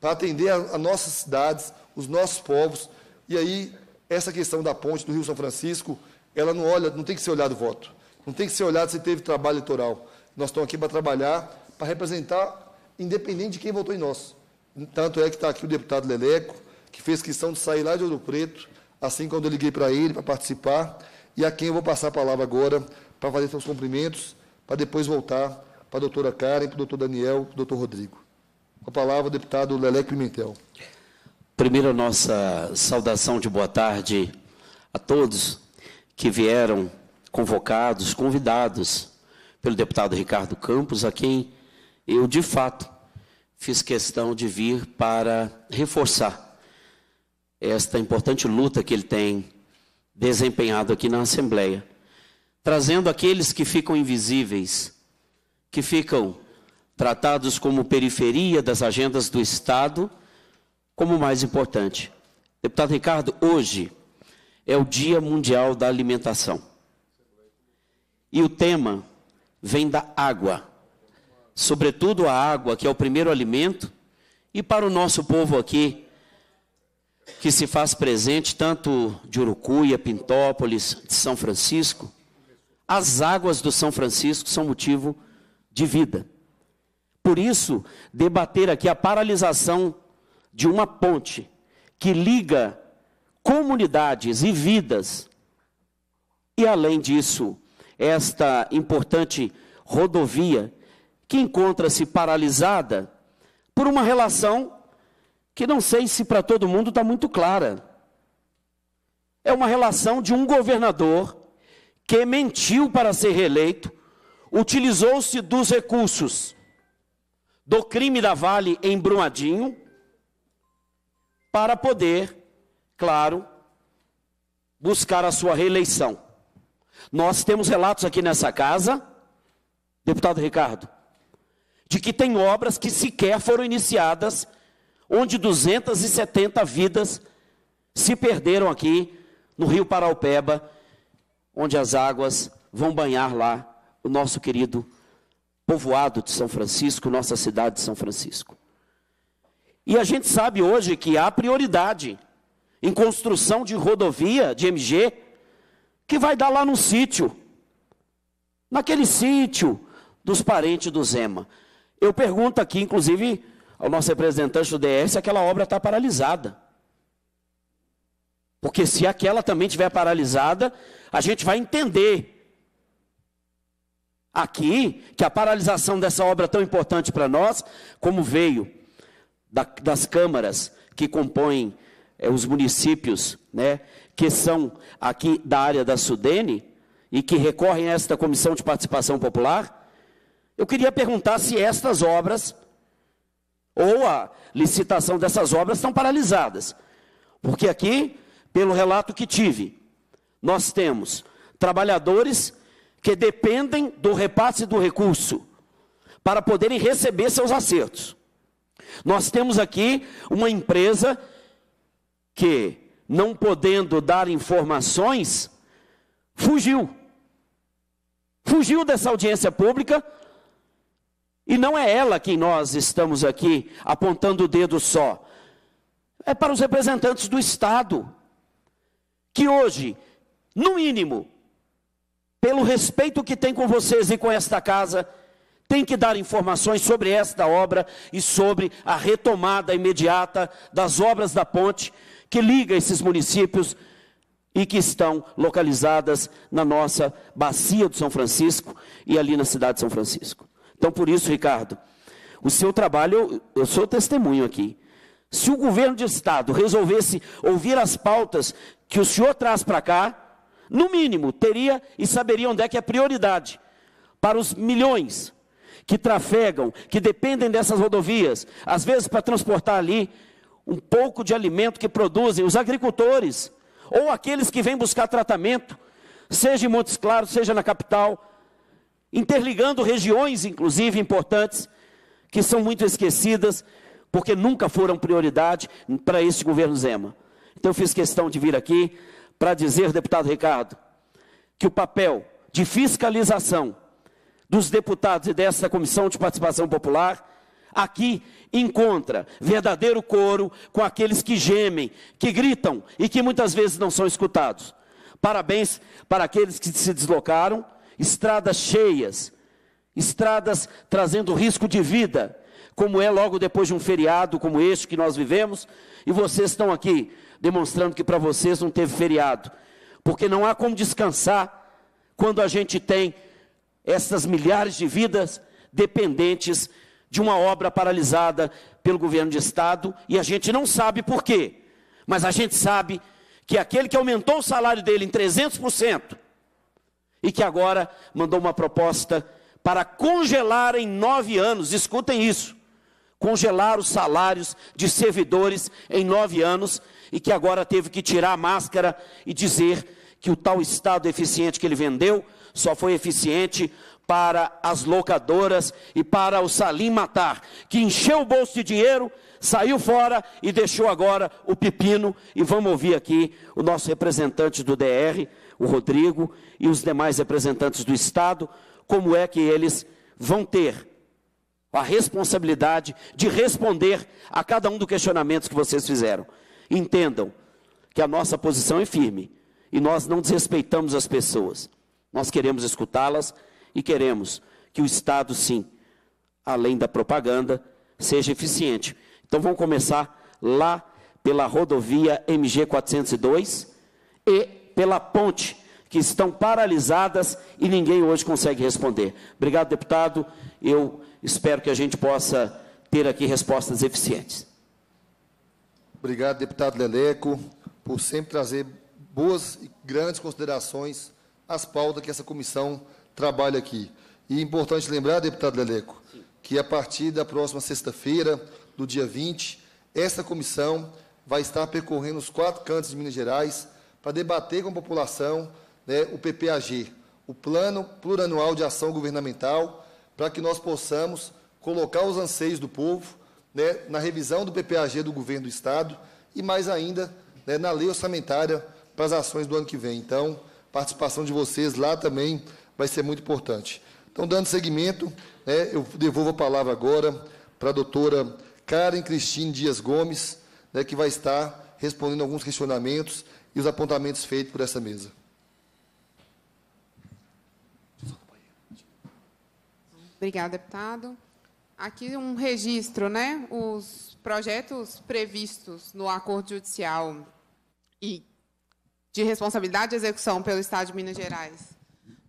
para atender as nossas cidades, os nossos povos. E aí, essa questão da ponte do Rio São Francisco, ela não olha, não tem que ser olhado o voto. Não tem que ser olhado se teve trabalho eleitoral. Nós estamos aqui para trabalhar, para representar, independente de quem votou em nós. Tanto é que está aqui o deputado Leleco, que fez questão de sair lá de Ouro Preto, assim quando eu liguei para ele para participar, e a quem eu vou passar a palavra agora para fazer seus cumprimentos, para depois voltar para a doutora Karen, para o doutor Daniel, para o doutor Rodrigo. Com a palavra, o deputado Leleco Pimentel.
Primeiro, nossa saudação de boa tarde a todos que vieram convocados, convidados pelo deputado Ricardo Campos, a quem eu, de fato, fiz questão de vir para reforçar esta importante luta que ele tem desempenhado aqui na Assembleia, trazendo aqueles que ficam invisíveis, que ficam tratados como periferia das agendas do Estado, como mais importante. Deputado Ricardo, hoje é o Dia Mundial da Alimentação. E o tema vem da água, sobretudo a água, que é o primeiro alimento, e para o nosso povo aqui, que se faz presente tanto de Urucuia, Pintópolis, de São Francisco, as águas do São Francisco são motivo de vida. Por isso, debater aqui a paralisação de uma ponte que liga comunidades e vidas, e além disso, esta importante rodovia que encontra-se paralisada por uma relação que não sei se para todo mundo está muito clara. É uma relação de um governador que mentiu para ser reeleito, utilizou-se dos recursos do crime da Vale em Brumadinho para poder, claro, buscar a sua reeleição. Nós temos relatos aqui nessa casa, deputado Ricardo, de que tem obras que sequer foram iniciadas, onde 270 vidas se perderam aqui no Rio Paraupeba, onde as águas vão banhar lá o nosso querido povoado de São Francisco, nossa cidade de São Francisco. E a gente sabe hoje que há prioridade em construção de rodovia de MG que vai dar lá no sítio. Naquele sítio dos parentes do Zema. Eu pergunto aqui, inclusive, ao nosso representante do DR se aquela obra está paralisada. Porque se aquela também estiver paralisada, a gente vai entender aqui que a paralisação dessa obra é tão importante para nós, como veio da, das câmaras que compõem é, os municípios né, que são aqui da área da Sudene e que recorrem a esta comissão de participação popular, eu queria perguntar se estas obras ou a licitação dessas obras estão paralisadas. Porque aqui, pelo relato que tive, nós temos trabalhadores que dependem do repasse do recurso para poderem receber seus acertos. Nós temos aqui uma empresa que não podendo dar informações, fugiu. Fugiu dessa audiência pública. E não é ela quem nós estamos aqui apontando o dedo só. É para os representantes do Estado, que hoje, no mínimo, pelo respeito que tem com vocês e com esta casa, tem que dar informações sobre esta obra e sobre a retomada imediata das obras da ponte que liga esses municípios e que estão localizadas na nossa bacia do São Francisco e ali na cidade de São Francisco. Então, por isso, Ricardo, o seu trabalho, eu, eu sou testemunho aqui. Se o governo de estado resolvesse ouvir as pautas que o senhor traz para cá, no mínimo, teria e saberia onde é que é prioridade para os milhões que trafegam, que dependem dessas rodovias, às vezes para transportar ali um pouco de alimento que produzem os agricultores ou aqueles que vêm buscar tratamento, seja em Montes Claros, seja na capital, interligando regiões, inclusive importantes, que são muito esquecidas, porque nunca foram prioridade para esse governo Zema. Então, eu fiz questão de vir aqui para dizer, deputado Ricardo, que o papel de fiscalização dos deputados e dessa comissão de participação popular aqui encontra verdadeiro coro com aqueles que gemem, que gritam e que muitas vezes não são escutados. Parabéns para aqueles que se deslocaram, estradas cheias, estradas trazendo risco de vida, como é logo depois de um feriado como este que nós vivemos, e vocês estão aqui demonstrando que para vocês não teve feriado, porque não há como descansar quando a gente tem essas milhares de vidas dependentes de uma obra paralisada pelo governo de Estado e a gente não sabe por quê, mas a gente sabe que aquele que aumentou o salário dele em 300% e que agora mandou uma proposta para congelar em nove anos, escutem isso, congelar os salários de servidores em nove anos e que agora teve que tirar a máscara e dizer que o tal Estado eficiente que ele vendeu só foi eficiente para as locadoras e para o Salim Matar, que encheu o bolso de dinheiro, saiu fora e deixou agora o pepino. E vamos ouvir aqui o nosso representante do DR, o Rodrigo, e os demais representantes do Estado, como é que eles vão ter a responsabilidade de responder a cada um dos questionamentos que vocês fizeram. Entendam que a nossa posição é firme e nós não desrespeitamos as pessoas. Nós queremos escutá-las e queremos que o Estado, sim, além da propaganda, seja eficiente. Então vamos começar lá pela rodovia MG 402 e pela ponte, que estão paralisadas e ninguém hoje consegue responder. Obrigado, deputado. Eu espero que a gente possa ter aqui respostas eficientes.
Obrigado, deputado Leleco, por sempre trazer boas e grandes considerações às pautas que essa comissão trabalho aqui. E é importante lembrar, deputado Leleco, Sim. que a partir da próxima sexta-feira, do dia 20, essa comissão vai estar percorrendo os quatro cantos de Minas Gerais para debater com a população né, o PPAG, o Plano Plurianual de Ação Governamental, para que nós possamos colocar os anseios do povo né, na revisão do PPAG do governo do Estado e, mais ainda, né, na lei orçamentária para as ações do ano que vem. Então, participação de vocês lá também vai ser muito importante. Então, dando seguimento, né, eu devolvo a palavra agora para a doutora Karen Cristine Dias Gomes, né, que vai estar respondendo alguns questionamentos e os apontamentos feitos por essa mesa.
Obrigada, deputado. Aqui um registro, né? Os projetos previstos no acordo judicial e de responsabilidade de execução pelo Estado de Minas Gerais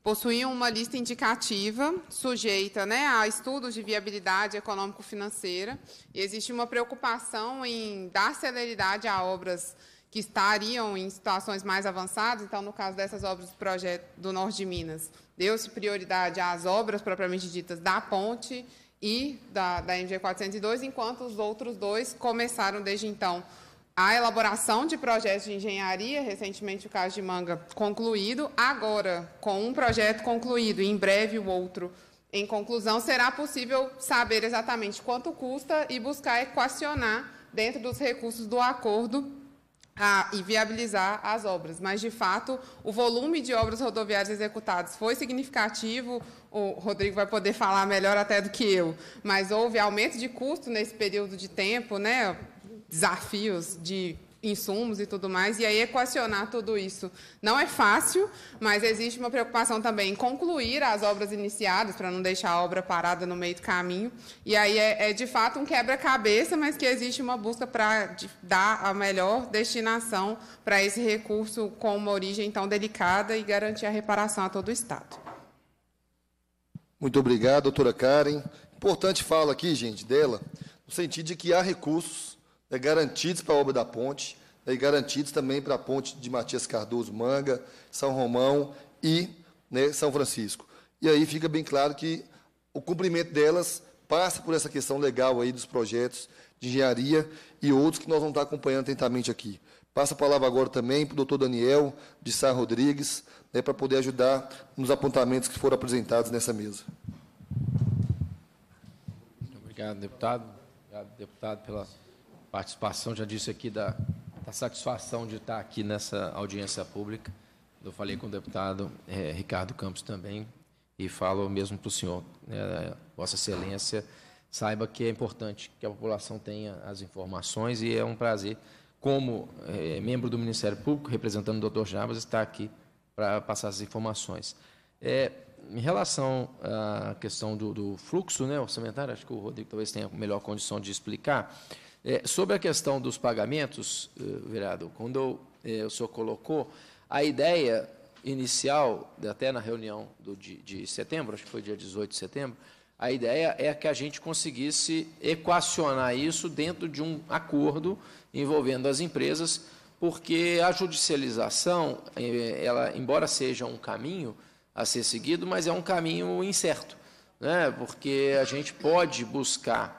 possuíam uma lista indicativa sujeita né, a estudos de viabilidade econômico-financeira. E existe uma preocupação em dar celeridade a obras que estariam em situações mais avançadas. Então, no caso dessas obras do projeto do Norte de Minas, deu-se prioridade às obras propriamente ditas da ponte e da, da MG 402, enquanto os outros dois começaram desde então a elaboração de projetos de engenharia, recentemente o caso de Manga concluído, agora com um projeto concluído e em breve o outro em conclusão, será possível saber exatamente quanto custa e buscar equacionar dentro dos recursos do acordo a, e viabilizar as obras. Mas, de fato, o volume de obras rodoviárias executadas foi significativo. O Rodrigo vai poder falar melhor até do que eu, mas houve aumento de custo nesse período de tempo, né? desafios de insumos e tudo mais, e aí equacionar tudo isso não é fácil, mas existe uma preocupação também em concluir as obras iniciadas, para não deixar a obra parada no meio do caminho, e aí é, é de fato um quebra-cabeça, mas que existe uma busca para dar a melhor destinação para esse recurso com uma origem tão delicada e garantir a reparação a todo o Estado.
Muito obrigado, doutora Karen. Importante fala aqui, gente, dela, no sentido de que há recursos né, garantidos para a obra da ponte, né, e garantidos também para a ponte de Matias Cardoso Manga, São Romão e né, São Francisco. E aí fica bem claro que o cumprimento delas passa por essa questão legal aí dos projetos de engenharia e outros que nós vamos estar acompanhando atentamente aqui. Passa a palavra agora também para o doutor Daniel de Sá Rodrigues, né, para poder ajudar nos apontamentos que foram apresentados nessa mesa.
obrigado, deputado. Obrigado, deputado, pela participação, já disse aqui da, da satisfação de estar aqui nessa audiência pública. Eu falei com o deputado é, Ricardo Campos também e falo mesmo para o senhor, né, Vossa Excelência, saiba que é importante que a população tenha as informações e é um prazer, como é, membro do Ministério Público, representando o Dr. Jabas, estar aqui para passar as informações. É, em relação à questão do, do fluxo né, orçamentário, acho que o Rodrigo talvez tenha a melhor condição de explicar. É, sobre a questão dos pagamentos, eh, vereador, quando eu, é, o senhor colocou, a ideia inicial, até na reunião do, de, de, setembro, acho que foi dia 18 de setembro, a ideia é que a gente conseguisse equacionar isso dentro de um acordo envolvendo as empresas, porque a judicialização, eh, ela, embora seja um caminho a ser seguido, mas é um caminho incerto, né? porque a gente pode buscar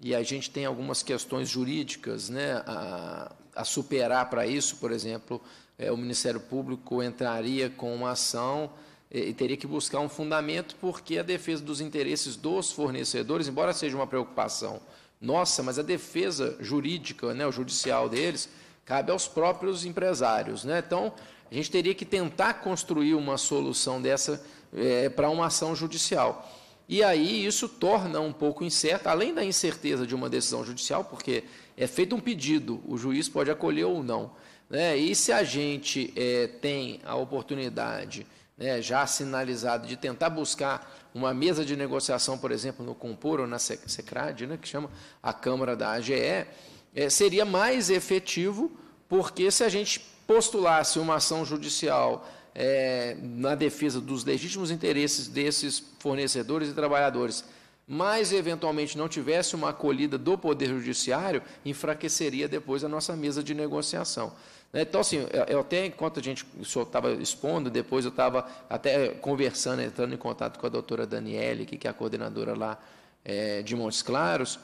e a gente tem algumas questões jurídicas né, a, a superar para isso, por exemplo, é, o Ministério Público entraria com uma ação e, e teria que buscar um fundamento, porque a defesa dos interesses dos fornecedores, embora seja uma preocupação nossa, mas a defesa jurídica, né, o judicial deles, cabe aos próprios empresários. Né? Então, a gente teria que tentar construir uma solução dessa é, para uma ação judicial. E aí isso torna um pouco incerto, além da incerteza de uma decisão judicial, porque é feito um pedido, o juiz pode acolher ou não. Né? E se a gente é, tem a oportunidade, né, já sinalizada, de tentar buscar uma mesa de negociação, por exemplo, no Compor ou na SECRAD, né, que chama a Câmara da AGE, é, eh, seria mais efetivo, porque se a gente postulasse uma ação judicial é, na defesa dos legítimos interesses desses fornecedores e trabalhadores, mas eventualmente não tivesse uma acolhida do Poder Judiciário, enfraqueceria depois a nossa mesa de negociação. Né? Então, assim, eu até, enquanto a gente, o senhor estava expondo, depois eu estava até conversando, entrando em contato com a doutora Daniele, que é a coordenadora lá é, de Montes Claros,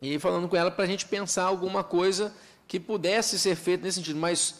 e falando com ela para a gente pensar alguma coisa que pudesse ser feita nesse sentido, mas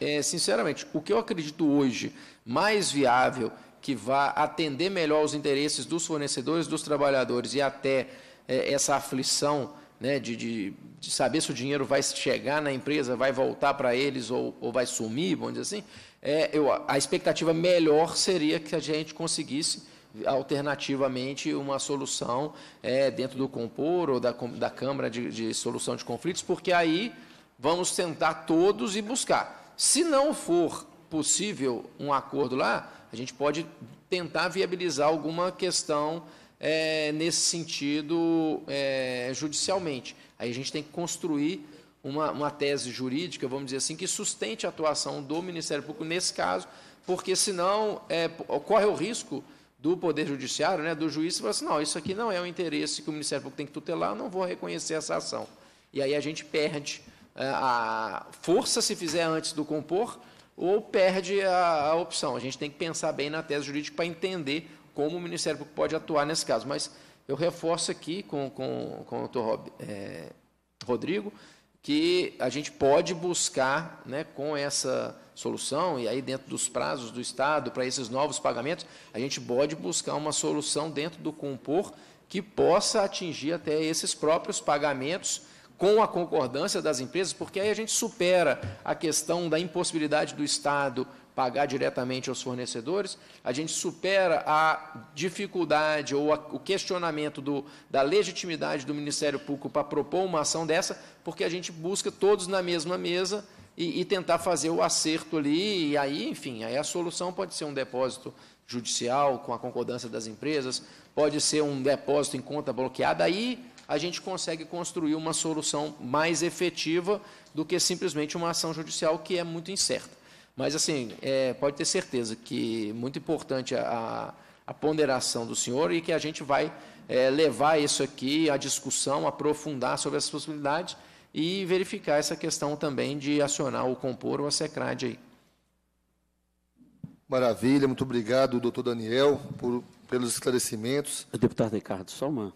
é, sinceramente, o que eu acredito hoje mais viável, que vá atender melhor os interesses dos fornecedores, dos trabalhadores e até é, essa aflição né, de, de, de, saber se o dinheiro vai chegar na empresa, vai voltar para eles ou, ou, vai sumir, vamos dizer assim, é, eu, a expectativa melhor seria que a gente conseguisse alternativamente uma solução é, dentro do Compor ou da, da Câmara de, de Solução de Conflitos, porque aí vamos tentar todos e buscar. Se não for possível um acordo lá, a gente pode tentar viabilizar alguma questão é, nesse sentido é, judicialmente. Aí a gente tem que construir uma, uma tese jurídica, vamos dizer assim, que sustente a atuação do Ministério Público nesse caso, porque senão é, ocorre o risco do Poder Judiciário, né, do juiz, falar assim, não, isso aqui não é um interesse que o Ministério Público tem que tutelar, eu não vou reconhecer essa ação. E aí a gente perde é, a força se fizer antes do compor, ou perde a, a opção. A gente tem que pensar bem na tese jurídica para entender como o Ministério Público pode atuar nesse caso. Mas eu reforço aqui com, com, com o doutor Rob, é, Rodrigo que a gente pode buscar, né, com essa solução, e aí dentro dos prazos do Estado, para esses novos pagamentos, a gente pode buscar uma solução dentro do compor que possa atingir até esses próprios pagamentos com a concordância das empresas, porque aí a gente supera a questão da impossibilidade do Estado pagar diretamente aos fornecedores, a gente supera a dificuldade ou a, o questionamento do, da legitimidade do Ministério Público para propor uma ação dessa, porque a gente busca todos na mesma mesa e, e tentar fazer o acerto ali, e aí, enfim, aí a solução pode ser um depósito judicial com a concordância das empresas, pode ser um depósito em conta bloqueada, aí a gente consegue construir uma solução mais efetiva do que simplesmente uma ação judicial que é muito incerta. Mas, assim, é, pode ter certeza que é muito importante a, a, ponderação do senhor e que a gente vai é, levar isso aqui à discussão, aprofundar sobre essas possibilidades e verificar essa questão também de acionar ou compor o a aí.
Maravilha, muito obrigado, doutor Daniel, por, pelos esclarecimentos. Deputado Ricardo, só uma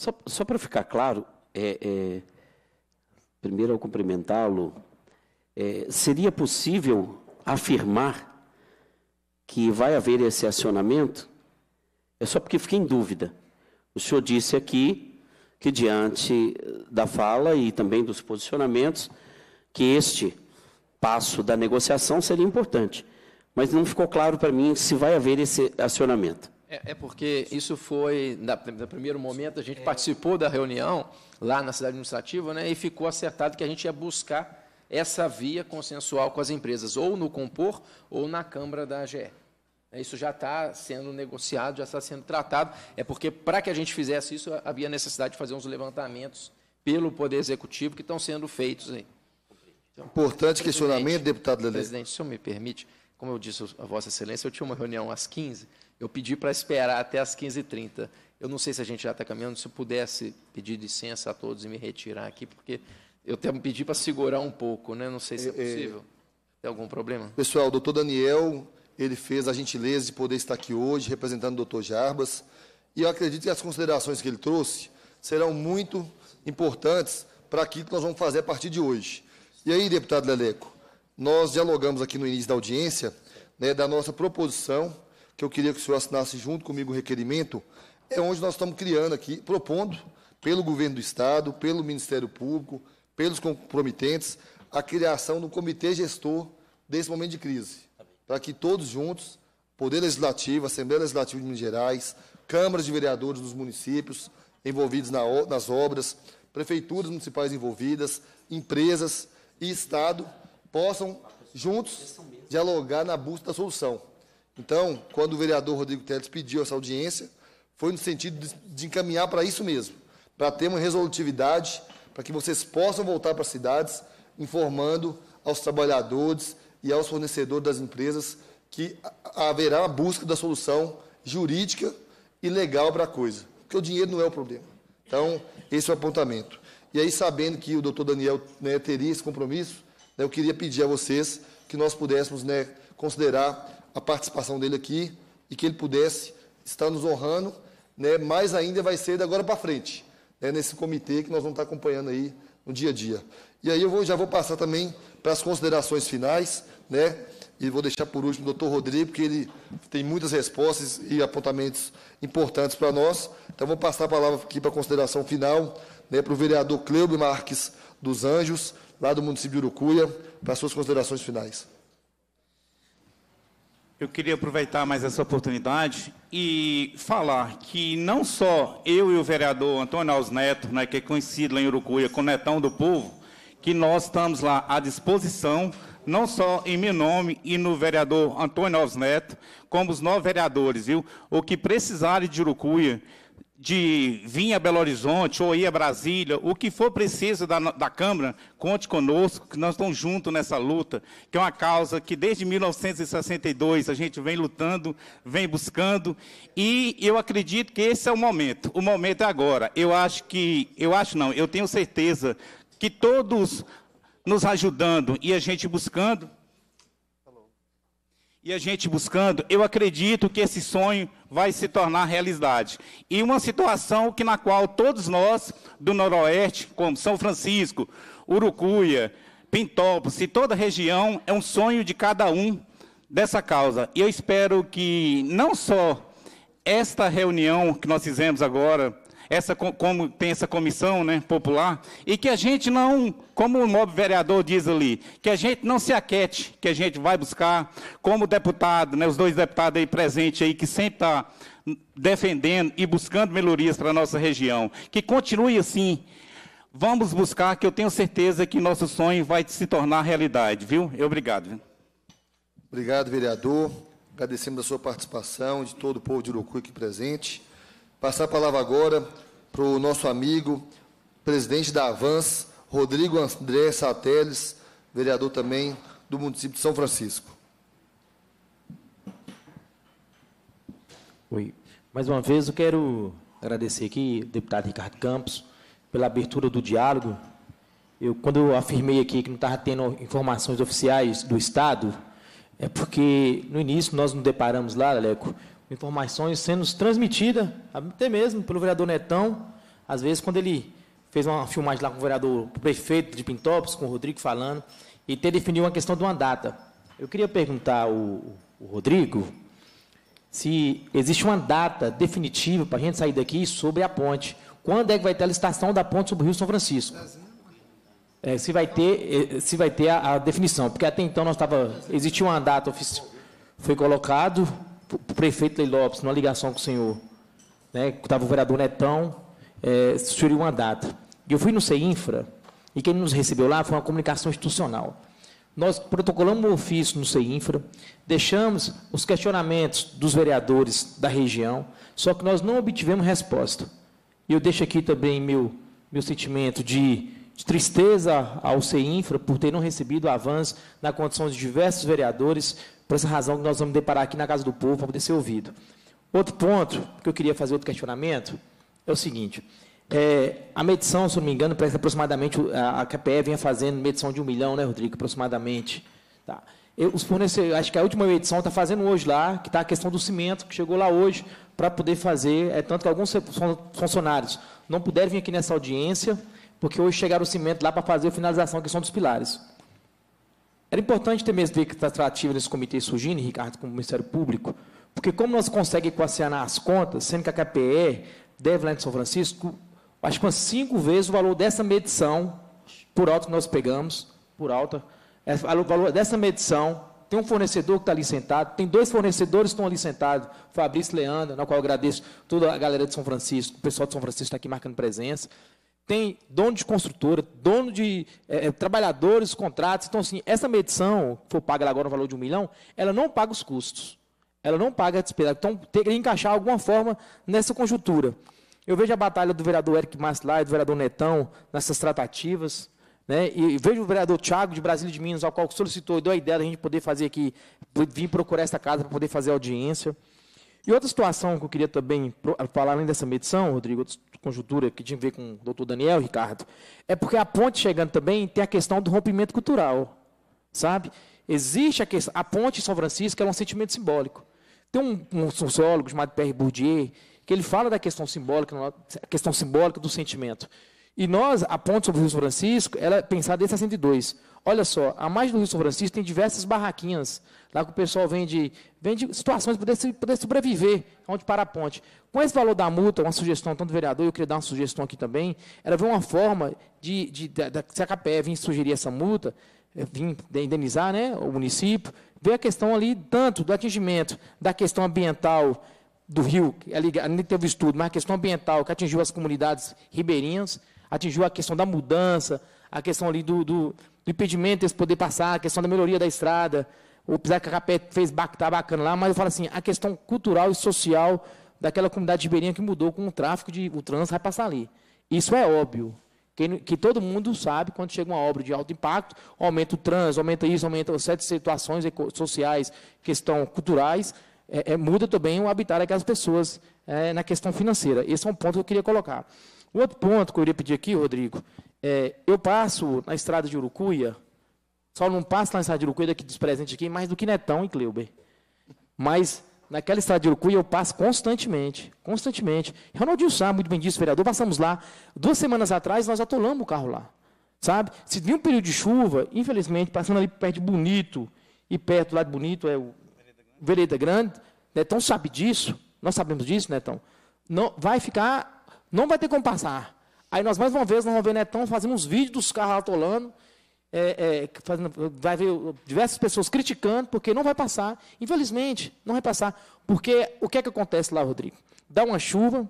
só, só para ficar claro, é, é,
primeiro ao cumprimentá-lo, é, seria possível afirmar que vai haver esse acionamento? É só porque fiquei em dúvida. O senhor disse aqui que, diante da fala e também dos posicionamentos, que este passo da negociação seria importante. Mas não ficou claro para mim se vai haver esse acionamento.
É, é porque isso foi, no primeiro momento, a gente participou da reunião lá na cidade administrativa né, e ficou acertado que a gente ia buscar essa via consensual com as empresas, ou no compor ou na Câmara da AGE. É, isso já está sendo negociado, já está sendo tratado. É porque, para que a gente fizesse isso, havia necessidade de fazer uns levantamentos pelo Poder Executivo que estão sendo feitos aí. Então, Importante questionamento, deputado Lele. Presidente, se o senhor me permite, como eu disse a Vossa Excelência, eu tinha uma reunião às 15 eu pedi para esperar até as 15h30. Eu não sei se a gente já está caminhando. Se eu pudesse pedir licença a todos e me retirar aqui, porque eu até pedi para segurar um pouco, né? Não sei se é, é, é possível. Tem algum problema?
Pessoal, o doutor Daniel, ele fez a gentileza de poder estar aqui hoje representando o doutor Jarbas. E eu acredito que as considerações que ele trouxe serão muito importantes para aquilo que nós vamos fazer a partir de hoje. E aí, deputado Leleco, nós dialogamos aqui no início da audiência né, da nossa proposição que eu queria que o senhor assinasse junto comigo o requerimento, é onde nós estamos criando aqui, propondo, pelo governo do Estado, pelo Ministério Público, pelos comprometentes, a criação do comitê gestor desse momento de crise, para que todos juntos, Poder Legislativo, Assembleia Legislativa de Minas Gerais, câmaras de vereadores dos municípios envolvidos na, nas obras, prefeituras municipais envolvidas, empresas e Estado possam juntos dialogar na busca da solução. Então, quando o vereador Rodrigo Teles pediu essa audiência, foi no sentido de encaminhar para isso mesmo, para ter uma resolutividade, para que vocês possam voltar para as cidades informando aos trabalhadores e aos fornecedores das empresas que haverá a busca da solução jurídica e legal para a coisa, porque o dinheiro não é o problema. Então, esse é o apontamento. E aí, sabendo que o doutor Daniel né, teria esse compromisso, né, eu queria pedir a vocês que nós pudéssemos né, considerar a participação dele aqui e que ele pudesse estar nos honrando, né, mais ainda vai ser de agora para frente, né, nesse comitê que nós vamos estar acompanhando aí no dia a dia. E aí eu vou, já vou passar também para as considerações finais, né, e vou deixar por último o doutor Rodrigo, porque ele tem muitas respostas e apontamentos importantes para nós. Então, vou passar a palavra aqui para a consideração final, né, para o vereador Cleube Marques dos Anjos, lá do município de Urucuia, para as suas considerações finais.
Eu queria aproveitar mais essa oportunidade e falar que não só eu e o vereador Antônio Alves Neto, né, que é conhecido lá em Urucuia como Netão do Povo, que nós estamos lá à disposição, não só em meu nome e no vereador Antônio Alves Neto, como os nove vereadores, viu? O que precisarem de Urucuia, de vir a Belo Horizonte ou ir a Brasília, o que for preciso da, da Câmara, conte conosco, que nós estamos juntos nessa luta, que é uma causa que desde 1962 a gente vem lutando, vem buscando, e eu acredito que esse é o momento, o momento é agora. Eu acho que, eu acho não, eu tenho certeza que todos nos ajudando e a gente buscando, e a gente buscando, eu acredito que esse sonho vai se tornar realidade. E uma situação que na qual todos nós do Noroeste, como São Francisco, Urucuia, Pintópolis e toda a região, é um sonho de cada um dessa causa. E eu espero que não só esta reunião que nós fizemos agora essa, como tem essa comissão né, popular, e que a gente não, como o nobre vereador diz ali, que a gente não se aquete, que a gente vai buscar, como deputado, né, os dois deputados aí presentes aí, que sempre estão tá defendendo e buscando melhorias para a nossa região, que continue assim. Vamos buscar, que eu tenho certeza que nosso sonho vai se tornar realidade, viu? Obrigado.
Obrigado, vereador. Agradecemos a sua participação, de todo o povo de Urucu aqui presente. Passar a palavra agora para o nosso amigo, presidente da Avans, Rodrigo André Sateles, vereador também do município de São Francisco.
Oi. Mais uma vez, eu quero agradecer aqui, deputado Ricardo Campos, pela abertura do diálogo. Eu, quando eu afirmei aqui que não estava tendo informações oficiais do Estado, é porque no início nós nos deparamos lá, Leco informações sendo transmitidas, até mesmo pelo vereador Netão. Às vezes, quando ele fez uma filmagem lá com o vereador, o prefeito de Pintópolis, com o Rodrigo falando, e ter definido uma questão de uma data. Eu queria perguntar ao, ao Rodrigo se existe uma data definitiva para a gente sair daqui sobre a ponte. Quando é que vai ter a licitação da ponte sobre o Rio São Francisco? É, se vai ter, é, se vai ter a, a definição, porque até então nós estava, existia uma data oficial, foi colocado, o prefeito Lei Lopes, numa ligação com o senhor, né, que estava o vereador Netão, é, sugeriu uma data. Eu fui no CEINFRA, e quem nos recebeu lá foi uma comunicação institucional. Nós protocolamos um ofício no CEINFRA, deixamos os questionamentos dos vereadores da região, só que nós não obtivemos resposta. E eu deixo aqui também meu, meu sentimento de, de tristeza ao CEINFRA por ter não recebido avanço na condição de diversos vereadores, por essa razão que nós vamos deparar aqui na casa do povo, vamos ser ouvido. Outro ponto que eu queria fazer outro questionamento é o seguinte: é, a medição, se não me engano, parece aproximadamente a, KPE vinha fazendo medição de um milhão, né, Rodrigo? Aproximadamente. Tá. Eu, os fornecedores, acho que a última medição está fazendo hoje lá, que está a questão do cimento, que chegou lá hoje para poder fazer. É tanto que alguns funcionários não puderam vir aqui nessa audiência, porque hoje chegaram o cimento lá para fazer a finalização, que são dos pilares. Era importante ter está atrativo nesse comitê surgindo, Ricardo, com o Ministério Público, porque como nós conseguimos equacionar as contas, sendo que a KPE deve lá em São Francisco, acho que umas cinco vezes o valor dessa medição, por alto que nós pegamos, por alta, é, o valor dessa medição, tem um fornecedor que está ali sentado, tem dois fornecedores que estão ali sentados, Fabrício Leandro, na qual eu agradeço toda a galera de São Francisco, o pessoal de São Francisco está aqui marcando presença, tem dono de construtora, dono de é, é, trabalhadores, contratos. Então, assim, essa medição, que for paga agora no valor de um milhão, ela não paga os custos. Ela não paga a despesa. Então, tem que encaixar alguma forma nessa conjuntura. Eu vejo a batalha do vereador Eric e do vereador Netão, nessas tratativas. Né? E vejo o vereador Tiago, de Brasília de Minas, ao qual solicitou e deu a ideia da gente poder fazer aqui, vir procurar esta casa para poder fazer audiência. E outra situação que eu queria também falar além dessa medição, Rodrigo, conjuntura que tinha a ver com o doutor Daniel, Ricardo, é porque a ponte chegando também tem a questão do rompimento cultural, sabe? Existe a questão, a ponte em São Francisco é um sentimento simbólico. Tem um, um sociólogo chamado Pierre Bourdieu que ele fala da questão simbólica, a questão simbólica do sentimento. E nós, a ponte sobre o Rio São Francisco, ela é pensada desde 62. Olha só, a margem do Rio São Francisco tem diversas barraquinhas Lá que o pessoal vende, vende situações para poder, poder sobreviver, onde para a ponte. Com esse valor da multa, uma sugestão tanto do vereador, eu queria dar uma sugestão aqui também, era ver uma forma de, de, de, de se a CAPE vir sugerir essa multa, eh, vir indenizar né, o município, ver a questão ali, tanto do atingimento da questão ambiental do rio, é ali, ali teve estudo, mas a questão ambiental que atingiu as comunidades ribeirinhas, atingiu a questão da mudança, a questão ali do, do, do impedimento eles poder passar, a questão da melhoria da estrada, o Pizarro que a fez tá bacana lá, mas eu falo assim, a questão cultural e social daquela comunidade ribeirinha que mudou com o tráfico de o trânsito vai passar ali. Isso é óbvio. Que, que todo mundo sabe quando chega uma obra de alto impacto, aumenta o trânsito, aumenta isso, aumenta certas situações sociais, questão culturais, é, é, muda também o habitat daquelas pessoas é, na questão financeira. Esse é um ponto que eu queria colocar. O outro ponto que eu queria pedir aqui, Rodrigo, é, eu passo na estrada de Urucuia, só não passa lá em Urucuia daqui dos presentes aqui mais do que Netão e Cleuber. Mas naquela estrada de Urucuia eu passo constantemente, constantemente. Ronaldinho sabe muito bem disso, vereador. Passamos lá. Duas semanas atrás nós atolamos o carro lá. Sabe? Se tem um período de chuva, infelizmente, passando ali perto de Bonito, e perto lá de Bonito é o Vereda Grande, Netão sabe disso, nós sabemos disso, Netão. Não, vai ficar, não vai ter como passar. Aí nós mais uma vez, nós vamos ver Netão fazendo uns vídeos dos carros atolando, é, é, fazendo, vai ver diversas pessoas criticando, porque não vai passar. Infelizmente, não vai passar. Porque o que é que acontece lá, Rodrigo? Dá uma chuva,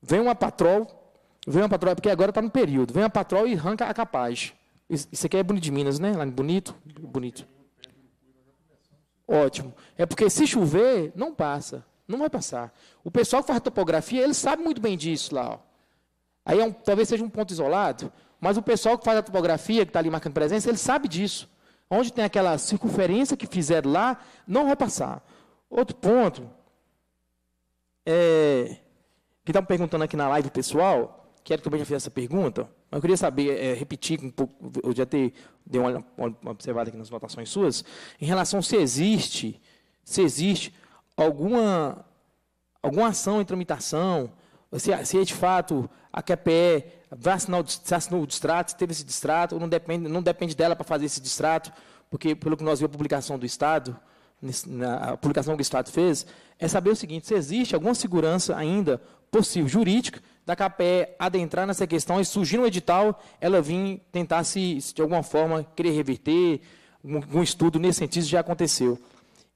vem uma patrol, vem uma patrol, é porque agora está no período, vem uma patrol e arranca a capaz. Isso aqui é bonito de Minas, né? Lá bonito, bonito. Ótimo. É porque se chover, não passa. Não vai passar. O pessoal que faz topografia, ele sabe muito bem disso lá. Ó. Aí é um, talvez seja um ponto isolado, mas o pessoal que faz a topografia, que está ali marcando presença, ele sabe disso. Onde tem aquela circunferência que fizeram lá, não vai passar. Outro ponto, é, que estão perguntando aqui na live pessoal, quero que eu já fiz essa pergunta, mas eu queria saber, é, repetir um pouco, eu já te, dei uma, uma, observada aqui nas votações suas, em relação se existe, se existe alguma, alguma ação em tramitação, se, se é de fato a QPE é, vai assinar o, assinou o distrato, se teve esse distrato, ou não depende, não depende dela para fazer esse distrato, porque, pelo que nós vimos a publicação do Estado, na publicação que o Estado fez, é saber o seguinte, se existe alguma segurança ainda possível, jurídica, da KPE adentrar nessa questão e surgir um edital, ela vir tentar se, de alguma forma, querer reverter, um, um estudo nesse sentido já aconteceu.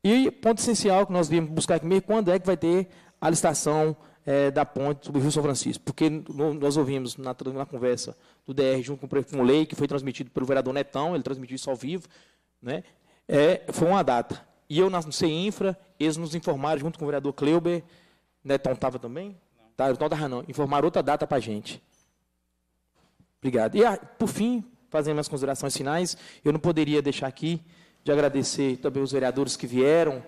E ponto essencial que nós viemos buscar aqui mesmo, quando é que vai ter a licitação é, da ponte sobre o Rio São Francisco. Porque nós ouvimos na, na conversa do DR junto com, o Lei, que foi transmitido pelo vereador Netão, ele transmitiu isso ao vivo, né? É, foi uma data. E eu na CINFRA, eles nos informaram junto com o vereador Kleuber, Netão estava também? Não. Tá, não estava não. Informaram outra data para a gente. Obrigado. E, ah, por fim, fazendo minhas considerações finais, eu não poderia deixar aqui de agradecer também os vereadores que vieram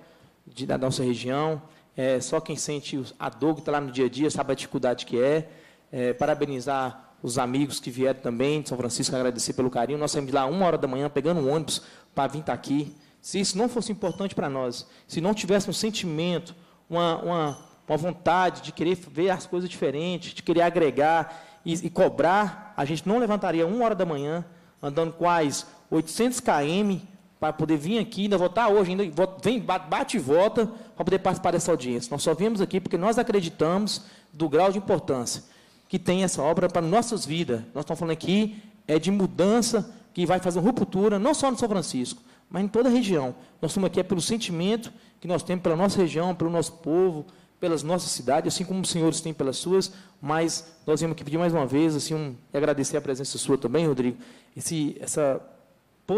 de, da nossa região, é, só quem sente a dor que está lá no dia a dia sabe a dificuldade que é. é parabenizar os amigos que vieram também de São Francisco, agradecer pelo carinho. Nós saímos lá uma hora da manhã pegando um ônibus para vir estar tá aqui. Se isso não fosse importante para nós, se não tivesse um sentimento, uma, uma, uma, vontade de querer ver as coisas diferentes, de querer agregar e, e cobrar, a gente não levantaria uma hora da manhã andando quase 800 km para poder vir aqui, ainda votar tá hoje, ainda vem, bate e vota para poder participar dessa audiência. Nós só viemos aqui porque nós acreditamos do grau de importância que tem essa obra para nossas vidas. Nós estamos falando aqui é de mudança que vai fazer uma ruptura, não só no São Francisco, mas em toda a região. Nós estamos aqui é pelo sentimento que nós temos pela nossa região, pelo nosso povo, pelas nossas cidades, assim como os senhores têm pelas suas, mas nós viemos aqui pedir mais uma vez, assim, um, agradecer a presença sua também, Rodrigo, esse, essa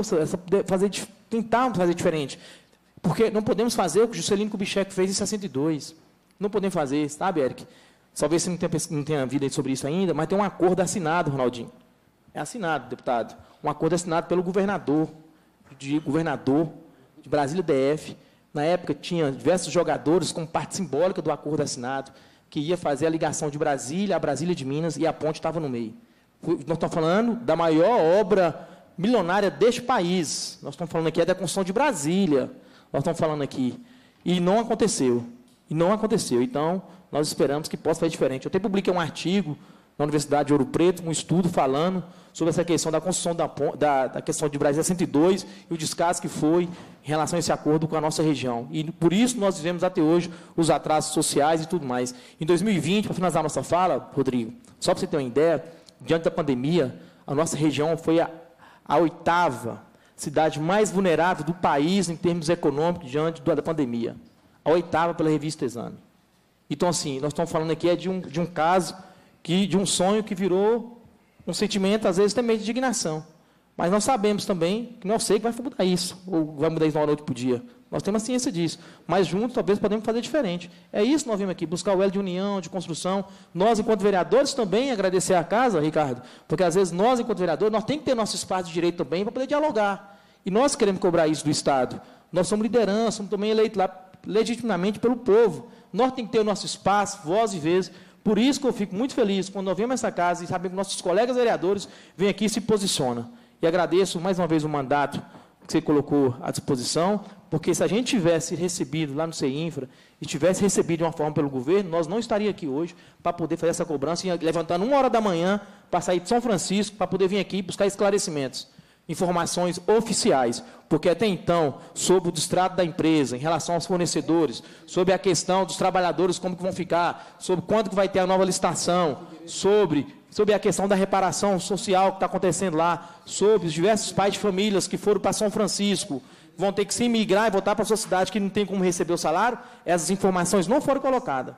essa, fazer, tentar fazer diferente. Porque não podemos fazer o que Juscelino Kubitschek fez em 62. Não podemos fazer, sabe, Eric? Talvez você não tenha, não tenha vida sobre isso ainda, mas tem um acordo assinado, Ronaldinho. É assinado, deputado. Um acordo assinado pelo governador, de governador de Brasília DF. Na época tinha diversos jogadores com parte simbólica do acordo assinado, que ia fazer a ligação de Brasília a Brasília de Minas e a ponte estava no meio. Nós estamos falando da maior obra milionária deste país. Nós estamos falando aqui é da construção de Brasília. Nós estamos falando aqui. E não aconteceu. E não aconteceu. Então, nós esperamos que possa ser diferente. Eu até publiquei um artigo na Universidade de Ouro Preto, um estudo falando sobre essa questão da construção da, da, da questão de Brasília 102 e o descaso que foi em relação a esse acordo com a nossa região. E por isso nós vivemos até hoje os atrasos sociais e tudo mais. Em 2020, para finalizar a nossa fala, Rodrigo, só para você ter uma ideia, diante da pandemia, a nossa região foi a a oitava cidade mais vulnerável do país em termos econômicos diante da pandemia. A oitava pela revista Exame. Então, assim, nós estamos falando aqui é de um, de um caso, que, de um sonho que virou um sentimento, às vezes, também de indignação. Mas nós sabemos também que não sei é que vai mudar isso, ou vai mudar isso de uma noite para o dia. Nós temos a ciência disso. Mas juntos, talvez, podemos fazer diferente. É isso que nós vimos aqui, buscar o elo de união, de construção. Nós, enquanto vereadores, também agradecer à casa, Ricardo, porque às vezes nós, enquanto vereadores, nós temos que ter nosso espaço de direito também para poder dialogar. E nós queremos cobrar isso do Estado. Nós somos liderança, somos também eleitos lá legitimamente pelo povo. Nós temos que ter o nosso espaço, voz e vez. Por isso que eu fico muito feliz quando nós vemos essa casa e sabemos que nossos colegas vereadores vêm aqui e se posicionam. E agradeço mais uma vez o mandato que você colocou à disposição, porque se a gente tivesse recebido lá no CEINFRA e tivesse recebido de uma forma pelo governo, nós não estaria aqui hoje para poder fazer essa cobrança e levantar uma hora da manhã para sair de São Francisco para poder vir aqui buscar esclarecimentos informações oficiais, porque até então, sobre o distrato da empresa, em relação aos fornecedores, sobre a questão dos trabalhadores, como que vão ficar, sobre quando que vai ter a nova licitação, sobre sobre a questão da reparação social que está acontecendo lá, sobre os diversos pais de famílias que foram para São Francisco, vão ter que se migrar e voltar para a sua cidade que não tem como receber o salário, essas informações não foram colocadas.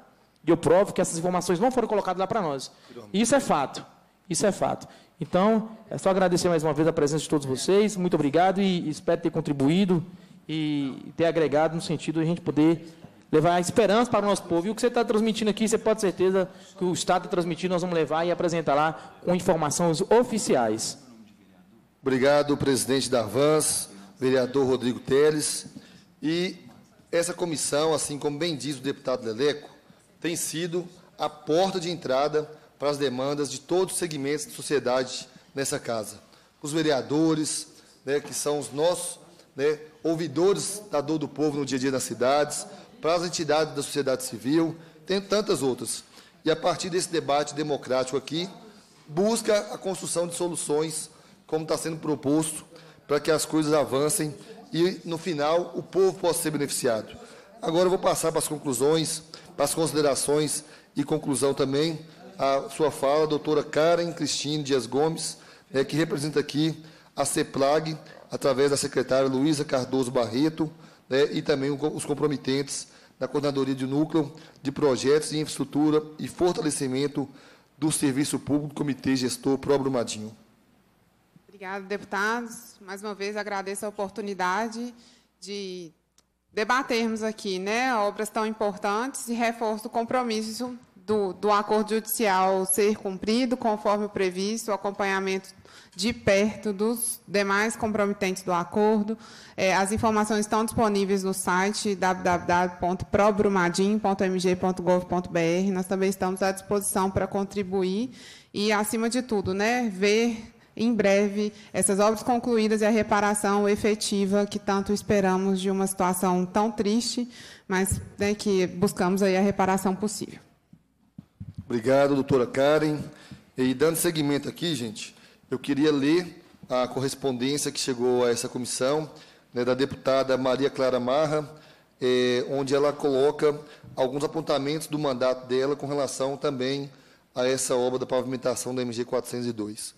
E eu provo que essas informações não foram colocadas lá para nós. Isso é fato. Isso é fato. Então, é só agradecer mais uma vez a presença de todos vocês. Muito obrigado e espero ter contribuído e ter agregado no sentido de a gente poder levar esperança para o nosso povo. E o que você está transmitindo aqui, você pode ter certeza que o Estado está transmitindo, nós vamos levar e apresentar lá com informações oficiais.
Obrigado, presidente da Avans, vereador Rodrigo Teles. E essa comissão, assim como bem diz o deputado Leleco, tem sido a porta de entrada para as demandas de todos os segmentos da sociedade nessa casa. Os vereadores, né, que são os nossos né, ouvidores da dor do povo no dia a dia das cidades, para as entidades da sociedade civil, tem tantas outras. E a partir desse debate democrático aqui, busca a construção de soluções, como está sendo proposto, para que as coisas avancem e, no final, o povo possa ser beneficiado. Agora eu vou passar para as conclusões, para as considerações e conclusão também, a sua fala, a doutora Karen Cristine Dias Gomes, é que representa aqui a CEPLAG, através da secretária Luísa Cardoso Barreto, né, e também os comprometentes da Coordenadoria de Núcleo de Projetos de Infraestrutura e Fortalecimento do Serviço Público, Comitê Gestor Pro Brumadinho.
Obrigada, deputados. Mais uma vez agradeço a oportunidade de debatermos aqui né, obras tão importantes e reforço o compromisso do, do acordo judicial ser cumprido conforme o previsto, o acompanhamento de perto dos demais comprometentes do acordo. É, as informações estão disponíveis no site www.probrumadinho.mg.gov.br. Nós também estamos à disposição para contribuir e, acima de tudo, né, ver em breve essas obras concluídas e a reparação efetiva que tanto esperamos de uma situação tão triste, mas né, que buscamos aí a reparação possível.
Obrigado, doutora Karen. E dando seguimento aqui, gente, eu queria ler a correspondência que chegou a essa comissão, né, da deputada Maria Clara Marra, eh, onde ela coloca alguns apontamentos do mandato dela com relação também a essa obra da pavimentação da MG 402.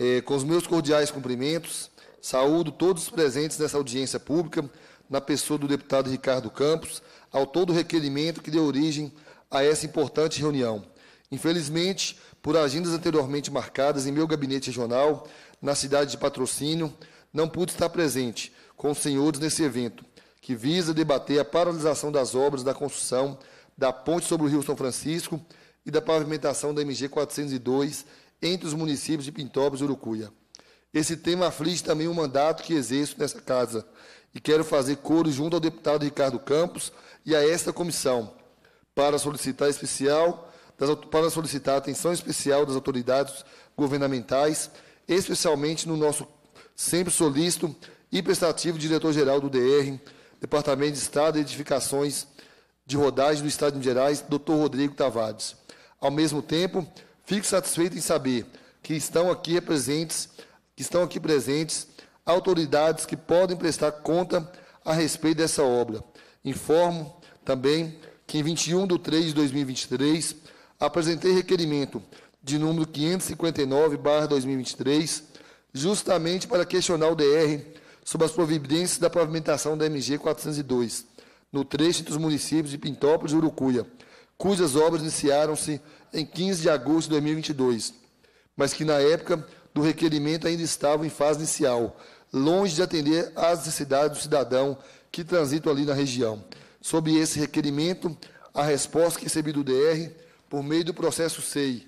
Eh, com os meus cordiais cumprimentos, saúdo todos os presentes nessa audiência pública, na pessoa do deputado Ricardo Campos, ao todo o requerimento que deu origem a essa importante reunião. Infelizmente, por agendas anteriormente marcadas em meu gabinete regional, na cidade de Patrocínio, não pude estar presente com os senhores nesse evento, que visa debater a paralisação das obras da construção da ponte sobre o Rio São Francisco e da pavimentação da MG 402 entre os municípios de Pintópolis e Urucuia. Esse tema aflige também o mandato que exerço nessa casa e quero fazer coro junto ao deputado Ricardo Campos e a esta comissão para solicitar especial para solicitar atenção especial das autoridades governamentais, especialmente no nosso sempre solícito e prestativo diretor-geral do DR, Departamento de Estado e Edificações de Rodagem do Estado de Minas Gerais, Dr. Rodrigo Tavares. Ao mesmo tempo, fico satisfeito em saber que estão aqui presentes, que estão aqui presentes autoridades que podem prestar conta a respeito dessa obra. Informo também que em 21 de 3 de 2023, apresentei requerimento de número 559/2023, justamente para questionar o DR sobre as providências da pavimentação da MG 402, no trecho entre os municípios de Pintópolis e Urucuia, cujas obras iniciaram-se em 15 de agosto de 2022, mas que na época do requerimento ainda estavam em fase inicial, longe de atender às necessidades do cidadão que transita ali na região. Sob esse requerimento, a resposta que recebi do DR por meio do processo SEI,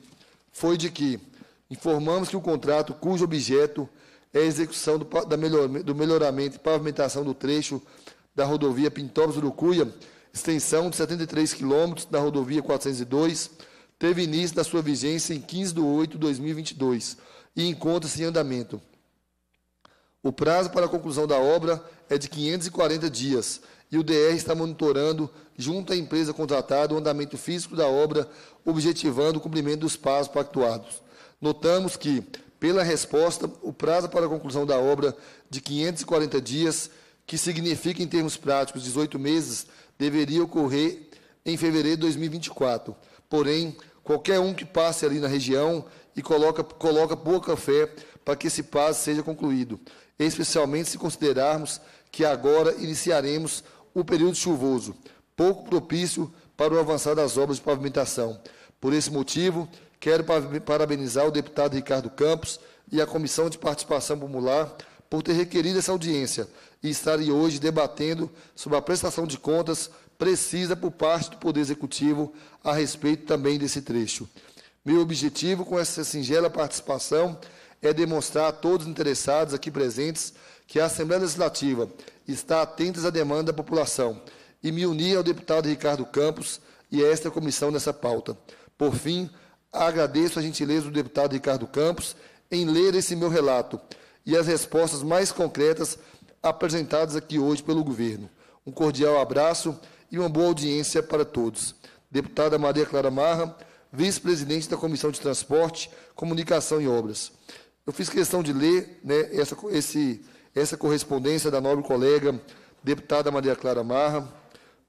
foi de que informamos que o contrato cujo objeto é a execução do, da melhor, do melhoramento e pavimentação do trecho da rodovia Pintobras-Urucuia, extensão de 73 quilômetros da rodovia 402, teve início da sua vigência em 15 de 8 de 2022 e encontra-se em andamento. O prazo para a conclusão da obra é de 540 dias e o DR está monitorando, junto à empresa contratada, o andamento físico da obra, objetivando o cumprimento dos prazos pactuados. Notamos que, pela resposta, o prazo para a conclusão da obra de 540 dias, que significa, em termos práticos, 18 meses, deveria ocorrer em fevereiro de 2024. Porém, qualquer um que passe ali na região e coloca, coloca pouca fé para que esse prazo seja concluído, especialmente se considerarmos que agora iniciaremos o período chuvoso, pouco propício para o avançar das obras de pavimentação. Por esse motivo, quero parabenizar o deputado Ricardo Campos e a Comissão de Participação Popular por ter requerido essa audiência e estarem hoje debatendo sobre a prestação de contas precisa por parte do Poder Executivo a respeito também desse trecho. Meu objetivo com essa singela participação é demonstrar a todos os interessados aqui presentes que a Assembleia Legislativa está atenta à demanda da população e me unir ao deputado Ricardo Campos e a esta comissão nessa pauta. Por fim, agradeço a gentileza do deputado Ricardo Campos em ler esse meu relato e as respostas mais concretas apresentadas aqui hoje pelo governo. Um cordial abraço e uma boa audiência para todos. Deputada Maria Clara Marra, vice-presidente da Comissão de Transporte, Comunicação e Obras. Eu fiz questão de ler né, essa, esse essa correspondência da nobre colega, deputada Maria Clara Marra,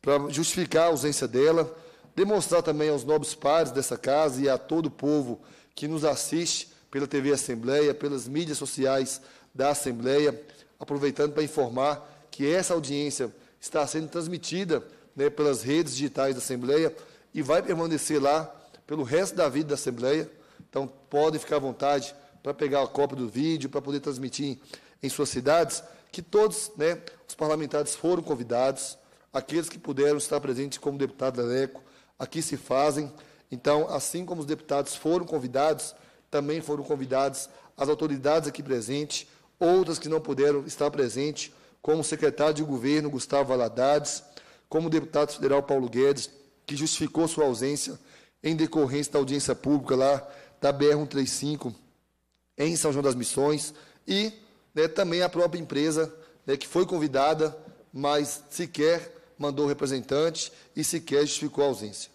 para justificar a ausência dela, demonstrar também aos nobres pares dessa casa e a todo o povo que nos assiste pela TV Assembleia, pelas mídias sociais da Assembleia, aproveitando para informar que essa audiência está sendo transmitida né, pelas redes digitais da Assembleia e vai permanecer lá pelo resto da vida da Assembleia. Então, podem ficar à vontade para pegar a cópia do vídeo, para poder transmitir em suas cidades, que todos né, os parlamentares foram convidados, aqueles que puderam estar presentes como deputado Leleco, aqui se fazem. Então, assim como os deputados foram convidados, também foram convidados as autoridades aqui presentes, outras que não puderam estar presentes, como o secretário de governo Gustavo Valadares, como o deputado federal Paulo Guedes, que justificou sua ausência em decorrência da audiência pública lá da BR-135 em São João das Missões, e né, também a própria empresa né, que foi convidada, mas sequer mandou representante e sequer justificou a ausência.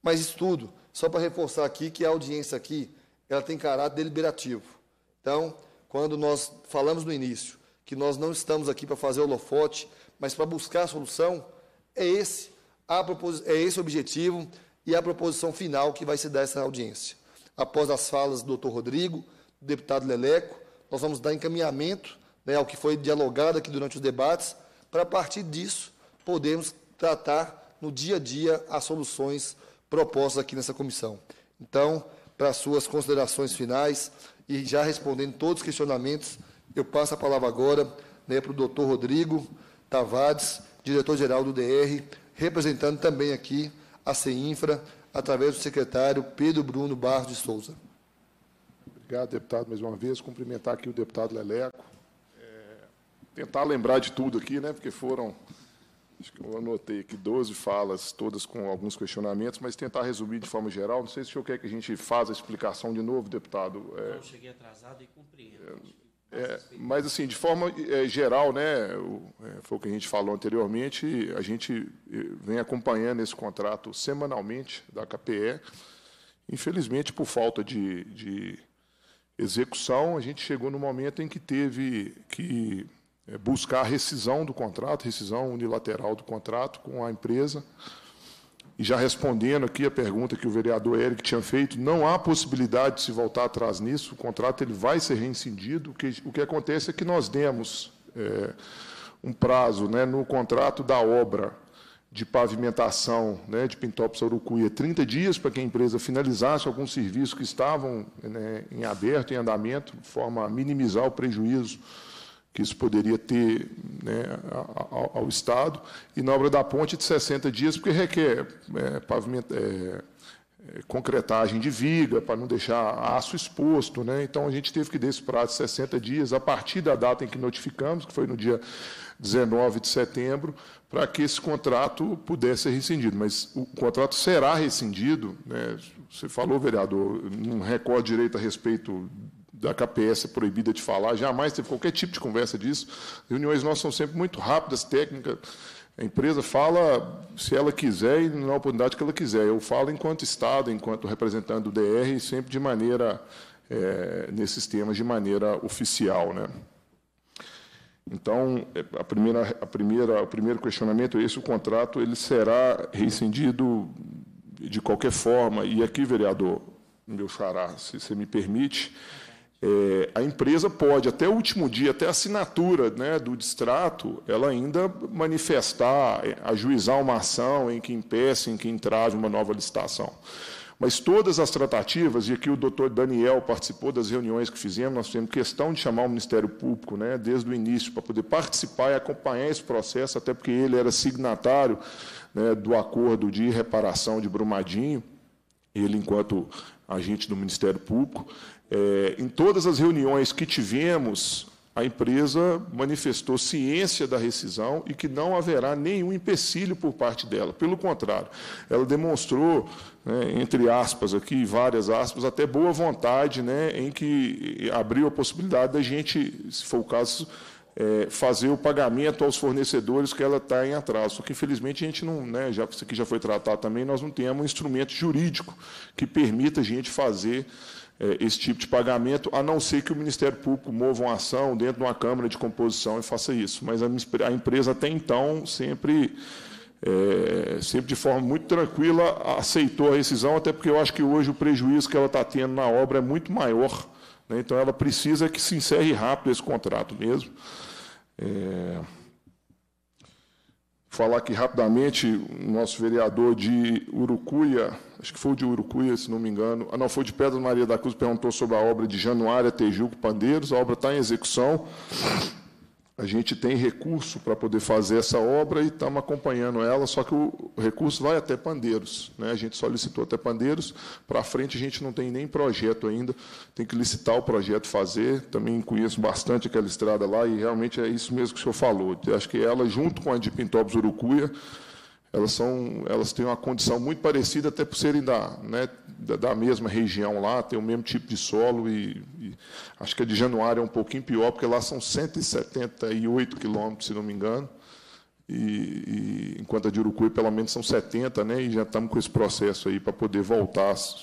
Mas isso tudo, só para reforçar aqui que a audiência aqui, ela tem caráter deliberativo. Então, quando nós falamos no início que nós não estamos aqui para fazer holofote, mas para buscar a solução, é esse, a é esse o objetivo e a proposição final que vai se dar essa audiência. Após as falas do doutor Rodrigo, do deputado Leleco, nós vamos dar encaminhamento né, ao que foi dialogado aqui durante os debates, para a partir disso podermos tratar no dia a dia as soluções propostas aqui nessa comissão. Então, para suas considerações finais e já respondendo todos os questionamentos, eu passo a palavra agora né, para o doutor Rodrigo Tavares, diretor-geral do DR, representando também aqui a CEINFRA, através do secretário Pedro Bruno Barros de Souza.
Obrigado, deputado, mais uma vez. Cumprimentar aqui o deputado Leleco. É, tentar lembrar de tudo aqui, né? Porque foram, acho que eu anotei aqui 12 falas, todas com alguns questionamentos, mas tentar resumir de forma geral. Não sei se o senhor quer que a gente faça a explicação de novo, deputado. É, Não, eu
cheguei atrasado e compreendo.
É, é, mas, assim, de forma é, geral, né, o, é, foi o que a gente falou anteriormente, a gente é, vem acompanhando esse contrato semanalmente da KPE, infelizmente por falta de, de execução, a gente chegou no momento em que teve que eh, buscar a rescisão do contrato, rescisão unilateral do contrato com a empresa. E já respondendo aqui a pergunta que o vereador Eric tinha feito, não há possibilidade de se voltar atrás nisso, o contrato ele vai ser reincindido. O que, o que acontece é que nós demos é, um prazo né, no contrato da obra de pavimentação né, de Pintópolis a Urucuia 30 dias para que a empresa finalizasse alguns serviços que estavam né, em aberto, em andamento, de forma a minimizar o prejuízo que isso poderia ter né, ao, ao, Estado. E na obra da ponte de 60 dias, porque requer é, pavimento, é, é, concretagem de viga, para não deixar aço exposto. Né? Então, a gente teve que dar esse prazo de 60 dias, a partir da data em que notificamos, que foi no dia 19 de setembro, para que esse contrato pudesse ser rescindido. Mas o contrato será rescindido, né? você falou, vereador, não recordo direito a respeito da KPS é proibida de falar, jamais teve qualquer tipo de conversa disso. Reuniões nossas são sempre muito rápidas, técnicas. A empresa fala se ela quiser e na oportunidade que ela quiser. Eu falo enquanto Estado, enquanto representante do DR, sempre de maneira, é, nesses temas, de maneira oficial. Né? Então, é, a primeira, a primeira, o primeiro questionamento é esse: o contrato ele será rescindido de qualquer forma. E aqui, vereador, meu xará, se você me permite, é, a empresa pode, até o último dia, até a assinatura né, do distrato, ela ainda manifestar, é, ajuizar uma ação em que impeça, em que entrave uma nova licitação. Mas todas as tratativas, e aqui o doutor Daniel participou das reuniões que fizemos, nós fizemos questão de chamar o Ministério Público né, desde o início, para poder participar e acompanhar esse processo, até porque ele era signatário né, do acordo de reparação de Brumadinho, ele, enquanto agente do Ministério Público. É, em todas as reuniões que tivemos, a empresa manifestou ciência da rescisão e que não haverá nenhum empecilho por parte dela. Pelo contrário, ela demonstrou, né, entre aspas aqui, várias aspas, até boa vontade, né, em que abriu a possibilidade da gente, se for o caso, é, fazer o pagamento aos fornecedores que ela está em atraso. Só que, infelizmente, a gente não, né, já, isso aqui já foi tratado também, nós não temos um instrumento jurídico que permita a gente fazer é, esse tipo de pagamento, a não ser que o Ministério Público mova uma ação dentro de uma Câmara de Composição e faça isso. Mas a, empresa, até então, sempre, é, sempre de forma muito tranquila, aceitou a rescisão, até porque eu acho que hoje o prejuízo que ela está tendo na obra é muito maior. Né? Então, ela precisa que se encerre rápido esse contrato mesmo. É falar aqui rapidamente, o nosso vereador de Urucuia, acho que foi de Urucuia, se não me engano, ah, não, foi de Pedra Maria da Cruz, perguntou sobre a obra de Januária, Tejuco Pandeiros, a obra está em execução, a gente tem recurso para poder fazer essa obra e estamos acompanhando ela, só que o recurso vai até Pandeiros. Né? A gente solicitou até Pandeiros, para frente a gente não tem nem projeto ainda, tem que licitar o projeto, fazer. Também conheço bastante aquela estrada lá e realmente é isso mesmo que o senhor falou. Acho que ela, junto com a de Pintópolis Urucuia, elas, são, elas têm uma condição muito parecida, até por serem da, né, da, mesma região lá, tem o mesmo tipo de solo, e, e, acho que a de Januário é um pouquinho pior, porque lá são 178 quilômetros, se não me engano, e, e, enquanto a de Urucuí pelo menos são 70, né, e já estamos com esse processo aí para poder voltar, se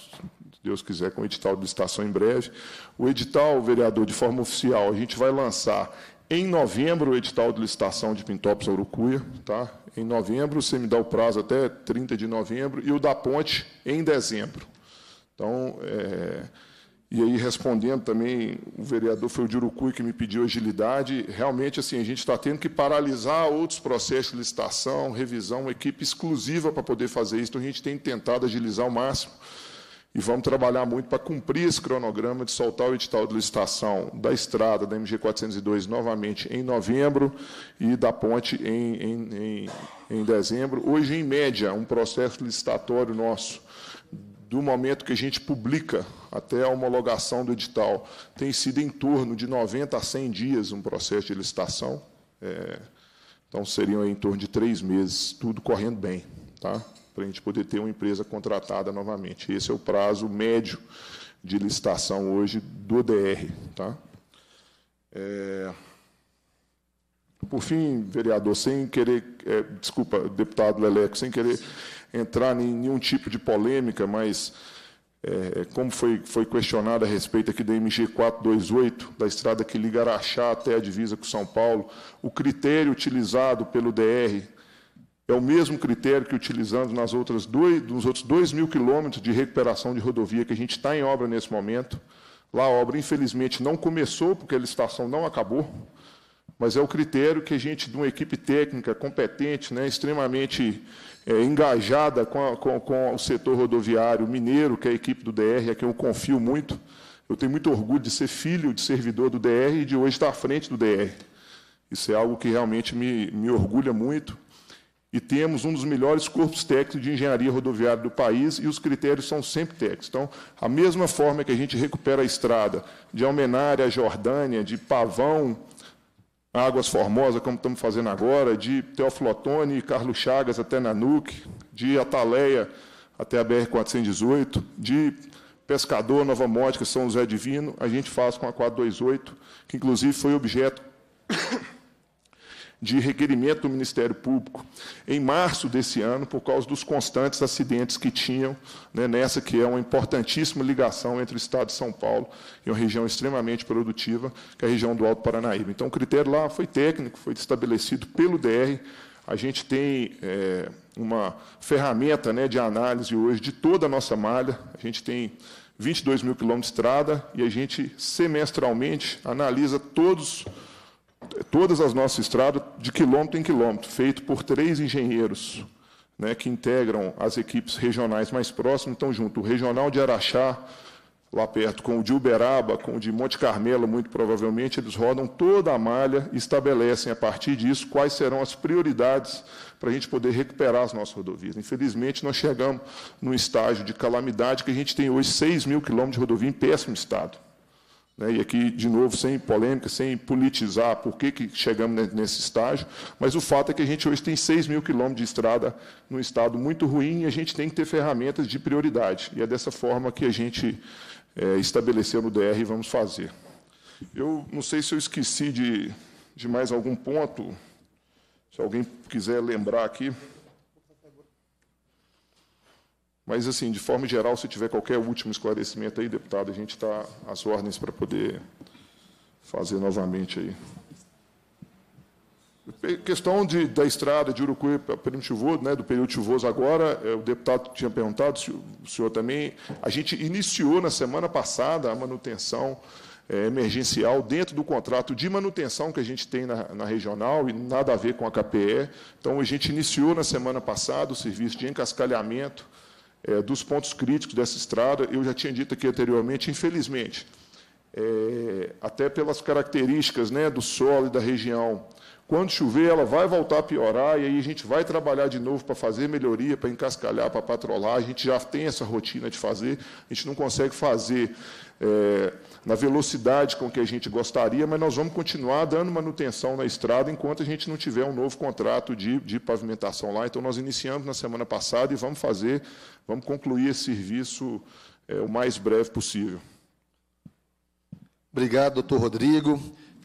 Deus quiser, com o edital de licitação em breve. O edital, vereador, de forma oficial, a gente vai lançar em novembro o edital de licitação de Pintópolis Urucuia, tá? em novembro, você me dá o prazo até 30 de novembro, e o da ponte em dezembro. Então, é, e aí respondendo também, o vereador foi o Dirucuí que me pediu agilidade, realmente assim, a gente está tendo que paralisar outros processos de licitação, revisão, uma equipe exclusiva para poder fazer isso, então a gente tem tentado agilizar ao máximo. E vamos trabalhar muito para cumprir esse cronograma de soltar o edital de licitação da estrada da MG 402 novamente em novembro e da ponte em, em, em, em dezembro. Hoje, em média, um processo licitatório nosso, do momento que a gente publica até a homologação do edital, tem sido em torno de 90 a 100 dias um processo de licitação. É, então, seriam em torno de três meses, tudo correndo bem. Tá? para a gente poder ter uma empresa contratada novamente. Esse é o prazo médio de licitação hoje do DR. Tá? É... Por fim, vereador, sem querer, é, desculpa, deputado Leleco, sem querer entrar em nenhum tipo de polêmica, mas é, como foi, foi questionado a respeito aqui da MG 428, da estrada que liga Araxá até a divisa com São Paulo, o critério utilizado pelo DR é o mesmo critério que utilizamos nas outras dois, nos outros 2 mil quilômetros de recuperação de rodovia que a gente está em obra nesse momento. Lá a obra, infelizmente, não começou, porque a licitação não acabou, mas é o critério que a gente, de uma equipe técnica competente, né, extremamente é, engajada com, a, com, com o setor rodoviário mineiro, que é a equipe do DR, a quem eu confio muito. Eu tenho muito orgulho de ser filho de servidor do DR e de hoje estar à frente do DR. Isso é algo que realmente me, me orgulha muito e temos um dos melhores corpos técnicos de engenharia rodoviária do país e os critérios são sempre técnicos. Então, a mesma forma que a gente recupera a estrada de Almenária Jordânia, de Pavão Águas Formosa, como estamos fazendo agora, de Teoflotone e Carlos Chagas até Nanuque, de Ataleia até a BR-418, de Pescador, Nova Módica, São José Divino, a gente faz com a 428, que inclusive foi objeto de requerimento do Ministério Público em março desse ano, por causa dos constantes acidentes que tinham né, nessa que é uma importantíssima ligação entre o Estado de São Paulo e uma região extremamente produtiva, que é a região do Alto Paranaíba. Então, o critério lá foi técnico, foi estabelecido pelo DR. A gente tem é, uma ferramenta né, de análise hoje de toda a nossa malha. A gente tem 22 mil quilômetros de estrada e a gente semestralmente analisa todos os todas as nossas estradas, de quilômetro em quilômetro, feito por três engenheiros né, que integram as equipes regionais mais próximas. Então, junto o regional de Araxá, lá perto, com o de Uberaba, com o de Monte Carmelo, muito provavelmente, eles rodam toda a malha e estabelecem, a partir disso, quais serão as prioridades para a gente poder recuperar as nossas rodovias. Infelizmente, nós chegamos num estágio de calamidade que a gente tem hoje 6 mil quilômetros de rodovia em péssimo estado. Né? E aqui, de novo, sem polêmica, sem politizar por que, que chegamos nesse estágio, mas o fato é que a gente hoje tem 6 mil quilômetros de estrada num estado muito ruim e a gente tem que ter ferramentas de prioridade. E é dessa forma que a gente é, estabeleceu no DR e vamos fazer. Eu não sei se eu esqueci de, de mais algum ponto, se alguém quiser lembrar aqui. Mas, assim, de forma geral, se tiver qualquer último esclarecimento aí, deputado, a gente está às ordens para poder fazer novamente aí. Questão de, da estrada de Urucuí para período chuvoso, né, do período chuvoso agora, é, o deputado tinha perguntado, o senhor também, a gente iniciou na semana passada a manutenção é, emergencial dentro do contrato de manutenção que a gente tem na, na, regional e nada a ver com a KPE. Então, a gente iniciou na semana passada o serviço de encascalhamento é, dos pontos críticos dessa estrada. Eu já tinha dito aqui anteriormente, infelizmente, é, até pelas características né, do solo e da região. Quando chover, ela vai voltar a piorar e aí a gente vai trabalhar de novo para fazer melhoria, para encascalhar, para patrolar. A gente já tem essa rotina de fazer, a gente não consegue fazer é, na velocidade com que a gente gostaria, mas nós vamos continuar dando manutenção na estrada enquanto a gente não tiver um novo contrato de, de pavimentação lá. Então, nós iniciamos na semana passada e vamos fazer Vamos concluir esse serviço é, o mais breve possível.
Obrigado, doutor Rodrigo.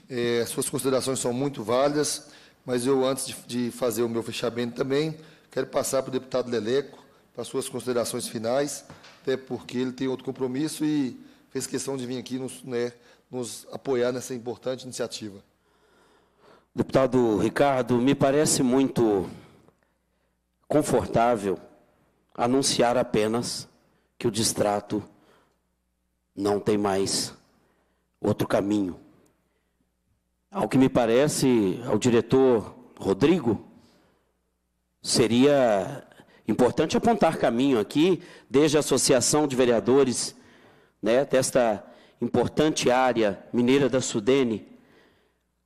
É, suas considerações são muito válidas, mas eu, antes de, de fazer o meu fechamento também, quero passar para o deputado Leleco, para suas considerações finais, até porque ele tem outro compromisso e fez questão de vir aqui nos, né, nos apoiar nessa importante iniciativa.
Deputado Ricardo, me parece muito confortável anunciar apenas que o distrato não tem mais outro caminho. Ao que me parece, ao diretor Rodrigo, seria importante apontar caminho aqui, desde a Associação de Vereadores né, desta importante área mineira da Sudene,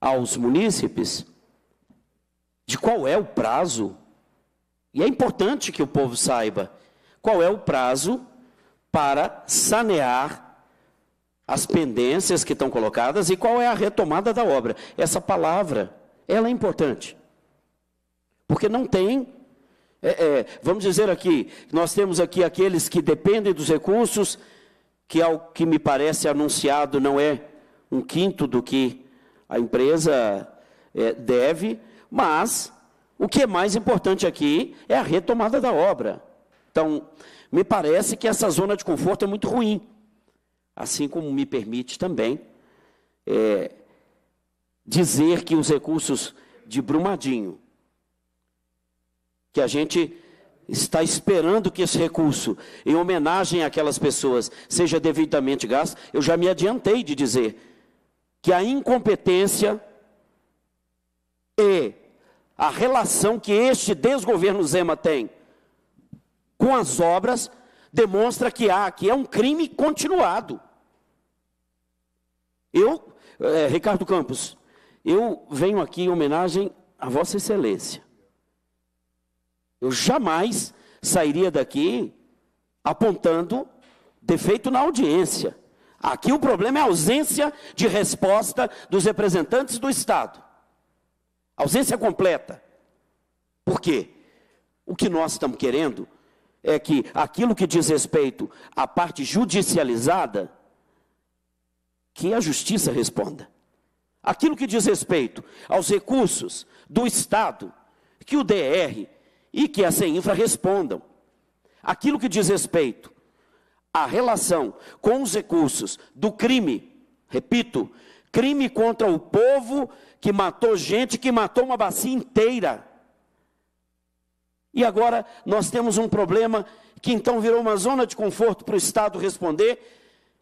aos munícipes, de qual é o prazo e é importante que o povo saiba qual é o prazo para sanear as pendências que estão colocadas e qual é a retomada da obra. Essa palavra, ela é importante. Porque não tem, é, é, vamos dizer aqui, nós temos aqui aqueles que dependem dos recursos, que ao que me parece anunciado não é um quinto do que a empresa é, deve, mas o que é mais importante aqui é a retomada da obra. Então, me parece que essa zona de conforto é muito ruim. Assim como me permite também é, dizer que os recursos de Brumadinho, que a gente está esperando que esse recurso, em homenagem àquelas pessoas, seja devidamente gasto, eu já me adiantei de dizer que a incompetência e a relação que este desgoverno Zema tem com as obras demonstra que há que é um crime continuado. Eu, é, Ricardo Campos, eu venho aqui em homenagem a Vossa Excelência. Eu jamais sairia daqui apontando defeito na audiência. Aqui o problema é a ausência de resposta dos representantes do Estado ausência completa. Por quê? O que nós estamos querendo é que aquilo que diz respeito à parte judicializada, que a justiça responda. Aquilo que diz respeito aos recursos do Estado, que o DR e que a CEINFRA respondam. Aquilo que diz respeito à relação com os recursos do crime, repito, crime contra o povo que matou gente, que matou uma bacia inteira. E agora nós temos um problema que então virou uma zona de conforto para o Estado responder,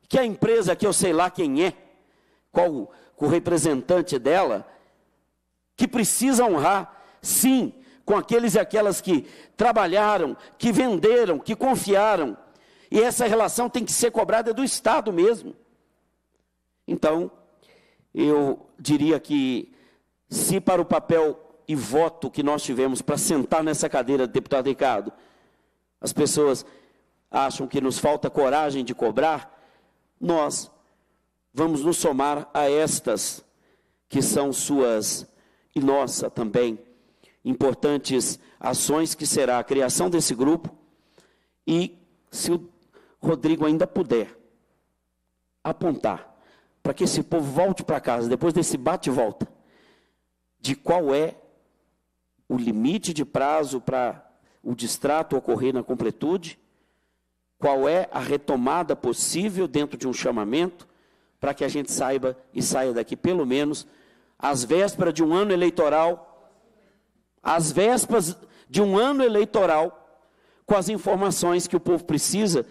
que a empresa que eu sei lá quem é, qual o representante dela, que precisa honrar, sim, com aqueles e aquelas que trabalharam, que venderam, que confiaram. E essa relação tem que ser cobrada do Estado mesmo. Então, eu diria que, se para o papel e voto que nós tivemos para sentar nessa cadeira, deputado Ricardo, as pessoas acham que nos falta coragem de cobrar, nós vamos nos somar a estas que são suas e nossa também importantes ações que será a criação desse grupo e se o Rodrigo ainda puder apontar para que esse povo volte para casa, depois desse bate e volta, de qual é o limite de prazo para o distrato ocorrer na completude, qual é a retomada possível dentro de um chamamento, para que a gente saiba e saia daqui, pelo menos, às vésperas de um ano eleitoral, às vésperas de um ano eleitoral, com as informações que o povo precisa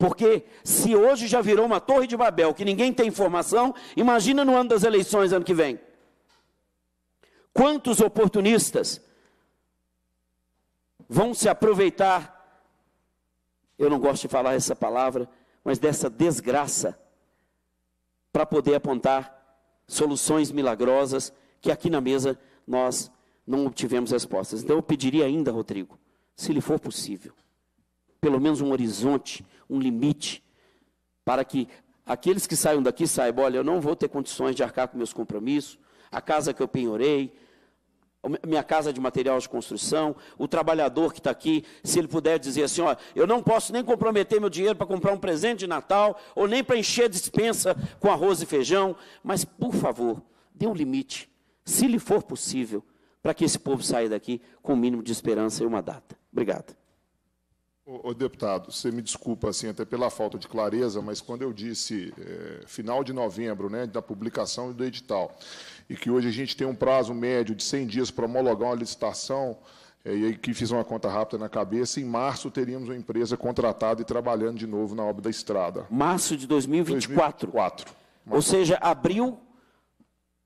porque se hoje já virou uma torre de Babel, que ninguém tem informação, imagina no ano das eleições ano que vem. Quantos oportunistas vão se aproveitar, eu não gosto de falar essa palavra, mas dessa desgraça, para poder apontar soluções milagrosas que aqui na mesa nós não obtivemos respostas. Então eu pediria ainda, Rodrigo, se lhe for possível, pelo menos um horizonte, um limite, para que aqueles que saiam daqui saibam: olha, eu não vou ter condições de arcar com meus compromissos, a casa que eu penhorei, minha casa de material de construção, o trabalhador que está aqui, se ele puder dizer assim, olha, eu não posso nem comprometer meu dinheiro para comprar um presente de Natal, ou nem para encher a dispensa com arroz e feijão, mas, por favor, dê um limite, se lhe for possível, para que esse povo saia daqui com o mínimo de esperança e uma data. Obrigado.
O deputado, você me desculpa assim até pela falta de clareza, mas quando eu disse é, final de novembro, né, da publicação do edital, e que hoje a gente tem um prazo médio de 100 dias para homologar uma licitação, é, e aí que fiz uma conta rápida na cabeça, em março teríamos uma empresa contratada e trabalhando de novo na obra da estrada. Março de 2024. 2024. Ou seja, abril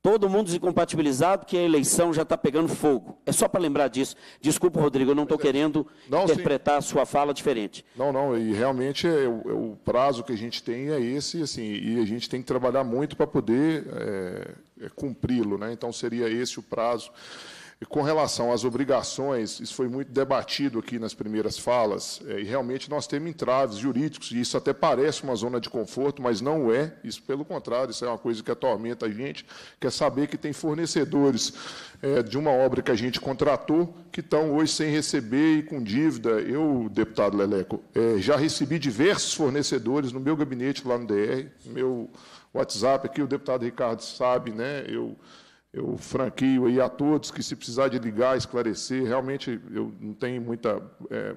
Todo mundo descompatibilizado,
que a eleição já está pegando fogo. É só para lembrar disso. Desculpa, Rodrigo, eu não estou é. querendo não, interpretar sim. a sua fala diferente.
Não, não, e realmente é, o, é o, prazo que a gente tem é esse, assim, e a gente tem que trabalhar muito para poder é, é, cumpri-lo. Né? Então, seria esse o prazo. E com relação às obrigações, isso foi muito debatido aqui nas primeiras falas, é, e realmente nós temos entraves jurídicos, e isso até parece uma zona de conforto, mas não é, isso pelo contrário, isso é uma coisa que atormenta a gente, quer é saber que tem fornecedores é, de uma obra que a gente contratou, que estão hoje sem receber e com dívida. Eu, deputado Leleco, eh, já recebi diversos fornecedores no meu gabinete lá no DR, meu WhatsApp aqui, o deputado Ricardo sabe, né, eu eu franquio aí a todos que se precisar de ligar, esclarecer, realmente eu não tenho muita é,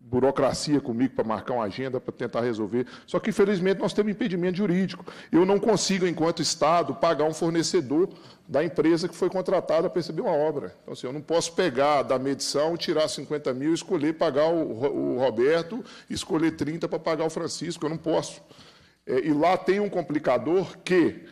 burocracia comigo para marcar uma agenda, para tentar resolver. Só que, infelizmente, nós temos impedimento jurídico. Eu não consigo, enquanto Estado, pagar um fornecedor da empresa que foi contratada para receber uma obra. Então, assim, eu não posso pegar da medição, tirar 50 mil, escolher pagar o, o Roberto, escolher 30 para pagar o Francisco. Eu não posso. É, e lá tem um complicador que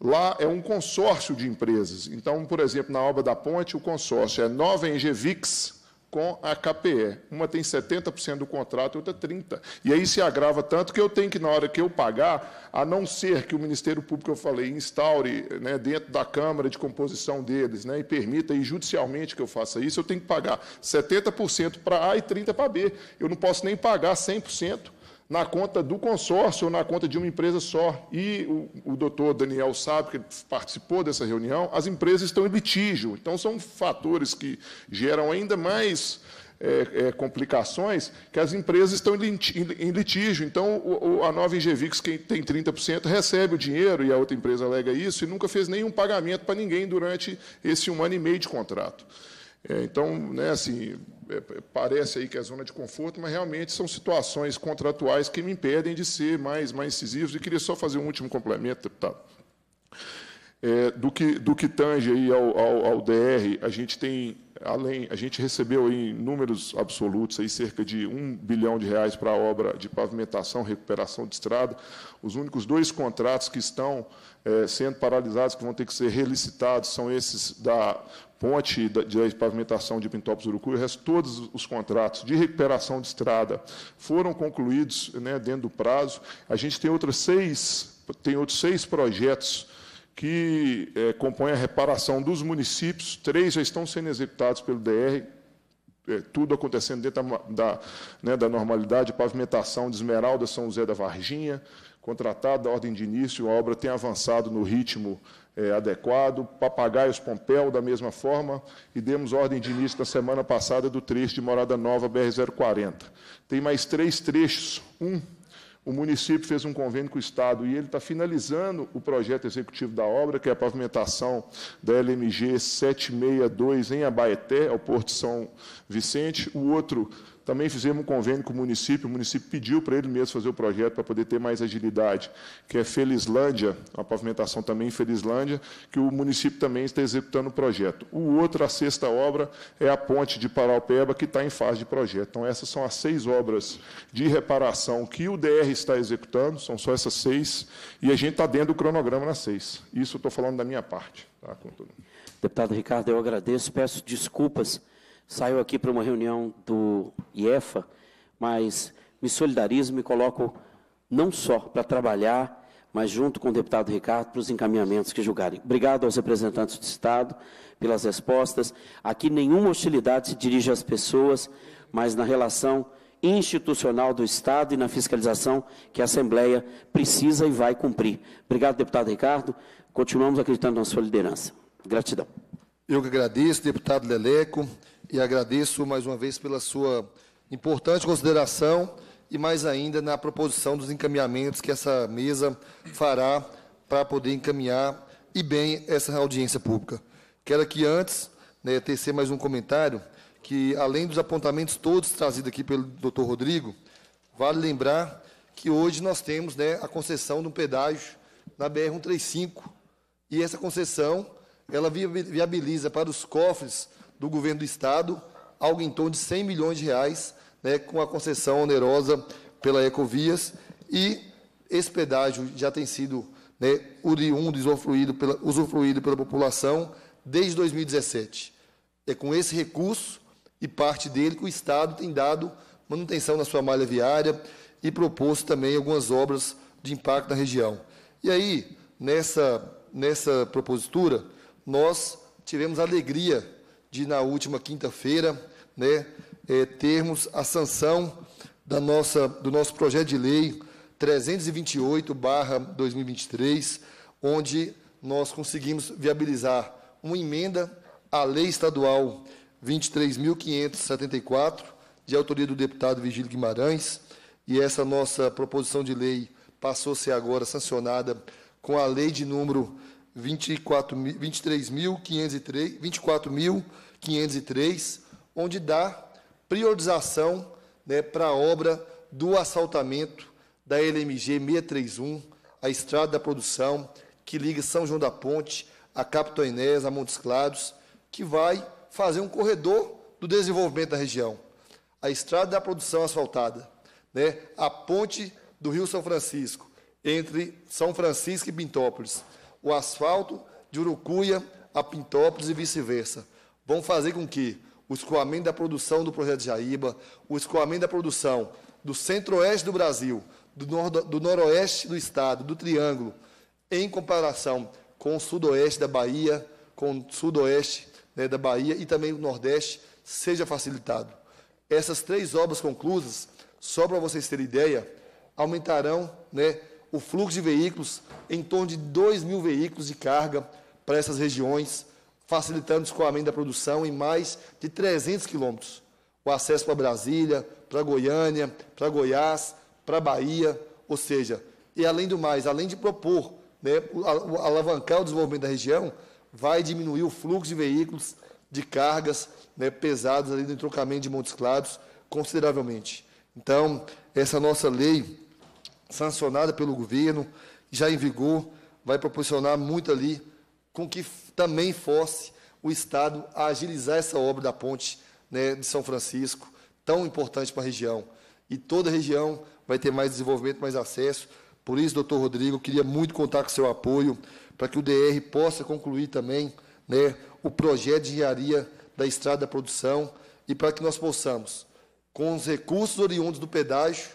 Lá é um consórcio de empresas. Então, por exemplo, na obra da ponte, o consórcio é Nova Engevix com a KPE. Uma tem 70% do contrato, outra 30%. E aí se agrava tanto que eu tenho que, na hora que eu pagar, a não ser que o Ministério Público, eu falei, instaure né, dentro da Câmara de Composição deles né, e permita, e judicialmente que eu faça isso, eu tenho que pagar 70% para A e 30% para B. Eu não posso nem pagar 100% na conta do consórcio ou na conta de uma empresa só. E o, o doutor Daniel sabe que participou dessa reunião, as empresas estão em litígio. Então, são fatores que geram ainda mais é, é, complicações que as empresas estão em litígio. Então, o, o, a nova IGVIX, que tem 30%, recebe o dinheiro, e a outra empresa alega isso, e nunca fez nenhum pagamento para ninguém durante esse um ano e meio de contrato. É, então, né, assim, é, é, parece aí que é zona de conforto, mas realmente são situações contratuais que me impedem de ser mais, mais incisivos. E queria só fazer um último complemento, deputado. Tá? É, do, que, do que tange aí ao, ao, ao, DR, a gente tem, além, a gente recebeu em números absolutos aí, cerca de um bilhão de reais para a obra de pavimentação, recuperação de estrada. Os únicos dois contratos que estão é, sendo paralisados, que vão ter que ser relicitados, são esses da ponte de pavimentação de Pintópolis Urucu, o resto, todos os contratos de recuperação de estrada foram concluídos né, dentro do prazo. A gente tem outros seis, tem outros seis projetos que é, compõem a reparação dos municípios, três já estão sendo executados pelo DR, é, tudo acontecendo dentro da, da, né, da normalidade, pavimentação de Esmeralda, São José da Varginha, contratada ordem de início, a obra tem avançado no ritmo é, adequado, Papagaios Pompeu, da mesma forma, e demos ordem de início na semana passada do trecho de Morada Nova BR-040. Tem mais três trechos. Um, o município fez um convênio com o Estado e ele está finalizando o projeto executivo da obra, que é a pavimentação da LMG 762 em Abaeté, ao Porto São Vicente. O outro também fizemos um convênio com o município, o município pediu para ele mesmo fazer o projeto para poder ter mais agilidade, que é Felizlândia, a pavimentação também em Felizlândia, que o município também está executando o projeto. O outro, a sexta obra, é a ponte de Paraupeba, que está em fase de projeto. Então, essas são as seis obras de reparação que o DR está executando, são só essas seis, e a gente está dentro do cronograma nas seis. Isso eu estou falando da minha parte. Tá? Deputado Ricardo, eu agradeço, peço desculpas saiu aqui para uma reunião do IEFA,
mas me solidarizo, me coloco não só para trabalhar, mas junto com o deputado Ricardo, para os encaminhamentos que julgarem. Obrigado aos representantes do Estado pelas respostas. Aqui nenhuma hostilidade se dirige às pessoas, mas na relação institucional do Estado e na fiscalização que a Assembleia precisa e vai cumprir. Obrigado, deputado Ricardo. Continuamos acreditando na sua liderança. Gratidão.
Eu que agradeço, deputado Leleco, e agradeço mais uma vez pela sua importante consideração e mais ainda na proposição dos encaminhamentos que essa mesa fará para poder encaminhar e bem essa audiência pública. Quero aqui antes né, tecer mais um comentário que, além dos apontamentos todos trazidos aqui pelo doutor Rodrigo, vale lembrar que hoje nós temos né, a concessão de um pedágio na BR-135 e essa concessão ela viabiliza para os cofres do governo do Estado algo em torno de 100 milhões de reais, né, com a concessão onerosa pela Ecovias. E esse pedágio já tem sido né, oriundo, usufruído pela, usufruído pela população desde 2017. É com esse recurso e parte dele que o Estado tem dado manutenção na sua malha viária e proposto também algumas obras de impacto na região. E aí, nessa, nessa propositura, nós tivemos a alegria de, na última quinta-feira, né, é, termos a sanção da nossa, do nosso projeto de lei 328-2023, onde nós conseguimos viabilizar uma emenda à Lei Estadual 23.574, de autoria do deputado Virgílio Guimarães, e essa nossa proposição de lei passou a ser agora sancionada com a Lei de número 24.503, onde dá priorização né, para a obra do assaltamento da LMG 631, a estrada da produção, que liga São João da Ponte, a Capitão Inés, a Montes Claros, que vai fazer um corredor do desenvolvimento da região. A estrada da produção asfaltada, né, a ponte do Rio São Francisco, entre São Francisco e Bintópolis o asfalto de Urucuia a Pintópolis e vice-versa. Vão fazer com que o escoamento da produção do projeto de Jaíba, o escoamento da produção do centro-oeste do Brasil, do, nor do noroeste do estado, do Triângulo, em comparação com o sudoeste da Bahia, com o sudoeste né, da Bahia e também o nordeste, seja facilitado. Essas três obras conclusas, só para vocês terem ideia, aumentarão né, o fluxo de veículos em torno de 2 mil veículos de carga para essas regiões, facilitando o escoamento da produção em mais de 300 quilômetros. O acesso para Brasília, para Goiânia, para Goiás, para Bahia, ou seja, e além do mais, além de propor né, alavancar o desenvolvimento da região, vai diminuir o fluxo de veículos de cargas né, pesadas ali no entrocamento de Montes Claros consideravelmente. Então, essa nossa lei sancionada pelo governo, já em vigor, vai proporcionar muito ali com que também fosse o Estado a agilizar essa obra da ponte né, de São Francisco, tão importante para a região. E toda a região vai ter mais desenvolvimento, mais acesso. Por isso, doutor Rodrigo, queria muito contar com seu apoio para que o DR possa concluir também né, o projeto de engenharia da Estrada da Produção e para que nós possamos, com os recursos oriundos do pedágio,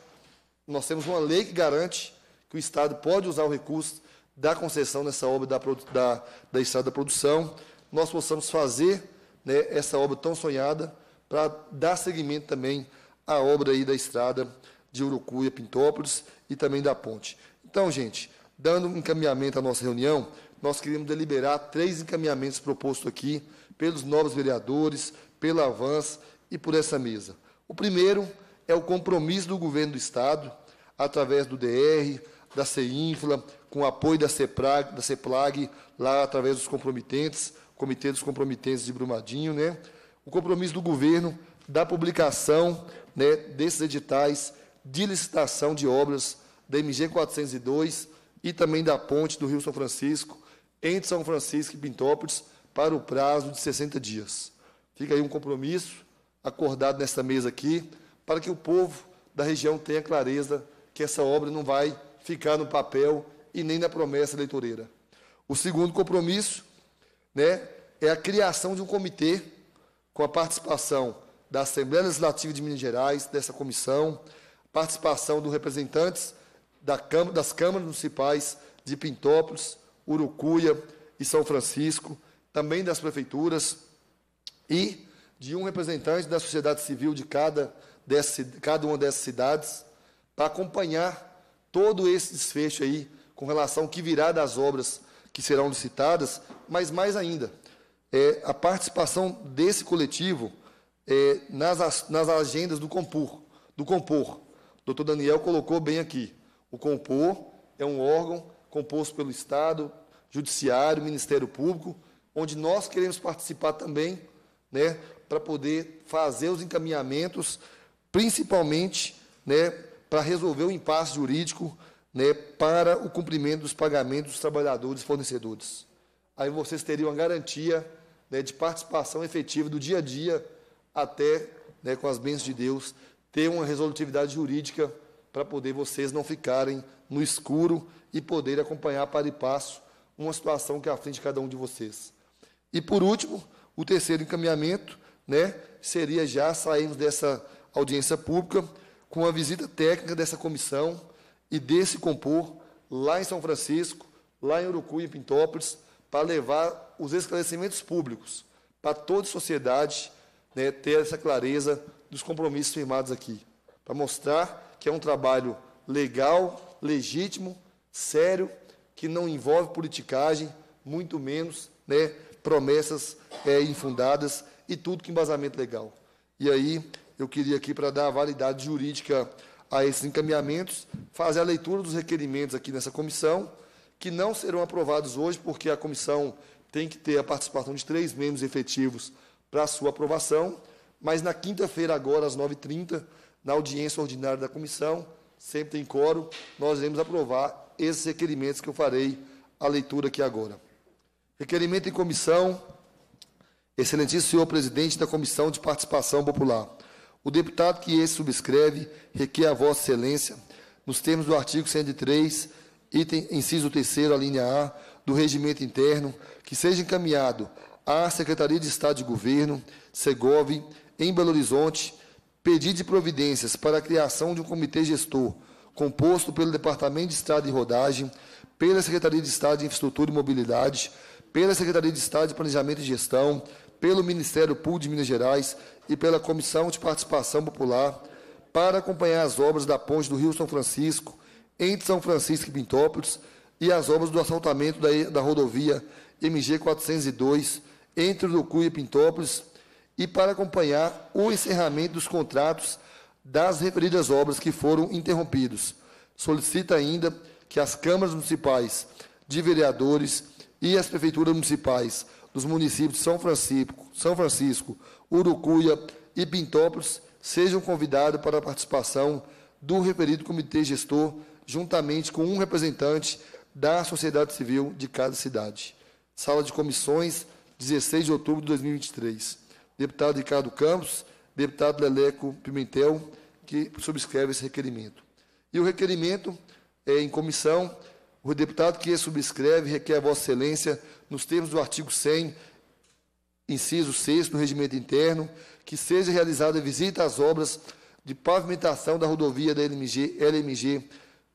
nós temos uma lei que garante que o Estado pode usar o recurso da concessão nessa obra da, da, da Estrada da Produção, nós possamos fazer né, essa obra tão sonhada para dar seguimento também à obra aí da estrada de Urucuia, Pintópolis e também da ponte. Então, gente, dando um encaminhamento à nossa reunião, nós queríamos deliberar três encaminhamentos propostos aqui pelos novos vereadores, pela Avance e por essa mesa. O primeiro é o compromisso do governo do Estado através do DR, da CEINFLA, com o apoio da CEPRAG, da CEPLAG, lá através dos comprometentes, Comitê dos Comprometentes de Brumadinho, né? o compromisso do governo da publicação né, desses editais de licitação de obras da MG 402 e também da ponte do Rio São Francisco, entre São Francisco e Pintópolis, para o prazo de 60 dias. Fica aí um compromisso acordado nesta mesa aqui, para que o povo da região tenha clareza que essa obra não vai ficar no papel e nem na promessa eleitoreira. O segundo compromisso né, é a criação de um comitê com a participação da Assembleia Legislativa de Minas Gerais, dessa comissão, participação dos representantes da Câmara, das câmaras municipais de Pintópolis, Urucuia e São Francisco, também das prefeituras e de um representante da sociedade civil de cada, cada uma dessas cidades, para acompanhar todo esse desfecho aí com relação ao que virá das obras que serão licitadas, mas mais ainda, é, a participação desse coletivo é, nas, nas agendas do Compor. Do Compor. O doutor Daniel colocou bem aqui. O Compor é um órgão composto pelo Estado, Judiciário, Ministério Público, onde nós queremos participar também, né, para poder fazer os encaminhamentos, principalmente, né, para resolver o impasse jurídico né, para o cumprimento dos pagamentos dos trabalhadores e fornecedores. Aí vocês teriam a garantia né, de participação efetiva do dia a dia até, né, com as bênçãos de Deus, ter uma resolutividade jurídica para poder vocês não ficarem no escuro e poder acompanhar para e passo uma situação que é à frente de cada um de vocês. E por último, o terceiro encaminhamento né, seria já sairmos dessa audiência pública com a visita técnica dessa comissão e desse compor lá em São Francisco, lá em Urucu e Pintópolis, para levar os esclarecimentos públicos para toda a sociedade né, ter essa clareza dos compromissos firmados aqui, para mostrar que é um trabalho legal, legítimo, sério, que não envolve politicagem, muito menos né, promessas é, infundadas e tudo com embasamento legal. E aí eu queria aqui, para dar validade jurídica a esses encaminhamentos, fazer a leitura dos requerimentos aqui nessa comissão, que não serão aprovados hoje, porque a comissão tem que ter a participação de três membros efetivos para sua aprovação, mas na quinta-feira, agora, às 9h30, na audiência ordinária da comissão, sempre em coro, nós iremos aprovar esses requerimentos que eu farei a leitura aqui agora. Requerimento em comissão, excelentíssimo senhor presidente da Comissão de Participação Popular. O deputado que esse subscreve requer a Vossa Excelência, nos termos do artigo 103, item, inciso 3, linha A, do regimento interno, que seja encaminhado à Secretaria de Estado de Governo, Segov, em Belo Horizonte, pedido de providências para a criação de um comitê gestor, composto pelo Departamento de Estado de Rodagem, pela Secretaria de Estado de Infraestrutura e Mobilidade, pela Secretaria de Estado de Planejamento e Gestão, pelo Ministério Público de Minas Gerais e pela Comissão de Participação Popular para acompanhar as obras da ponte do Rio São Francisco, entre São Francisco e Pintópolis, e as obras do assaltamento da, da rodovia MG 402, entre Urucu e Pintópolis, e para acompanhar o encerramento dos contratos das referidas obras que foram interrompidos. Solicita ainda que as câmaras municipais de vereadores e as prefeituras municipais dos municípios de São Francisco, São Francisco, Urucuia e Pintópolis sejam convidados para a participação do referido comitê gestor, juntamente com um representante da sociedade civil de cada cidade. Sala de comissões, 16 de outubro de 2023. Deputado Ricardo Campos, deputado Leleco Pimentel, que subscreve esse requerimento. E o requerimento é, em comissão o deputado que subscreve requer a Vossa Excelência, nos termos do artigo 100, inciso 6 do Regimento Interno, que seja realizada visita às obras de pavimentação da rodovia da LMG, LMG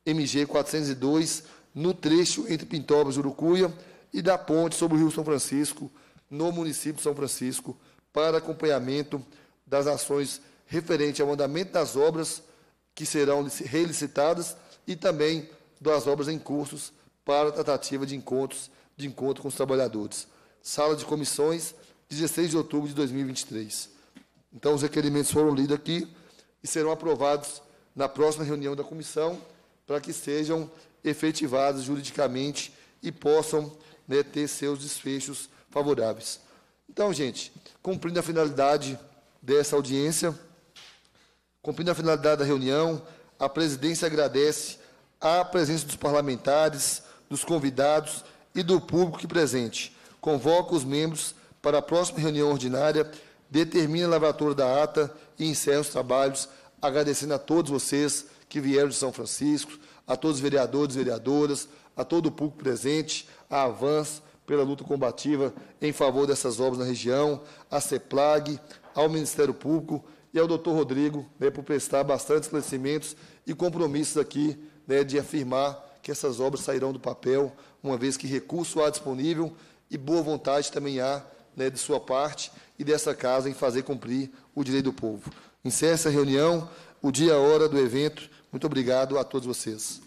MG 402, no trecho entre Pintobras e Urucuia, e da ponte sobre o Rio São Francisco, no município de São Francisco, para acompanhamento das ações referente ao andamento das obras que serão relicitadas e também das obras em cursos para tratativa de encontros de encontro com os trabalhadores. Sala de comissões, 16 de outubro de 2023. Então, os requerimentos foram lidos aqui e serão aprovados na próxima reunião da comissão para que sejam efetivados juridicamente e possam né, ter seus desfechos favoráveis. Então, gente, cumprindo a finalidade dessa audiência, cumprindo a finalidade da reunião, a presidência agradece à presença dos parlamentares, dos convidados e do público que presente. Convoca os membros para a próxima reunião ordinária, determina a lavratura da ata e encerra os trabalhos, agradecendo a todos vocês que vieram de São Francisco, a todos os vereadores e vereadoras, a todo o público presente, a Avance pela luta combativa em favor dessas obras na região, a CEPLAG, ao Ministério Público e ao doutor Rodrigo né, por prestar bastante esclarecimentos e compromissos aqui né, de afirmar que essas obras sairão do papel, uma vez que recurso há disponível e boa vontade também há né, de sua parte e dessa casa em fazer cumprir o direito do povo. Encerra essa reunião, o dia e a hora do evento. Muito obrigado a todos vocês.